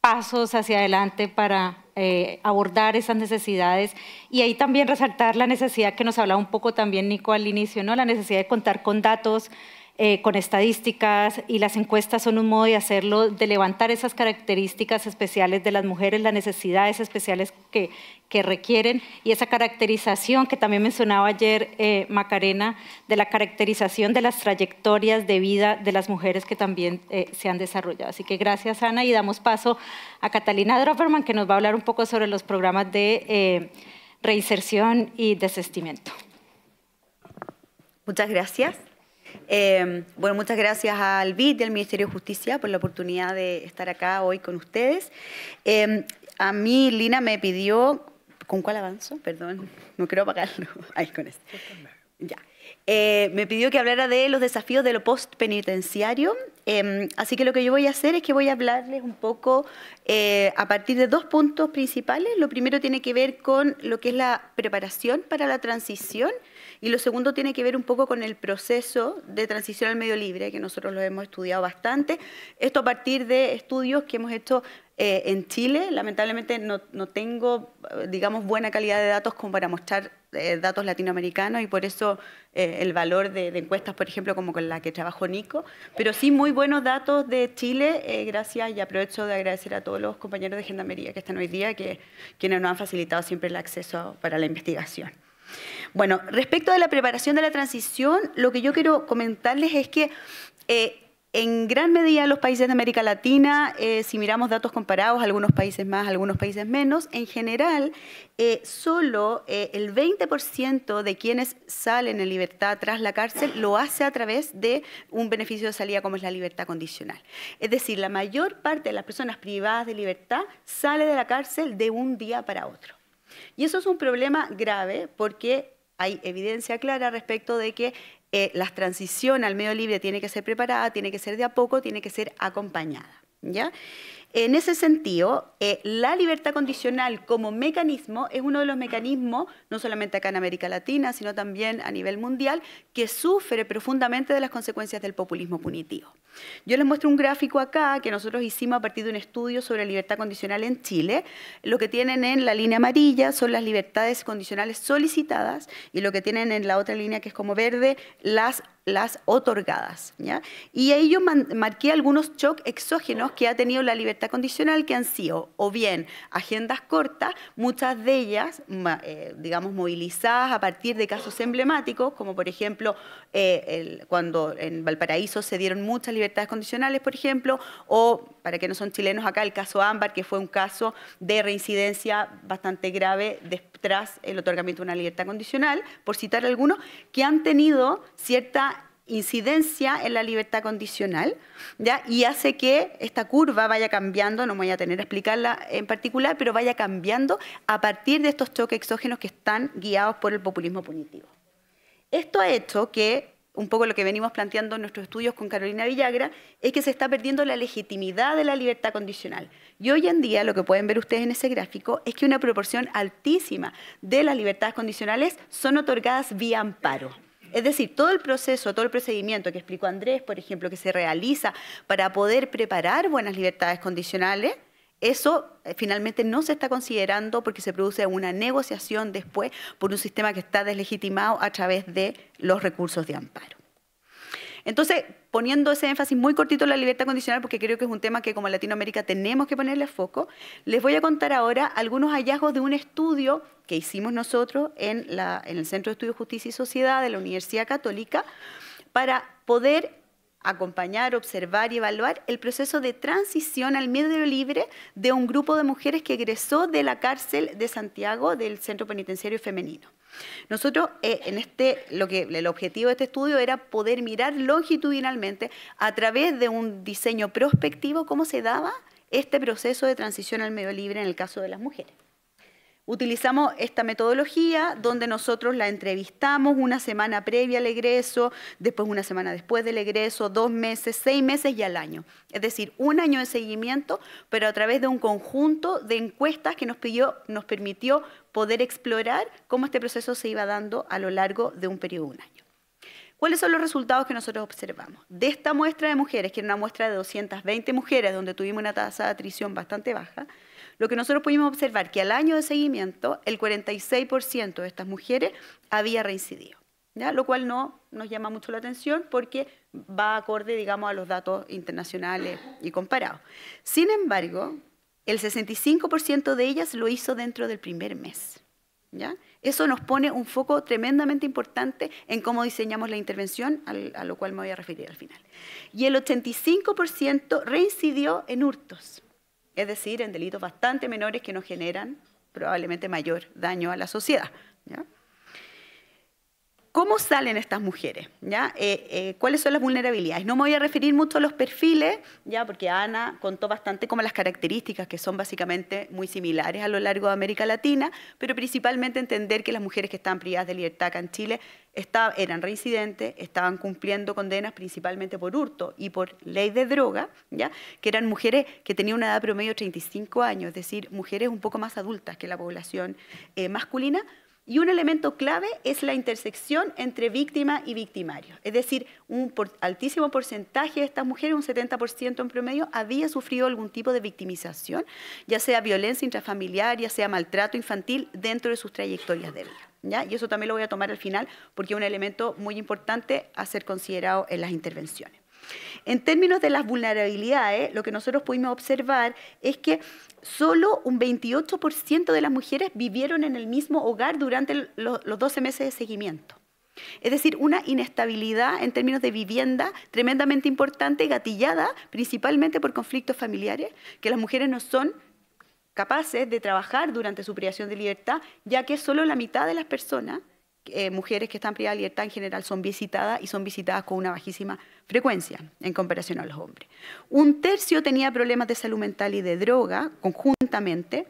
pasos hacia adelante para eh, abordar esas necesidades y ahí también resaltar la necesidad que nos hablaba un poco también Nico al inicio, ¿no? la necesidad de contar con datos eh, con estadísticas y las encuestas son un modo de hacerlo, de levantar esas características especiales de las mujeres, las necesidades especiales que, requieren y esa caracterización que también mencionaba ayer eh, Macarena, de la caracterización de las trayectorias de vida de las mujeres que también eh, se han desarrollado. Así que gracias Ana y damos paso a Catalina Drofferman que nos va a hablar un poco sobre los programas de reinserción y desestimiento. Muchas gracias. Em, bueno, muchas gracias al BID del al Ministerio de Justicia por la oportunidad de estar acá hoy con ustedes. Em, a mí Lina me pidió, ¿con cuál avanzo? Perdón, no creo apagarlo. Ahí con este. Ya. Eh, me pidió que hablara de los desafíos de lo postpenitenciario. Eh, así que lo que yo voy a hacer es que voy a hablarles un poco eh, a partir de dos puntos principales. Lo primero tiene que ver con lo que es la preparación para la transición y lo segundo tiene que ver un poco con el proceso de transición al medio libre, que nosotros lo hemos estudiado bastante. Esto a partir de estudios que hemos hecho eh, en Chile. Lamentablemente no, no, tengo, eh, digamos, buena calidad de datos como para mostrar eh, datos latinoamericanos y por eso el valor de, encuestas, por ejemplo, como con la que trabajó Nico. Pero sí muy buenos datos de Chile. gracias y aprovecho de agradecer a todos los compañeros de Gendarmería que están hoy día, que quienes nos han facilitado siempre el acceso para la investigación. Bueno, respecto de la preparación de la transición, lo que yo quiero comentarles es que eh, en gran medida los países de América Latina, eh, si miramos datos comparados, algunos países más, algunos países menos, en general, eh, solo el 20% de quienes salen en libertad tras la cárcel lo hace a través de un beneficio de salida como es la libertad condicional. Es decir, la mayor parte de las personas privadas de libertad sale de la cárcel de un día para otro. Y eso es un problema grave porque hay evidencia clara respecto de que eh, la transición al medio libre tiene que ser preparada, tiene que ser de a poco, tiene que ser acompañada. ¿ya? En ese sentido, eh, la libertad condicional como mecanismo es uno de los mecanismos, no solamente acá en América Latina, sino también a nivel mundial, que sufre profundamente de las consecuencias del populismo punitivo. Yo les muestro un gráfico acá que nosotros hicimos a partir de un estudio sobre libertad condicional en Chile. Lo que tienen en la línea amarilla son las libertades condicionales solicitadas y lo que tienen en la otra línea, que es como verde, las las otorgadas. ¿ya? Y ahí yo marqué algunos shocks exógenos que ha tenido la libertad condicional que han sido o bien agendas cortas, muchas de ellas, eh, digamos, movilizadas a partir de casos emblemáticos, como por ejemplo eh, cuando en Valparaíso se dieron muchas libertades condicionales, por ejemplo, o para que no son chilenos acá, el caso Ámbar, que fue un caso de reincidencia bastante grave tras el otorgamiento de una libertad condicional, por citar algunos, que han tenido cierta incidencia en la libertad condicional ¿ya? y hace que esta curva vaya cambiando, no voy a tener a explicarla en particular, pero vaya cambiando a partir de estos choques exógenos que están guiados por el populismo punitivo. Esto ha hecho que, un poco lo que venimos planteando en nuestros estudios con Carolina Villagra, es que se está perdiendo la legitimidad de la libertad condicional. Y hoy en día lo que pueden ver ustedes en ese gráfico es que una proporción altísima de las libertades condicionales son otorgadas vía amparo. Es decir, todo el proceso, todo el procedimiento que explicó Andrés, por ejemplo, que se realiza para poder preparar buenas libertades condicionales, eso eh, finalmente no se está considerando porque se produce una negociación después por un sistema que está deslegitimado a través de los recursos de amparo. Entonces, poniendo ese énfasis muy cortito en la libertad condicional, porque creo que es un tema que como Latinoamérica tenemos que ponerle foco, les voy a contar ahora algunos hallazgos de un estudio que hicimos nosotros en, en el Centro de Estudios Justicia y Sociedad de la Universidad Católica para poder acompañar, observar y evaluar el proceso de transición al medio libre de un grupo de mujeres que egresó de la cárcel de Santiago del Centro Penitenciario Femenino. Nosotros eh, en este, el objetivo de este estudio era poder mirar longitudinalmente a través de un diseño prospectivo cómo se daba este proceso de transición al medio libre en el caso de las mujeres. Utilizamos esta metodología donde nosotros la entrevistamos una semana previa al egreso, después una semana después del egreso, dos meses, seis meses y al año. Es decir, un año de seguimiento, pero a través de un conjunto de encuestas que nos, permitió poder explorar cómo este proceso se iba dando a lo largo de un periodo de un año. ¿Cuáles son los resultados que nosotros observamos? De esta muestra de mujeres, que era una muestra de 220 mujeres, donde tuvimos una tasa de atrición bastante baja, lo que nosotros pudimos observar que al año de seguimiento el 46% de estas mujeres había reincidido, ¿ya? lo cual no nos llama mucho la atención porque va acorde, digamos, a los datos internacionales y comparados. Sin embargo, el 65% de ellas lo hizo dentro del primer mes. Eso nos pone un foco tremendamente importante en cómo diseñamos la intervención, a lo cual me voy a referir al final. Y el 85% reincidió en hurtos es decir, en delitos bastante menores que no generan probablemente mayor daño a la sociedad. ¿Cómo salen estas mujeres? Eh, eh, ¿Cuáles son las vulnerabilidades? No me voy a referir mucho a los perfiles, ya porque Ana contó bastante como las características que son básicamente muy similares a lo largo de América Latina, pero principalmente entender que las mujeres que estaban privadas de libertad acá en Chile eran reincidentes, estaban cumpliendo condenas principalmente por hurto y por ley de droga, ¿ya? que eran mujeres que tenían una edad promedio de 35 años, es decir, mujeres un poco más adultas que la población eh, masculina, y un elemento clave es la intersección entre víctima y victimario. Es decir, un altísimo porcentaje de estas mujeres, un 70% en promedio, había sufrido algún tipo de victimización, ya sea violencia intrafamiliar, ya sea maltrato infantil, dentro de sus trayectorias de vida. ¿ya? Y eso también lo voy a tomar al final porque es un elemento muy importante a ser considerado en las intervenciones. En términos de las vulnerabilidades, lo que nosotros pudimos observar es que solo un 28% de las mujeres vivieron en el mismo hogar durante los 12 meses de seguimiento. Es decir, una inestabilidad en términos de vivienda tremendamente importante, gatillada principalmente por conflictos familiares, que las mujeres no son capaces de trabajar durante su privación de libertad, ya que solo la mitad de las personas eh, mujeres que están privadas de libertad en general son visitadas y son visitadas con una bajísima frecuencia en comparación a los hombres. Un tercio tenía problemas de salud mental y de droga conjuntamente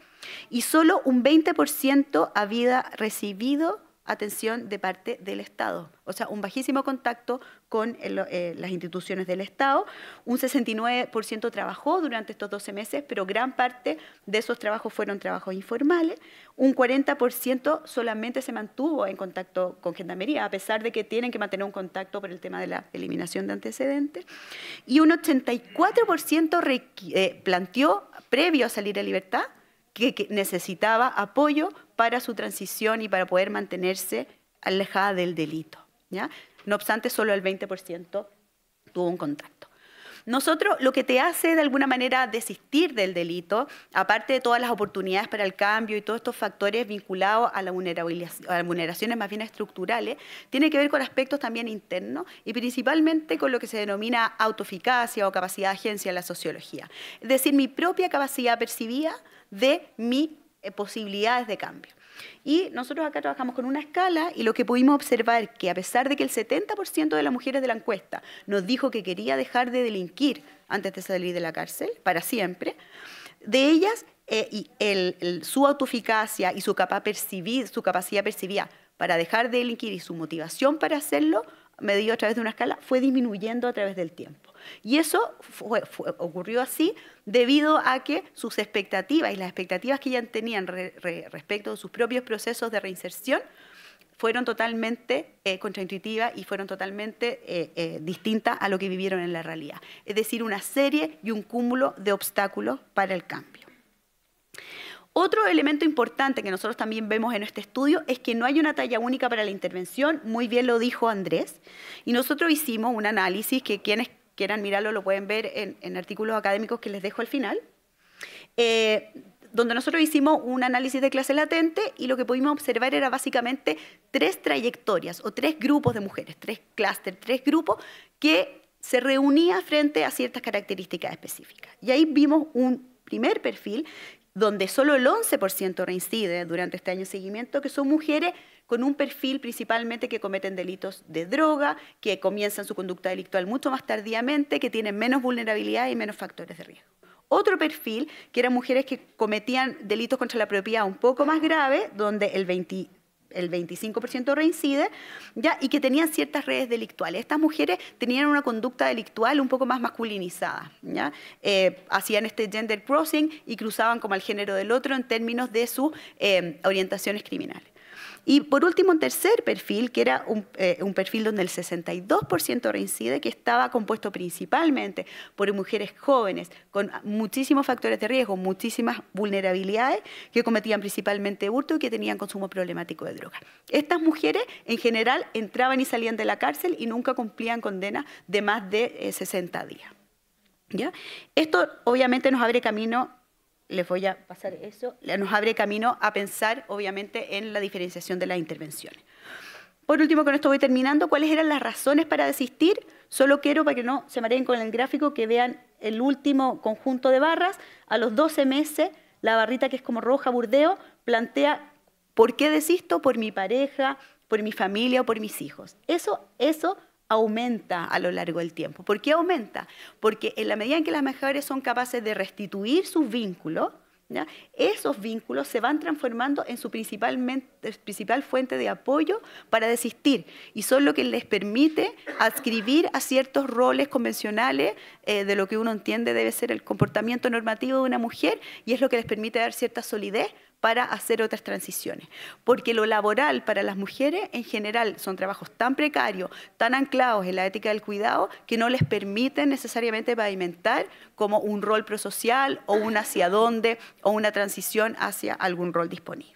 y solo un 20% había recibido atención de parte del Estado. O sea, un bajísimo contacto con eh, las instituciones del Estado. Un 69% trabajó durante estos 12 meses, pero gran parte de esos trabajos fueron trabajos informales. Un 40% solamente se mantuvo en contacto con Gendarmería, a pesar de que tienen que mantener un contacto por el tema de la eliminación de antecedentes. Y un 84% eh, planteó, previo a salir a libertad, que, necesitaba apoyo para su transición y para poder mantenerse alejada del delito. ¿ya? No obstante, solo el 20% tuvo un contacto. Nosotros lo que te hace de alguna manera desistir del delito, aparte de todas las oportunidades para el cambio y todos estos factores vinculados a, a las vulneraciones más bien estructurales, tiene que ver con aspectos también internos y principalmente con lo que se denomina autoeficacia o capacidad de agencia en la sociología. Es decir, mi propia capacidad percibida de mis eh, posibilidades de cambio. Y nosotros acá trabajamos con una escala y lo que pudimos observar que a pesar de que el 70% de las mujeres de la encuesta nos dijo que quería dejar de delinquir antes de salir de la cárcel, para siempre, de ellas eh, y su autoeficacia y su, su capacidad percibida para dejar de delinquir y su motivación para hacerlo, medido a través de una escala, fue disminuyendo a través del tiempo. Y eso ocurrió así debido a que sus expectativas y las expectativas que ya tenían respecto de sus propios procesos de reinserción fueron totalmente eh, contraintuitivas y fueron totalmente eh, eh, distintas a lo que vivieron en la realidad. Es decir, una serie y un cúmulo de obstáculos para el cambio. Otro elemento importante que nosotros también vemos en este estudio es que no hay una talla única para la intervención, muy bien lo dijo Andrés, y nosotros hicimos un análisis que quienes quieran mirarlo lo pueden ver en, artículos académicos que les dejo al final, eh, donde nosotros hicimos un análisis de clase latente y lo que pudimos observar era básicamente tres trayectorias o tres grupos de mujeres, tres clústeres, tres grupos que se reunían frente a ciertas características específicas. Y ahí vimos un primer perfil donde solo el 11% reincide durante este año de seguimiento, que son mujeres con un perfil principalmente que cometen delitos de droga, que comienzan su conducta delictual mucho más tardíamente, que tienen menos vulnerabilidad y menos factores de riesgo otro perfil, que eran mujeres que cometían delitos contra la propiedad un poco más graves, donde el 25% reincide, ¿ya? y que tenían ciertas redes delictuales. Estas mujeres tenían una conducta delictual un poco más masculinizada. ¿ya? Eh, hacían este gender crossing y cruzaban como al género del otro en términos de sus eh, orientaciones criminales. Y por último, un tercer perfil, que era un, eh, perfil donde el 62% reincide, que estaba compuesto principalmente por mujeres jóvenes con muchísimos factores de riesgo, muchísimas vulnerabilidades, que cometían principalmente hurto y que tenían consumo problemático de drogas. Estas mujeres, en general, entraban y salían de la cárcel y nunca cumplían condenas de más de 60 eh, días. ¿Ya? Esto obviamente nos abre camino les voy a pasar eso, nos abre camino a pensar, obviamente, en la diferenciación de las intervenciones. Por último, con esto voy terminando. ¿Cuáles eran las razones para desistir? Solo quiero, para que no se mareen con el gráfico, que vean el último conjunto de barras. A los 12 meses, la barrita que es como roja burdeo plantea por qué desisto por mi pareja, por mi familia o por mis hijos. Eso, eso aumenta a lo largo del tiempo. ¿Por qué aumenta? Porque en la medida en que las mujeres son capaces de restituir sus vínculos, esos vínculos se van transformando en su principal fuente de apoyo para desistir y son lo que les permite adscribir a ciertos roles convencionales eh, de lo que uno entiende debe ser el comportamiento normativo de una mujer y es lo que les permite dar cierta solidez para hacer otras transiciones. Porque lo laboral para las mujeres en general son trabajos tan precarios, tan anclados en la ética del cuidado, que no les permiten necesariamente pavimentar como un rol prosocial o un hacia dónde o una transición hacia algún rol disponible.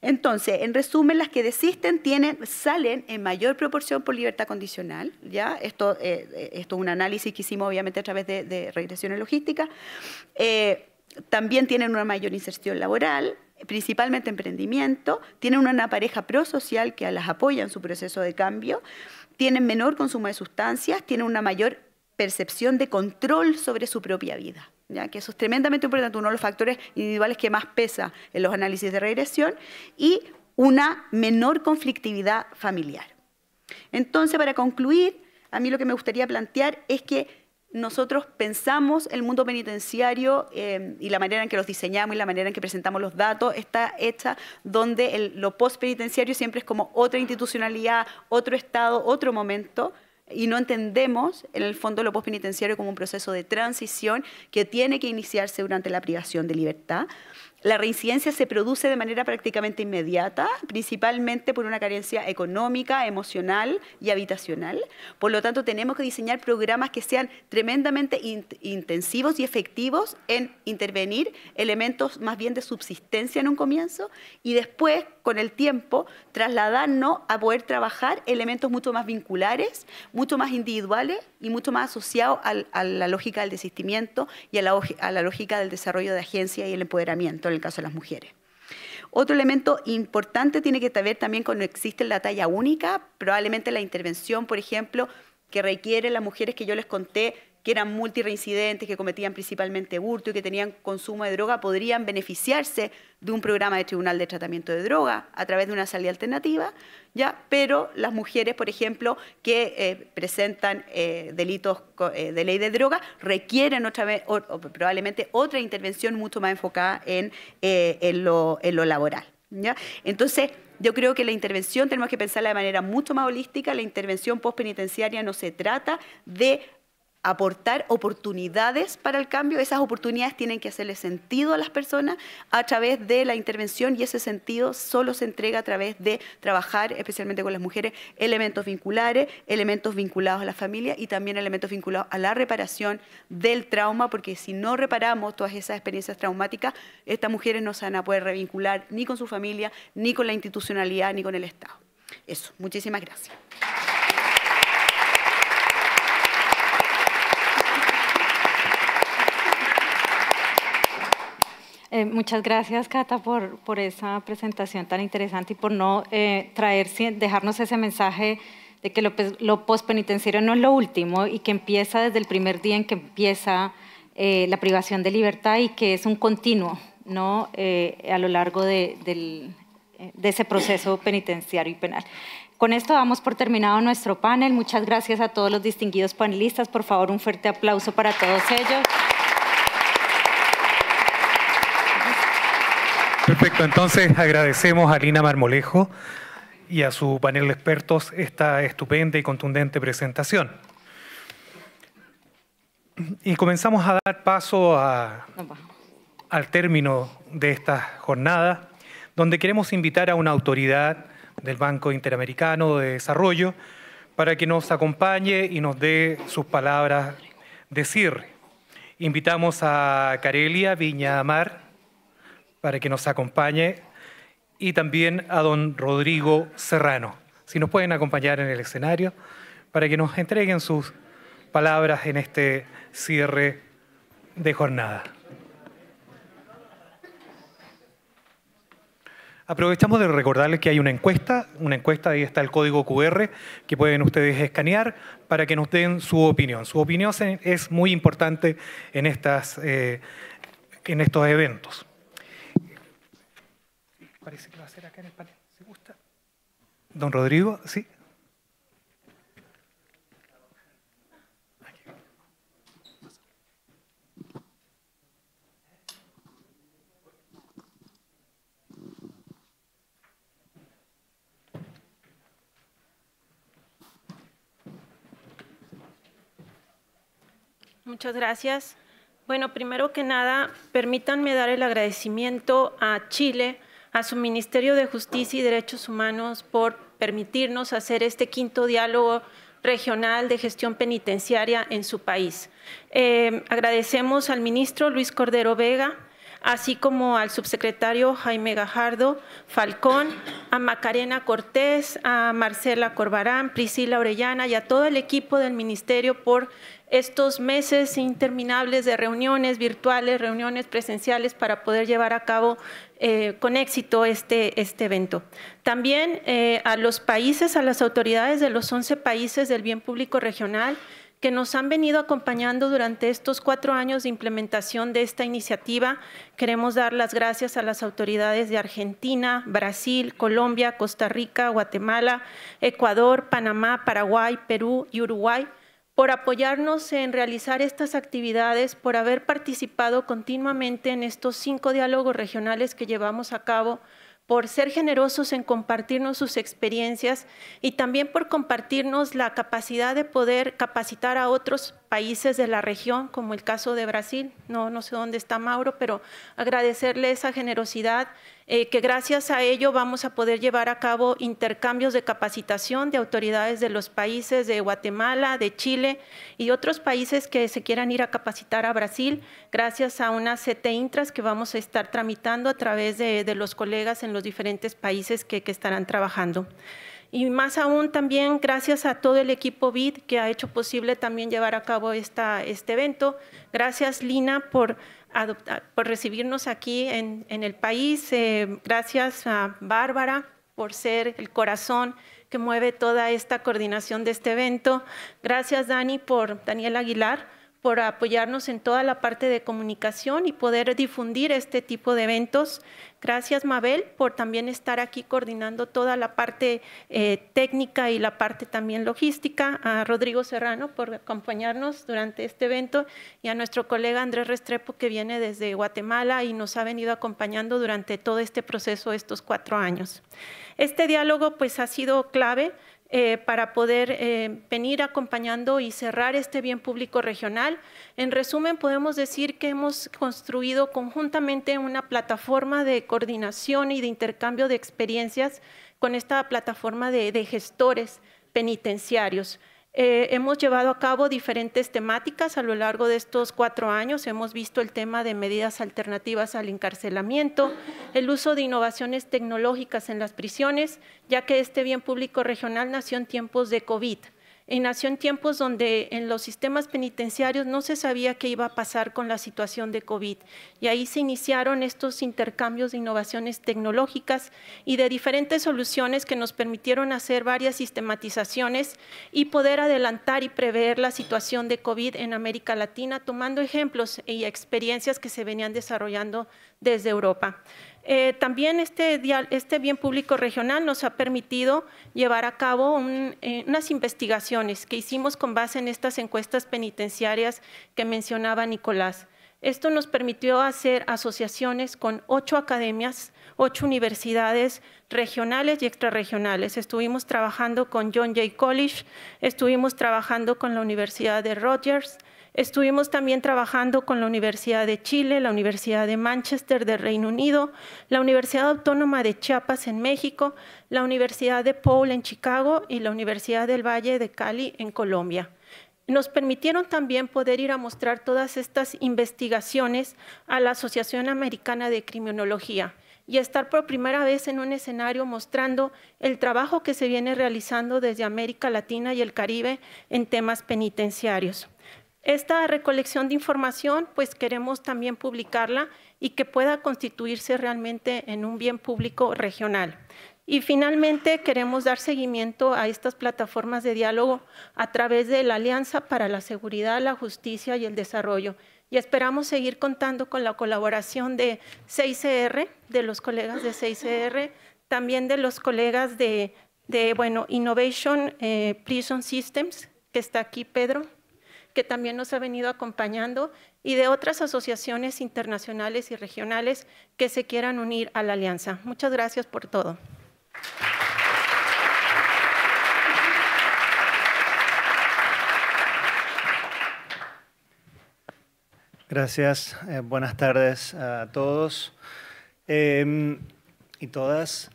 Entonces, en resumen, las que desisten tienen, salen en mayor proporción por libertad condicional. ¿ya? Esto, eh, eh, esto es un análisis que hicimos obviamente a través de, regresiones logísticas. Eh, también tienen una mayor inserción laboral, principalmente emprendimiento, tienen una pareja prosocial que las apoya en su proceso de cambio, tienen menor consumo de sustancias, tienen una mayor percepción de control sobre su propia vida. ¿ya? que eso es tremendamente importante, uno de los factores individuales que más pesa en los análisis de regresión, y una menor conflictividad familiar. Entonces, para concluir, a mí lo que me gustaría plantear es que nosotros pensamos el mundo penitenciario em, y la manera en que los diseñamos y la manera en que presentamos los datos está hecha donde lo postpenitenciario siempre es como otra institucionalidad, otro estado, otro momento. Y no entendemos, en el fondo, lo postpenitenciario como un proceso de transición que tiene que iniciarse durante la privación de libertad. La reincidencia se produce de manera prácticamente inmediata, principalmente por una carencia económica, emocional y habitacional. Por lo tanto, tenemos que diseñar programas que sean tremendamente intensivos y efectivos en intervenir elementos más bien de subsistencia en un comienzo y después con el tiempo trasladarnos a poder trabajar elementos mucho más vinculares, mucho más individuales y mucho más asociados a la lógica del desistimiento y a la, lógica del desarrollo de agencia y el empoderamiento en el caso de las mujeres. Otro elemento importante tiene que ver también con existe la talla única, probablemente la intervención, por ejemplo, que requiere las mujeres que yo les conté que eran multireincidentes, que cometían principalmente hurto y que tenían consumo de droga, podrían beneficiarse de un programa de tribunal de tratamiento de droga a través de una salida alternativa, ¿ya? pero las mujeres, por ejemplo, que eh, presentan eh, delitos eh, de ley de droga, requieren otra vez, probablemente otra intervención mucho más enfocada en, lo, laboral. ¿Ya? Entonces, yo creo que la intervención tenemos que pensarla de manera mucho más holística. La intervención postpenitenciaria no se trata de aportar oportunidades para el cambio, esas oportunidades tienen que hacerle sentido a las personas a través de la intervención y ese sentido solo se entrega a través de trabajar, especialmente con las mujeres, elementos vinculares, elementos vinculados a la familia y también elementos vinculados a la reparación del trauma, porque si no reparamos todas esas experiencias traumáticas, estas mujeres no se van a poder revincular ni con su familia, ni con la institucionalidad, ni con el Estado. Eso, muchísimas gracias. Eh, muchas gracias, Cata, por, esa presentación tan interesante y por no eh, traer, dejarnos ese mensaje de que lo, lo pospenitenciario no es lo último y que empieza desde el primer día en que empieza eh, la privación de libertad y que es un continuo ¿no? a lo largo de, de ese proceso penitenciario y penal. Con esto damos por terminado nuestro panel. Muchas gracias a todos los distinguidos panelistas. Por favor, un fuerte aplauso para todos ellos. Perfecto, entonces agradecemos a Lina Marmolejo y a su panel de expertos esta estupenda y contundente presentación. Y comenzamos a dar paso al término de esta jornada, donde queremos invitar a una autoridad del Banco Interamericano de Desarrollo para que nos acompañe y nos dé sus palabras de cierre. Invitamos a Carelia Viñamar para que nos acompañe y también a don Rodrigo Serrano. Si nos pueden acompañar en el escenario para que nos entreguen sus palabras en este cierre de jornada. Aprovechamos de recordarles que hay una encuesta, una encuesta, ahí está el código QR que pueden ustedes escanear para que nos den su opinión. Su opinión es muy importante en, estas, eh, en estos eventos. gusta. Don Rodrigo, sí. Muchas gracias. Bueno, primero que nada, permítanme dar el agradecimiento a Chile a su Ministerio de Justicia y Derechos Humanos por permitirnos hacer este quinto diálogo regional de gestión penitenciaria en su país. Eh, agradecemos al ministro Luis Cordero Vega, así como al subsecretario Jaime Gajardo Falcón, a Macarena Cortés, a Marcela Corbarán, Priscila Orellana y a todo el equipo del ministerio por estos meses interminables de reuniones virtuales, reuniones presenciales para poder llevar a cabo eh, con éxito este, este evento. También eh, a los países, a las autoridades de los 11 países del bien público regional que nos han venido acompañando durante estos cuatro años de implementación de esta iniciativa. Queremos dar las gracias a las autoridades de Argentina, Brasil, Colombia, Costa Rica, Guatemala, Ecuador, Panamá, Paraguay, Perú y Uruguay por apoyarnos en realizar estas actividades, por haber participado continuamente en estos cinco diálogos regionales que llevamos a cabo, por ser generosos en compartirnos sus experiencias y también por compartirnos la capacidad de poder capacitar a otros países de la región, como el caso de Brasil. No, no sé dónde está Mauro, pero agradecerle esa generosidad, eh, que gracias a ello vamos a poder llevar a cabo intercambios de capacitación de autoridades de los países de Guatemala, de Chile y otros países que se quieran ir a capacitar a Brasil, gracias a unas CT Intras que vamos a estar tramitando a través de, los colegas en los diferentes países que, que estarán trabajando y más aún también gracias a todo el equipo BID que ha hecho posible también llevar a cabo esta, este evento. Gracias Lina por, por recibirnos aquí en, en el país. Eh, gracias a Bárbara por ser el corazón que mueve toda esta coordinación de este evento. Gracias Dani por Daniel Aguilar por apoyarnos en toda la parte de comunicación y poder difundir este tipo de eventos. Gracias, Mabel, por también estar aquí coordinando toda la parte eh, técnica y la parte también logística. A Rodrigo Serrano por acompañarnos durante este evento y a nuestro colega Andrés Restrepo, que viene desde Guatemala y nos ha venido acompañando durante todo este proceso estos cuatro años. Este diálogo pues ha sido clave eh, para poder eh, venir acompañando y cerrar este bien público regional. En resumen, podemos decir que hemos construido conjuntamente una plataforma de coordinación y de intercambio de experiencias con esta plataforma de gestores penitenciarios. Eh, hemos llevado a cabo diferentes temáticas a lo largo de estos cuatro años. Hemos visto el tema de medidas alternativas al encarcelamiento, el uso de innovaciones tecnológicas en las prisiones, ya que este bien público regional nació en tiempos de COVID y nació en tiempos donde en los sistemas penitenciarios no se sabía qué iba a pasar con la situación de COVID. Y ahí se iniciaron estos intercambios de innovaciones tecnológicas y de diferentes soluciones que nos permitieron hacer varias sistematizaciones y poder adelantar y prever la situación de COVID en América Latina, tomando ejemplos y experiencias que se venían desarrollando desde Europa. Eh, también este, este, bien público regional nos ha permitido llevar a cabo eh, unas investigaciones que hicimos con base en estas encuestas penitenciarias que mencionaba Nicolás. Esto nos permitió hacer asociaciones con ocho academias, ocho universidades regionales y extrarregionales. Estuvimos trabajando con John Jay College, estuvimos trabajando con la Universidad de Rogers, Estuvimos también trabajando con la Universidad de Chile, la Universidad de Manchester del Reino Unido, la Universidad Autónoma de Chiapas en México, la Universidad de Paul en Chicago y la Universidad del Valle de Cali en Colombia. Nos permitieron también poder ir a mostrar todas estas investigaciones a la Asociación Americana de Criminología y estar por primera vez en un escenario mostrando el trabajo que se viene realizando desde América Latina y el Caribe en temas penitenciarios. Esta recolección de información, pues queremos también publicarla y que pueda constituirse realmente en un bien público regional. Y finalmente queremos dar seguimiento a estas plataformas de diálogo a través de la Alianza para la Seguridad, la Justicia y el Desarrollo. Y esperamos seguir contando con la colaboración de CICR, e de los colegas de CICR, e también de los colegas de, Innovation eh, Prison Systems, que está aquí Pedro, que también nos ha venido acompañando, y de otras asociaciones internacionales y regionales que se quieran unir a la alianza. Muchas gracias por todo. Gracias, eh, buenas tardes a todos em, y todas.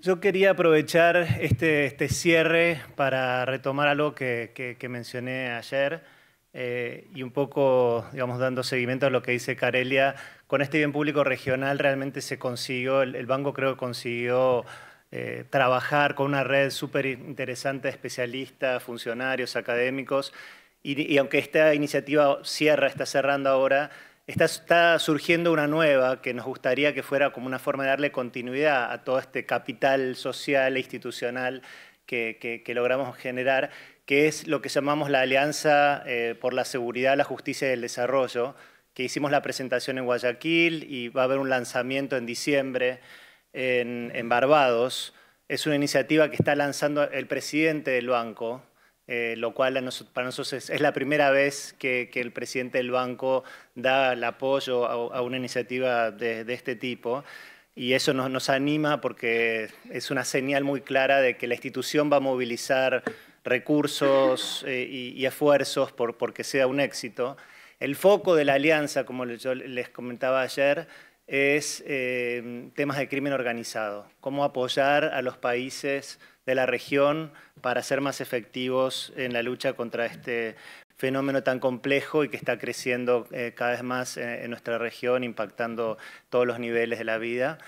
Yo quería aprovechar este, este cierre para retomar algo que mencioné ayer. Eh, y un poco, digamos, dando seguimiento a lo que dice Carelia, con este bien público regional realmente se consiguió, el, banco creo que consiguió eh, trabajar con una red súper interesante de especialistas, funcionarios, académicos, y, aunque esta iniciativa cierra, está cerrando ahora, está, surgiendo una nueva que nos gustaría que fuera como una forma de darle continuidad a todo este capital social e institucional que, logramos generar que es lo que llamamos la Alianza eh, por la Seguridad, la Justicia y el Desarrollo, que hicimos la presentación en Guayaquil y va a haber un lanzamiento en diciembre en, Barbados. Es una iniciativa que está lanzando el presidente del banco, eh, lo cual para nosotros es, la primera vez que, el presidente del banco da el apoyo a, una iniciativa de, este tipo. Y eso nos, nos anima porque es una señal muy clara de que la institución va a movilizar recursos eh, y, esfuerzos por, porque sea un éxito. El foco de la alianza, como les comentaba ayer, es eh, temas de crimen organizado, cómo apoyar a los países de la región para ser más efectivos en la lucha contra este fenómeno tan complejo y que está creciendo eh, cada vez más en nuestra región, impactando todos los niveles de la vida.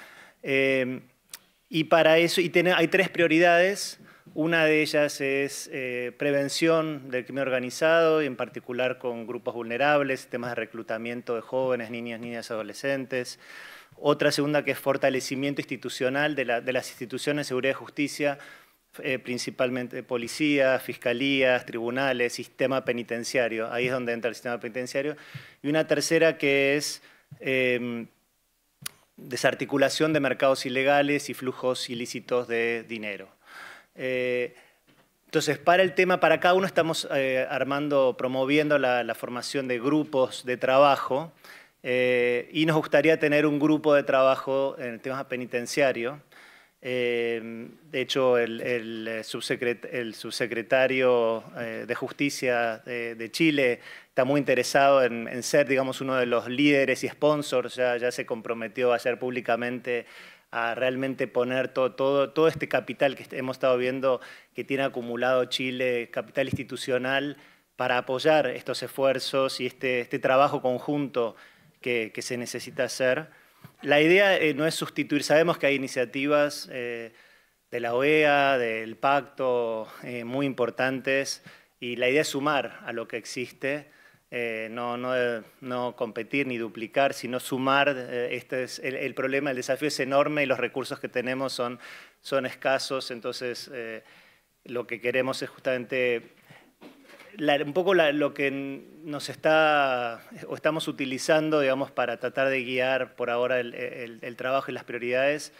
y para eso, y hay tres prioridades una de ellas es eh, prevención del crimen organizado, y en particular con grupos vulnerables, temas de reclutamiento de jóvenes, niñas, niñas, adolescentes. Otra segunda que es fortalecimiento institucional de, las instituciones de seguridad y justicia, eh, principalmente policías, fiscalías, tribunales, sistema penitenciario. Ahí es donde entra el sistema penitenciario. Y una tercera que es... Em, desarticulación de mercados ilegales y flujos ilícitos de dinero. Eh, entonces, para el tema, para cada uno estamos eh, armando, promoviendo la, formación de grupos de trabajo eh, y nos gustaría tener un grupo de trabajo en temas penitenciario. de hecho, el, subsecretario de Justicia de, Chile está muy interesado en, ser, digamos, uno de los líderes y sponsors. Ya, ya se comprometió a hacer públicamente a realmente poner todo, este capital que hemos estado viendo que tiene acumulado Chile, capital institucional, para apoyar estos esfuerzos y este, este trabajo conjunto que, se necesita hacer. La idea eh, no es sustituir, sabemos que hay iniciativas eh, de la OEA, del pacto, eh, muy importantes, y la idea es sumar a lo que existe. Eh, no, no, competir ni duplicar, sino sumar. Eh, este es el, problema, el desafío es enorme y los recursos que tenemos son, escasos. Entonces, eh, lo que queremos es justamente un poco lo que nos está o estamos utilizando, digamos, para tratar de guiar por ahora el, trabajo y las prioridades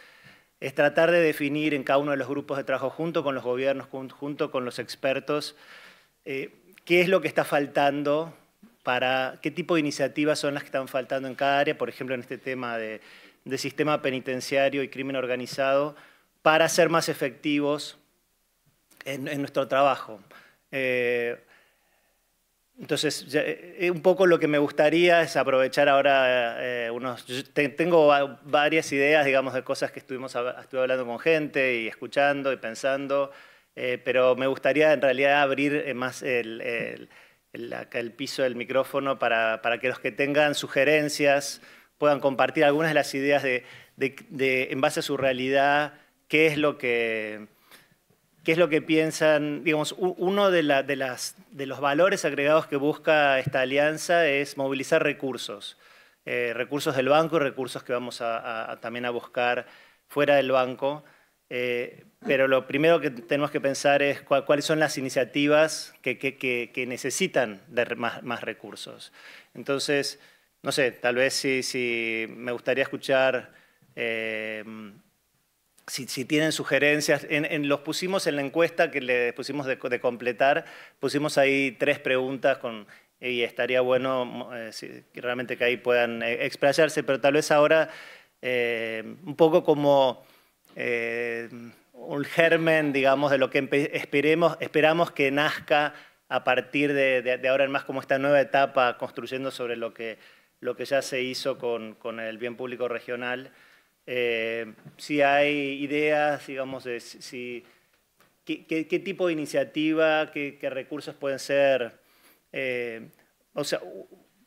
es tratar de definir en cada uno de los grupos de trabajo, junto con los gobiernos, junto con los expertos, qué es lo que está faltando para qué tipo de iniciativas son las que están faltando en cada área, por ejemplo, en este tema de, sistema penitenciario y crimen organizado, para ser más efectivos en, nuestro trabajo. Eh, entonces, eh, un poco lo que me gustaría es aprovechar ahora eh, unos... tengo varias ideas, digamos, de cosas que estuvimos estuve hablando con gente y escuchando y pensando, pero me gustaría en realidad abrir más el el, piso del micrófono para, para, que los que tengan sugerencias puedan compartir algunas de las ideas de, en base a su realidad, qué es lo que, qué es lo que piensan. Digamos, uno de, las, de los valores agregados que busca esta alianza es movilizar recursos, eh, recursos del banco y recursos que vamos a, también a buscar fuera del banco eh, pero lo primero que tenemos que pensar es cuáles son las iniciativas que, necesitan de más, recursos. Entonces, no sé, tal vez si, me gustaría escuchar... Eh, si, tienen sugerencias, en, los pusimos en la encuesta que le pusimos de, completar, pusimos ahí tres preguntas con, y estaría bueno eh, realmente que ahí puedan explayarse, pero tal vez ahora un poco como eh, un germen, digamos, de lo que esperemos, esperamos que nazca a partir de, ahora en más como esta nueva etapa, construyendo sobre lo que, lo que ya se hizo con, con el bien público regional. Eh, si hay ideas, digamos, de si, qué, tipo de iniciativa, qué, recursos pueden ser, eh, o sea,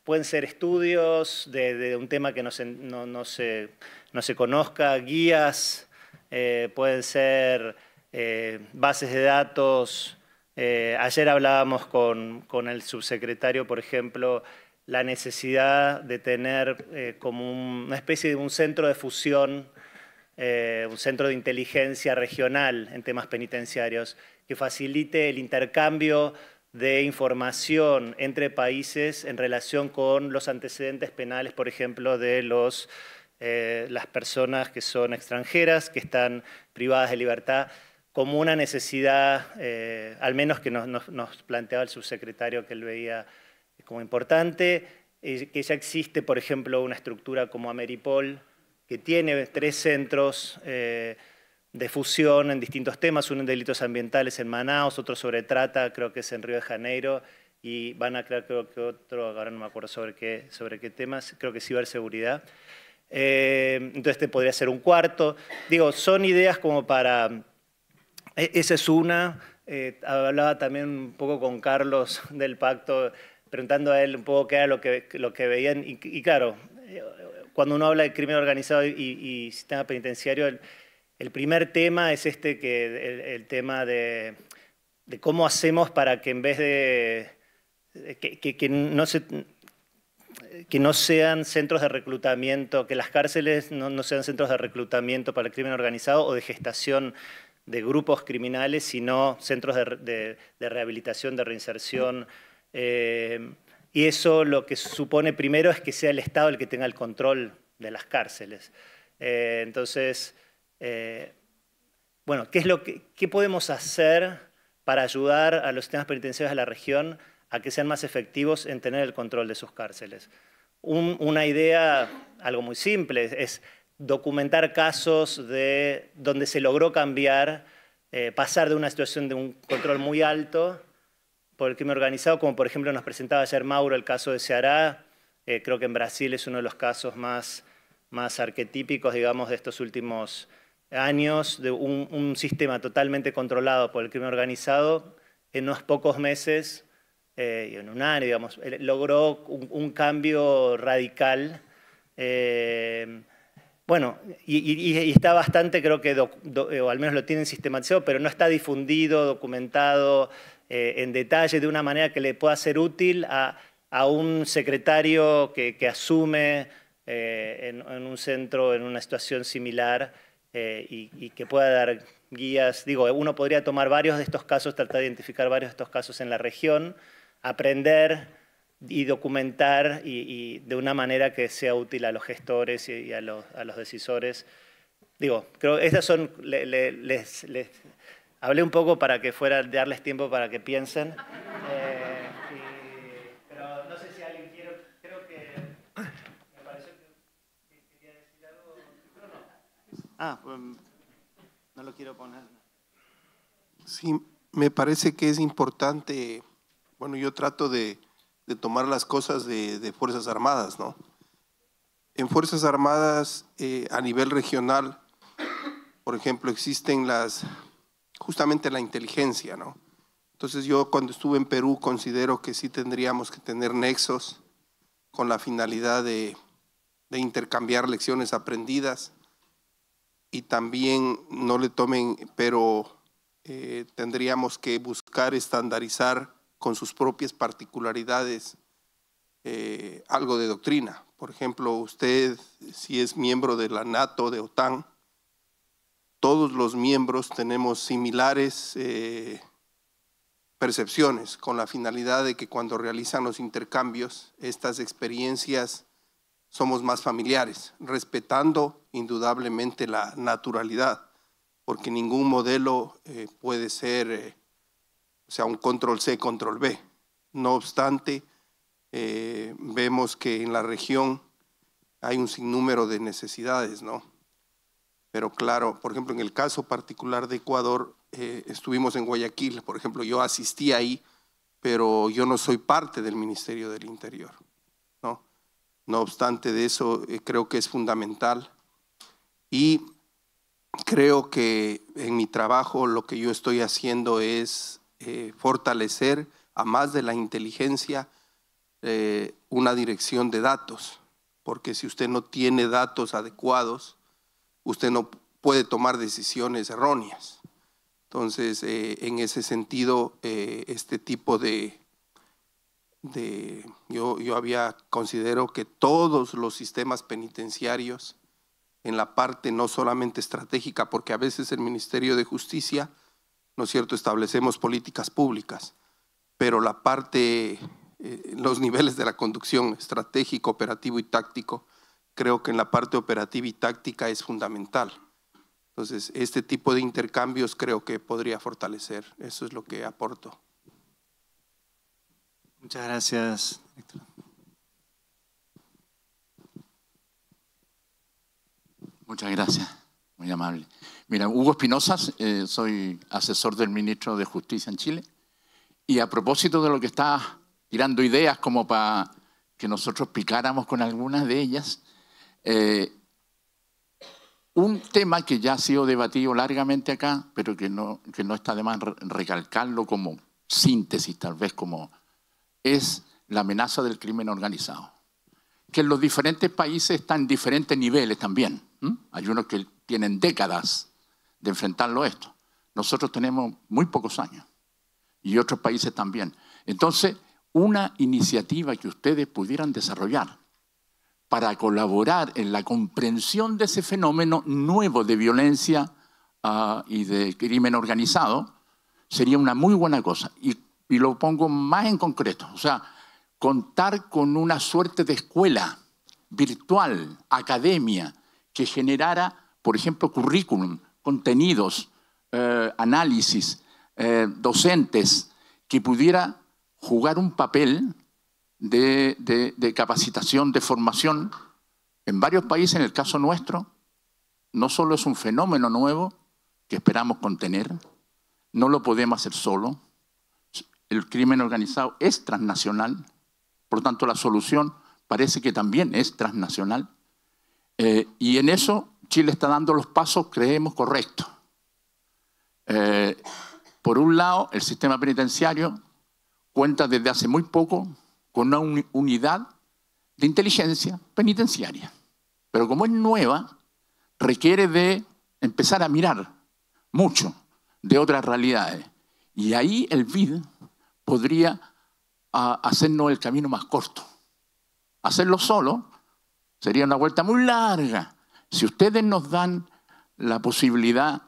pueden ser estudios de, de un tema que no se, no, no se, no se conozca, guías, eh, pueden ser eh, bases de datos. Eh, ayer hablábamos con, el subsecretario, por ejemplo, la necesidad de tener como una especie de un centro de fusión, un centro de inteligencia regional en temas penitenciarios, que facilite el intercambio de información entre países en relación con los antecedentes penales, por ejemplo, de los eh, las personas que son extranjeras, que están privadas de libertad, como una necesidad, eh, al menos que nos, planteaba el subsecretario que él veía como importante, eh, que ya existe, por ejemplo, una estructura como Ameripol, que tiene tres centros de fusión en distintos temas, uno en delitos ambientales en Manaus, otro sobre trata, creo que es en Río de Janeiro, y van a crear creo que otro, ahora no me acuerdo sobre qué, sobre qué temas, creo que ciberseguridad. Eh, entonces te podría ser un cuarto. Digo, son ideas como para... E, esa es una. Eh, hablaba también un poco con Carlos del pacto, preguntando a él un poco qué era lo que, lo que veían. Y, claro, eh, cuando uno habla de crimen organizado y, sistema penitenciario, el, primer tema es este, que el, tema de, cómo hacemos para que en vez de... que, que no se que no sean centros de reclutamiento, que las cárceles no, sean centros de reclutamiento para el crimen organizado o de gestación de grupos criminales, sino centros de, rehabilitación, de reinserción. Eh, y eso lo que supone primero es que sea el Estado el que tenga el control de las cárceles. Eh, entonces, eh, bueno, ¿qué, que, ¿qué podemos hacer para ayudar a los sistemas penitenciarios de la región a que sean más efectivos en tener el control de sus cárceles. una idea, algo muy simple, es documentar casos de donde se logró cambiar, eh, pasar de una situación de un control muy alto por el crimen organizado, como por ejemplo nos presentaba ayer Mauro el caso de Ceará, eh, creo que en Brasil es uno de los casos más, arquetípicos, digamos, de estos últimos años, de un sistema totalmente controlado por el crimen organizado, en unos pocos meses eh, y en un año, digamos, logró un, cambio radical. Eh, bueno, y, está bastante, creo que, eh, o al menos lo tienen sistematizado, pero no está difundido, documentado en detalle de una manera que le pueda ser útil a, a un secretario que, asume en, un centro, en una situación similar y, y que pueda dar guías. Digo, uno podría tomar varios de estos casos, tratar de identificar varios de estos casos en la región aprender y documentar y, de una manera que sea útil a los gestores y, a, los, decisores. Digo, creo estas son, les, hablé un poco para que fuera darles tiempo para que piensen. Eh, pero no sé si alguien quiere, creo que me parece que quería decir algo, Ah, um, no lo quiero poner. Sí, me parece que es importante bueno, yo trato de, tomar las cosas de, Fuerzas Armadas, ¿no? En Fuerzas Armadas eh, a nivel regional, por ejemplo, existen las, justamente la inteligencia, ¿no? Entonces yo cuando estuve en Perú considero que sí tendríamos que tener nexos con la finalidad de, intercambiar lecciones aprendidas y también no le tomen, pero eh, tendríamos que buscar estandarizar con sus propias particularidades eh, algo de doctrina. Por ejemplo, usted si es miembro de la NATO, de OTAN, todos los miembros tenemos similares eh, percepciones con la finalidad de que cuando realizan los intercambios, estas experiencias somos más familiares, respetando indudablemente la naturalidad, porque ningún modelo eh, puede ser o sea, un control C, control B. No obstante, eh, vemos que en la región hay un sinnúmero de necesidades, ¿no? Pero claro, por ejemplo, en el caso particular de Ecuador, eh, estuvimos en Guayaquil, por ejemplo, yo asistí ahí, pero yo no soy parte del Ministerio del Interior, ¿no? No obstante de eso, eh, creo que es fundamental y creo que en mi trabajo lo que yo estoy haciendo es eh, fortalecer, a más de la inteligencia, eh, una dirección de datos, porque si usted no tiene datos adecuados, usted no puede tomar decisiones erróneas. Entonces, eh, en ese sentido, este tipo de, yo, yo, había considero que todos los sistemas penitenciarios en la parte no solamente estratégica, porque a veces el Ministerio de Justicia ¿no es cierto? Establecemos políticas públicas, pero la parte, eh, los niveles de la conducción estratégico, operativo y táctico, creo que en la parte operativa y táctica es fundamental. Entonces, este tipo de intercambios creo que podría fortalecer. Eso es lo que aporto. Muchas gracias, Héctor. Muchas gracias. Muy amable. Mira, Hugo Espinosa, eh, soy asesor del ministro de Justicia en Chile. Y a propósito de lo que está tirando ideas como para que nosotros picáramos con algunas de ellas, eh, un tema que ya ha sido debatido largamente acá, pero que no, no está de más recalcarlo como síntesis, tal vez como es la amenaza del crimen organizado. Que en los diferentes países están en diferentes niveles también. Hay uno que tienen décadas de enfrentarlo esto. Nosotros tenemos muy pocos años y otros países también. Entonces, una iniciativa que ustedes pudieran desarrollar para colaborar en la comprensión de ese fenómeno nuevo de violencia ah, y de crimen organizado sería una muy buena cosa. y lo pongo más en concreto, o sea, contar con una suerte de escuela virtual, academia, que generara por ejemplo, currículum, contenidos, eh, análisis, eh, docentes, que pudiera jugar un papel de, capacitación, de formación. En varios países, en el caso nuestro, no solo es un fenómeno nuevo que esperamos contener, no lo podemos hacer solo. El crimen organizado es transnacional, por tanto la solución parece que también es transnacional. Eh, y en eso Chile está dando los pasos, creemos, correctos. Eh, por un lado, el sistema penitenciario cuenta desde hace muy poco con una unidad de inteligencia penitenciaria. Pero como es nueva, requiere de empezar a mirar mucho de otras realidades. Y ahí el BID podría hacernos el camino más corto. Hacerlo solo sería una vuelta muy larga si ustedes nos dan la posibilidad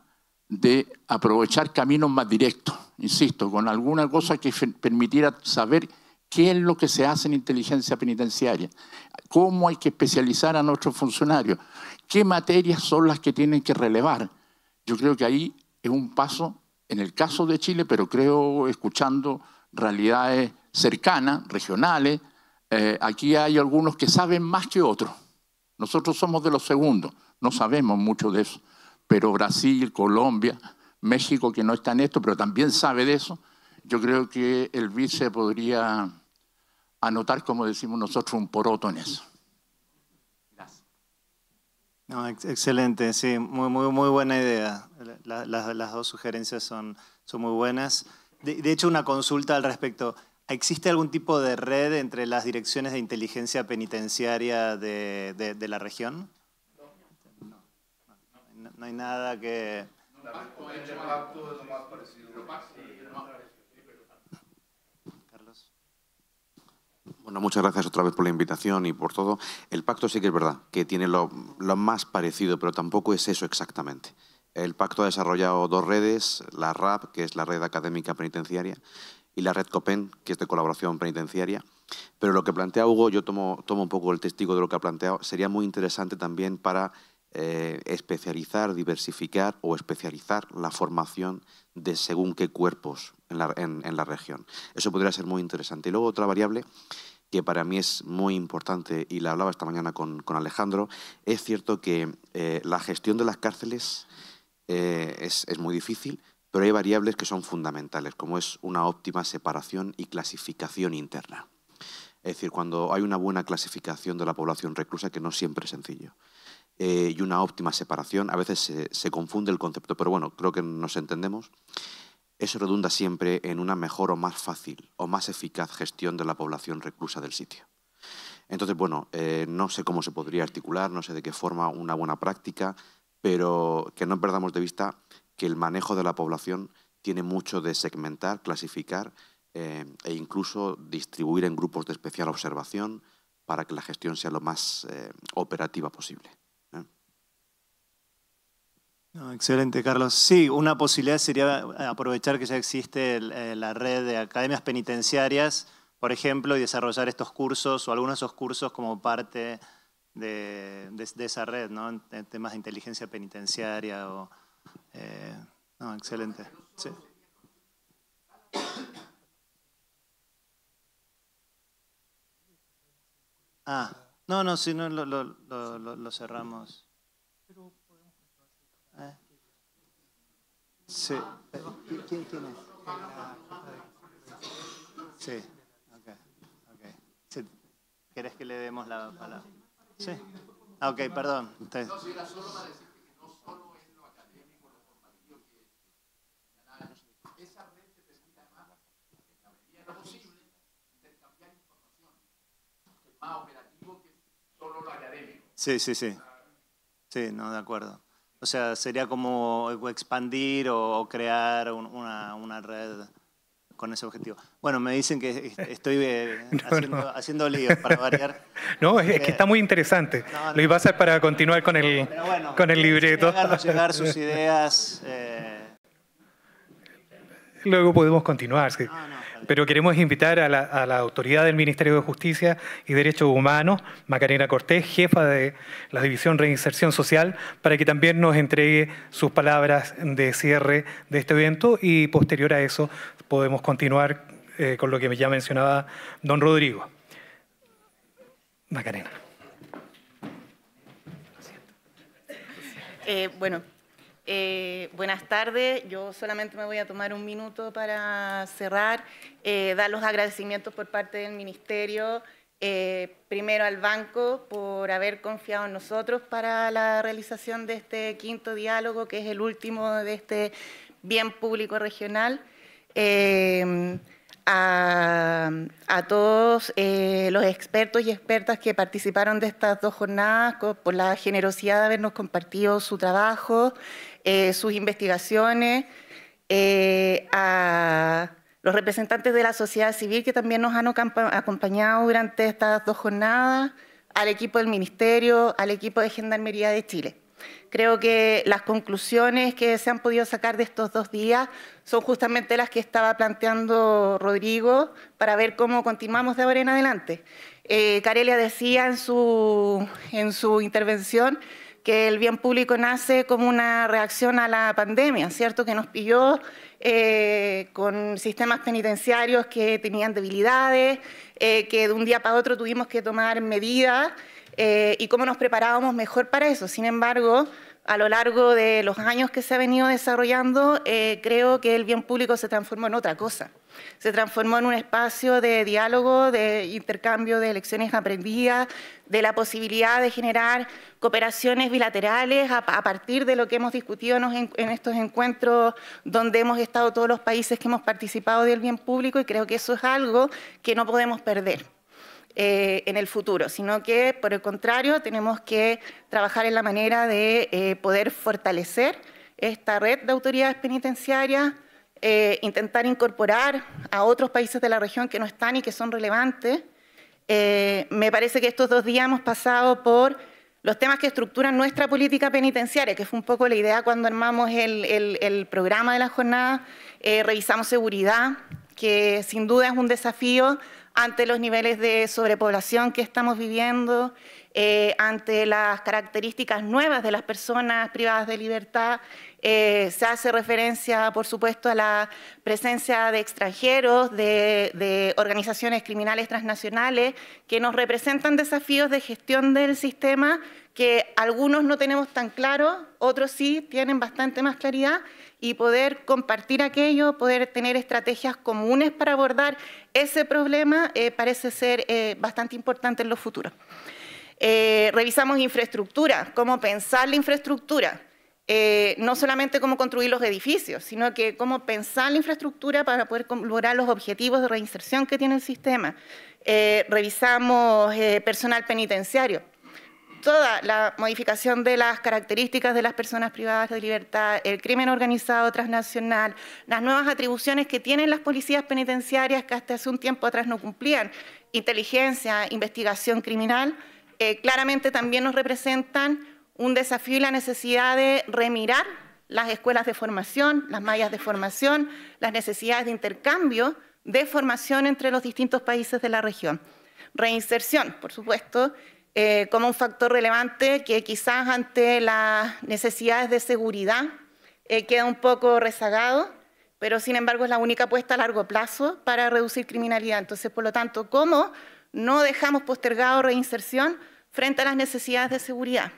de aprovechar caminos más directos, insisto, con alguna cosa que permitiera saber qué es lo que se hace en inteligencia penitenciaria, cómo hay que especializar a nuestros funcionarios, qué materias son las que tienen que relevar. Yo creo que ahí es un paso, en el caso de Chile, pero creo escuchando realidades cercanas, regionales, eh, aquí hay algunos que saben más que otros. Nosotros somos de los segundos, no sabemos mucho de eso, pero Brasil, Colombia, México, que no está en esto, pero también sabe de eso, yo creo que el vice podría anotar, como decimos nosotros, un poroto en eso. excelente, sí, muy, muy, muy buena idea. las dos sugerencias son, son muy buenas. de hecho, una consulta al respecto. ¿Existe algún tipo de red entre las direcciones de inteligencia penitenciaria de, la región? No. No, hay nada que... Bueno, muchas gracias otra vez por la invitación y por todo. El pacto sí que es verdad, que tiene lo más parecido, pero tampoco es eso exactamente. El pacto ha desarrollado dos redes, la RAP, que es la red académica penitenciaria, y la red COPEN, que es de colaboración penitenciaria. Pero lo que plantea Hugo, yo tomo, tomo un poco el testigo de lo que ha planteado, sería muy interesante también para eh, especializar, diversificar o especializar la formación de según qué cuerpos en la, región. Eso podría ser muy interesante. Y luego otra variable que para mí es muy importante y la hablaba esta mañana con, con Alejandro, es cierto que eh, la gestión de las cárceles eh, es, es, muy difícil, pero hay variables que son fundamentales, como es una óptima separación y clasificación interna. Es decir, cuando hay una buena clasificación de la población reclusa, que no siempre es sencillo, eh, y una óptima separación, a veces se, confunde el concepto, pero bueno, creo que nos entendemos, eso redunda siempre en una mejor o más fácil o más eficaz gestión de la población reclusa del sitio. Entonces, bueno, eh, no sé cómo se podría articular, no sé de qué forma una buena práctica, pero que no perdamos de vista que el manejo de la población tiene mucho de segmentar, clasificar eh, e incluso distribuir en grupos de especial observación para que la gestión sea lo más eh, operativa posible. ¿eh? excelente, Carlos. Sí, una posibilidad sería aprovechar que ya existe la red de academias penitenciarias, por ejemplo, y desarrollar estos cursos o algunos de esos cursos como parte de, esa red, ¿no? en temas de inteligencia penitenciaria o eh, no, excelente. Sí. Ah, no, no, si no lo, lo, lo, cerramos. Eh. Sí. ¿Quién, ¿Quién, es? Sí, ok. ¿Querés que le demos la palabra? Sí. Ah, ok, perdón. Entonces... operativo que solo lo académico. Sí, sí, sí. Sí, no, de acuerdo. O sea, sería como expandir o crear una, red con ese objetivo. Bueno, me dicen que estoy eh, haciendo, líos para variar. No, es, que está muy interesante. Lo iba a hacer para continuar con el, con el libreto. Llegar, sus ideas. Eh. Luego podemos continuar. Sí pero queremos invitar a la, autoridad del Ministerio de Justicia y Derechos Humanos, Macarena Cortés, jefa de la División Reinserción Social, para que también nos entregue sus palabras de cierre de este evento y posterior a eso podemos continuar eh, con lo que ya mencionaba don Rodrigo. Macarena. Eh, bueno, eh, buenas tardes. Yo solamente me voy a tomar un minuto para cerrar, eh, dar los agradecimientos por parte del Ministerio, eh, primero al banco por haber confiado en nosotros para la realización de este quinto diálogo, que es el último de este bien público regional. A, todos los expertos y expertas que participaron de estas dos jornadas, por la generosidad de habernos compartido su trabajo, eh, sus investigaciones, eh, a los representantes de la sociedad civil que también nos han acompañado durante estas dos jornadas, al equipo del Ministerio, al equipo de Gendarmería de Chile. Creo que las conclusiones que se han podido sacar de estos dos días son justamente las que estaba planteando Rodrigo para ver cómo continuamos de ahora en adelante. Eh, Carelia decía en su, en su intervención que el bien público nace como una reacción a la pandemia, ¿cierto? Que nos pilló eh, con sistemas penitenciarios que tenían debilidades, eh, que de un día para otro tuvimos que tomar medidas eh, y cómo nos preparábamos mejor para eso. Sin embargo, a lo largo de los años que se ha venido desarrollando, eh, creo que el bien público se transformó en otra cosa. Se transformó en un espacio de diálogo, de intercambio de lecciones aprendidas, de la posibilidad de generar cooperaciones bilaterales a, partir de lo que hemos discutido en, estos encuentros donde hemos estado todos los países que hemos participado del bien público y creo que eso es algo que no podemos perder. Eh, en el futuro, sino que, por el contrario, tenemos que trabajar en la manera de eh, poder fortalecer esta red de autoridades penitenciarias, eh, intentar incorporar a otros países de la región que no están y que son relevantes. me parece que estos dos días hemos pasado por los temas que estructuran nuestra política penitenciaria, que fue un poco la idea cuando armamos el, programa de la jornada, revisamos seguridad, que sin duda es un desafío ante los niveles de sobrepoblación que estamos viviendo, eh, ante las características nuevas de las personas privadas de libertad. Eh, se hace referencia, por supuesto, a la presencia de extranjeros, de, de, organizaciones criminales transnacionales, que nos representan desafíos de gestión del sistema que algunos no tenemos tan claro, otros sí tienen bastante más claridad, y poder compartir aquello, poder tener estrategias comunes para abordar ese problema eh, parece ser eh, bastante importante en los futuros. Eh, revisamos infraestructura, cómo pensar la infraestructura, no solamente cómo construir los edificios, sino que cómo pensar la infraestructura para poder lograr los objetivos de reinserción que tiene el sistema. revisamos personal penitenciario, toda la modificación de las características de las personas privadas de libertad, el crimen organizado transnacional, las nuevas atribuciones que tienen las policías penitenciarias que hasta hace un tiempo atrás no cumplían, inteligencia, investigación criminal, eh, claramente también nos representan un desafío y la necesidad de remirar las escuelas de formación, las mallas de formación, las necesidades de intercambio de formación entre los distintos países de la región. Reinserción, por supuesto, eh, como un factor relevante que quizás ante las necesidades de seguridad eh, queda un poco rezagado, pero sin embargo es la única apuesta a largo plazo para reducir criminalidad. Entonces, por lo tanto, ¿cómo no dejamos postergado reinserción frente a las necesidades de seguridad?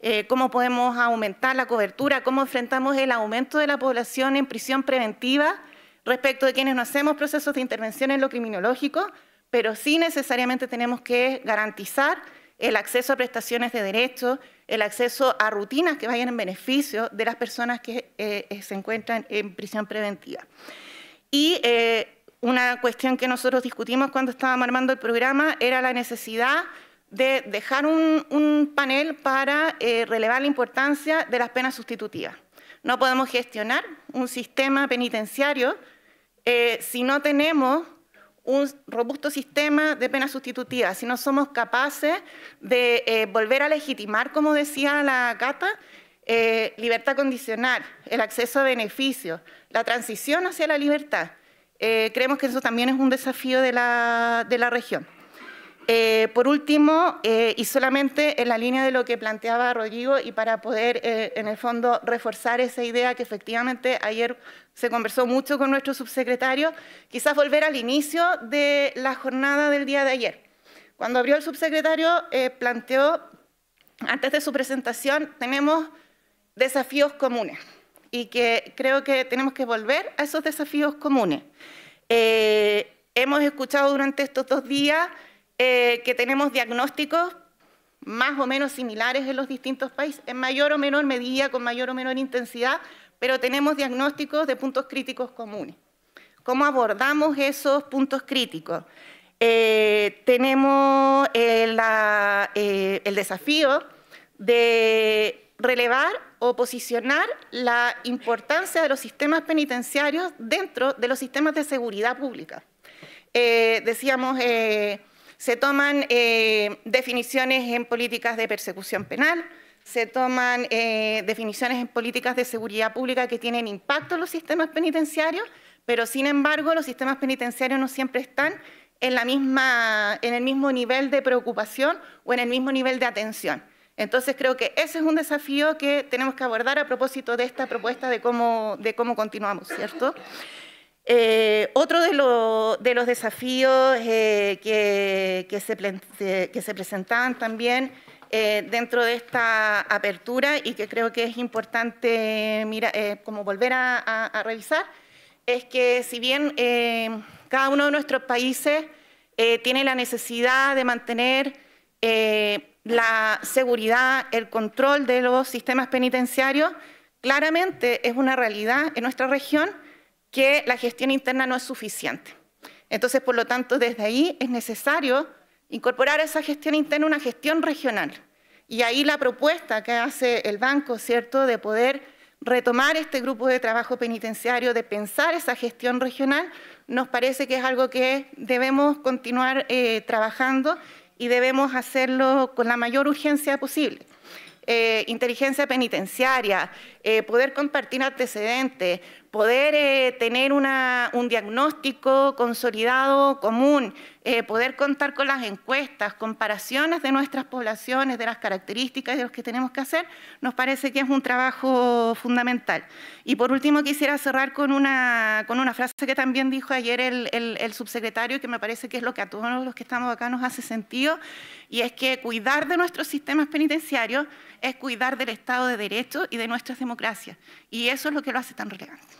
Eh, cómo podemos aumentar la cobertura, cómo enfrentamos el aumento de la población en prisión preventiva respecto de quienes no hacemos procesos de intervención en lo criminológico, pero sí necesariamente tenemos que garantizar el acceso a prestaciones de derechos, el acceso a rutinas que vayan en beneficio de las personas que eh, se encuentran en prisión preventiva. Y eh, una cuestión que nosotros discutimos cuando estábamos armando el programa era la necesidad de dejar un, panel para eh, relevar la importancia de las penas sustitutivas. No podemos gestionar un sistema penitenciario si no tenemos un robusto sistema de penas sustitutivas, si no somos capaces de eh, volver a legitimar, como decía la Cata, eh, libertad condicional, el acceso a beneficios, la transición hacia la libertad, eh, creemos que eso también es un desafío de la, de la región. Eh, por último, eh, y solamente en la línea de lo que planteaba Rodrigo y para poder, eh, en el fondo, reforzar esa idea que efectivamente ayer se conversó mucho con nuestro subsecretario, quizás volver al inicio de la jornada del día de ayer. Cuando abrió el subsecretario, planteó, antes de su presentación, tenemos desafíos comunes y que creo que tenemos que volver a esos desafíos comunes. hemos escuchado durante estos dos días eh, que tenemos diagnósticos más o menos similares en los distintos países, en mayor o menor medida, con mayor o menor intensidad, pero tenemos diagnósticos de puntos críticos comunes. ¿Cómo abordamos esos puntos críticos? Eh, tenemos eh, el desafío de relevar o posicionar la importancia de los sistemas penitenciarios dentro de los sistemas de seguridad pública. decíamos, se toman eh, definiciones en políticas de persecución penal, se toman eh, definiciones en políticas de seguridad pública que tienen impacto en los sistemas penitenciarios, pero sin embargo los sistemas penitenciarios no siempre están en, en el mismo nivel de preocupación o en el mismo nivel de atención. Entonces creo que ese es un desafío que tenemos que abordar a propósito de esta propuesta de cómo continuamos, ¿cierto? Eh, otro de, los desafíos eh, que, se, presentaban también eh, dentro de esta apertura y que creo que es importante como volver a, a, revisar, es que si bien cada uno de nuestros países tiene la necesidad de mantener la seguridad, el control de los sistemas penitenciarios, claramente es una realidad en nuestra región que la gestión interna no es suficiente. Entonces, por lo tanto, desde ahí es necesario incorporar a esa gestión interna una gestión regional. Y ahí la propuesta que hace el banco, ¿cierto?, de poder retomar este grupo de trabajo penitenciario, de pensar esa gestión regional, nos parece que es algo que debemos continuar eh, trabajando y debemos hacerlo con la mayor urgencia posible. Eh, inteligencia penitenciaria, eh, poder compartir antecedentes, poder eh, tener un diagnóstico consolidado, común, eh, poder contar con las encuestas, comparaciones de nuestras poblaciones, de las características de los que tenemos que hacer, nos parece que es un trabajo fundamental. Y por último quisiera cerrar con una, frase que también dijo ayer el, el subsecretario, que me parece que es lo que a todos los que estamos acá nos hace sentido, y es que cuidar de nuestros sistemas penitenciarios es cuidar del Estado de Derecho y de nuestras democracias. Y eso es lo que lo hace tan relevante.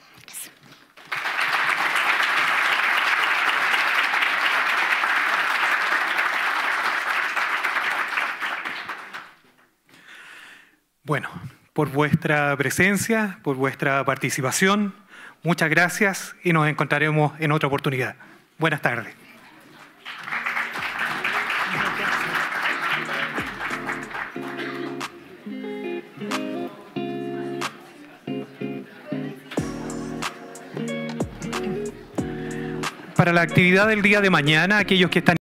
Bueno, por vuestra presencia, por vuestra participación, muchas gracias y nos encontraremos en otra oportunidad. Buenas tardes. para la actividad del día de mañana, aquellos que están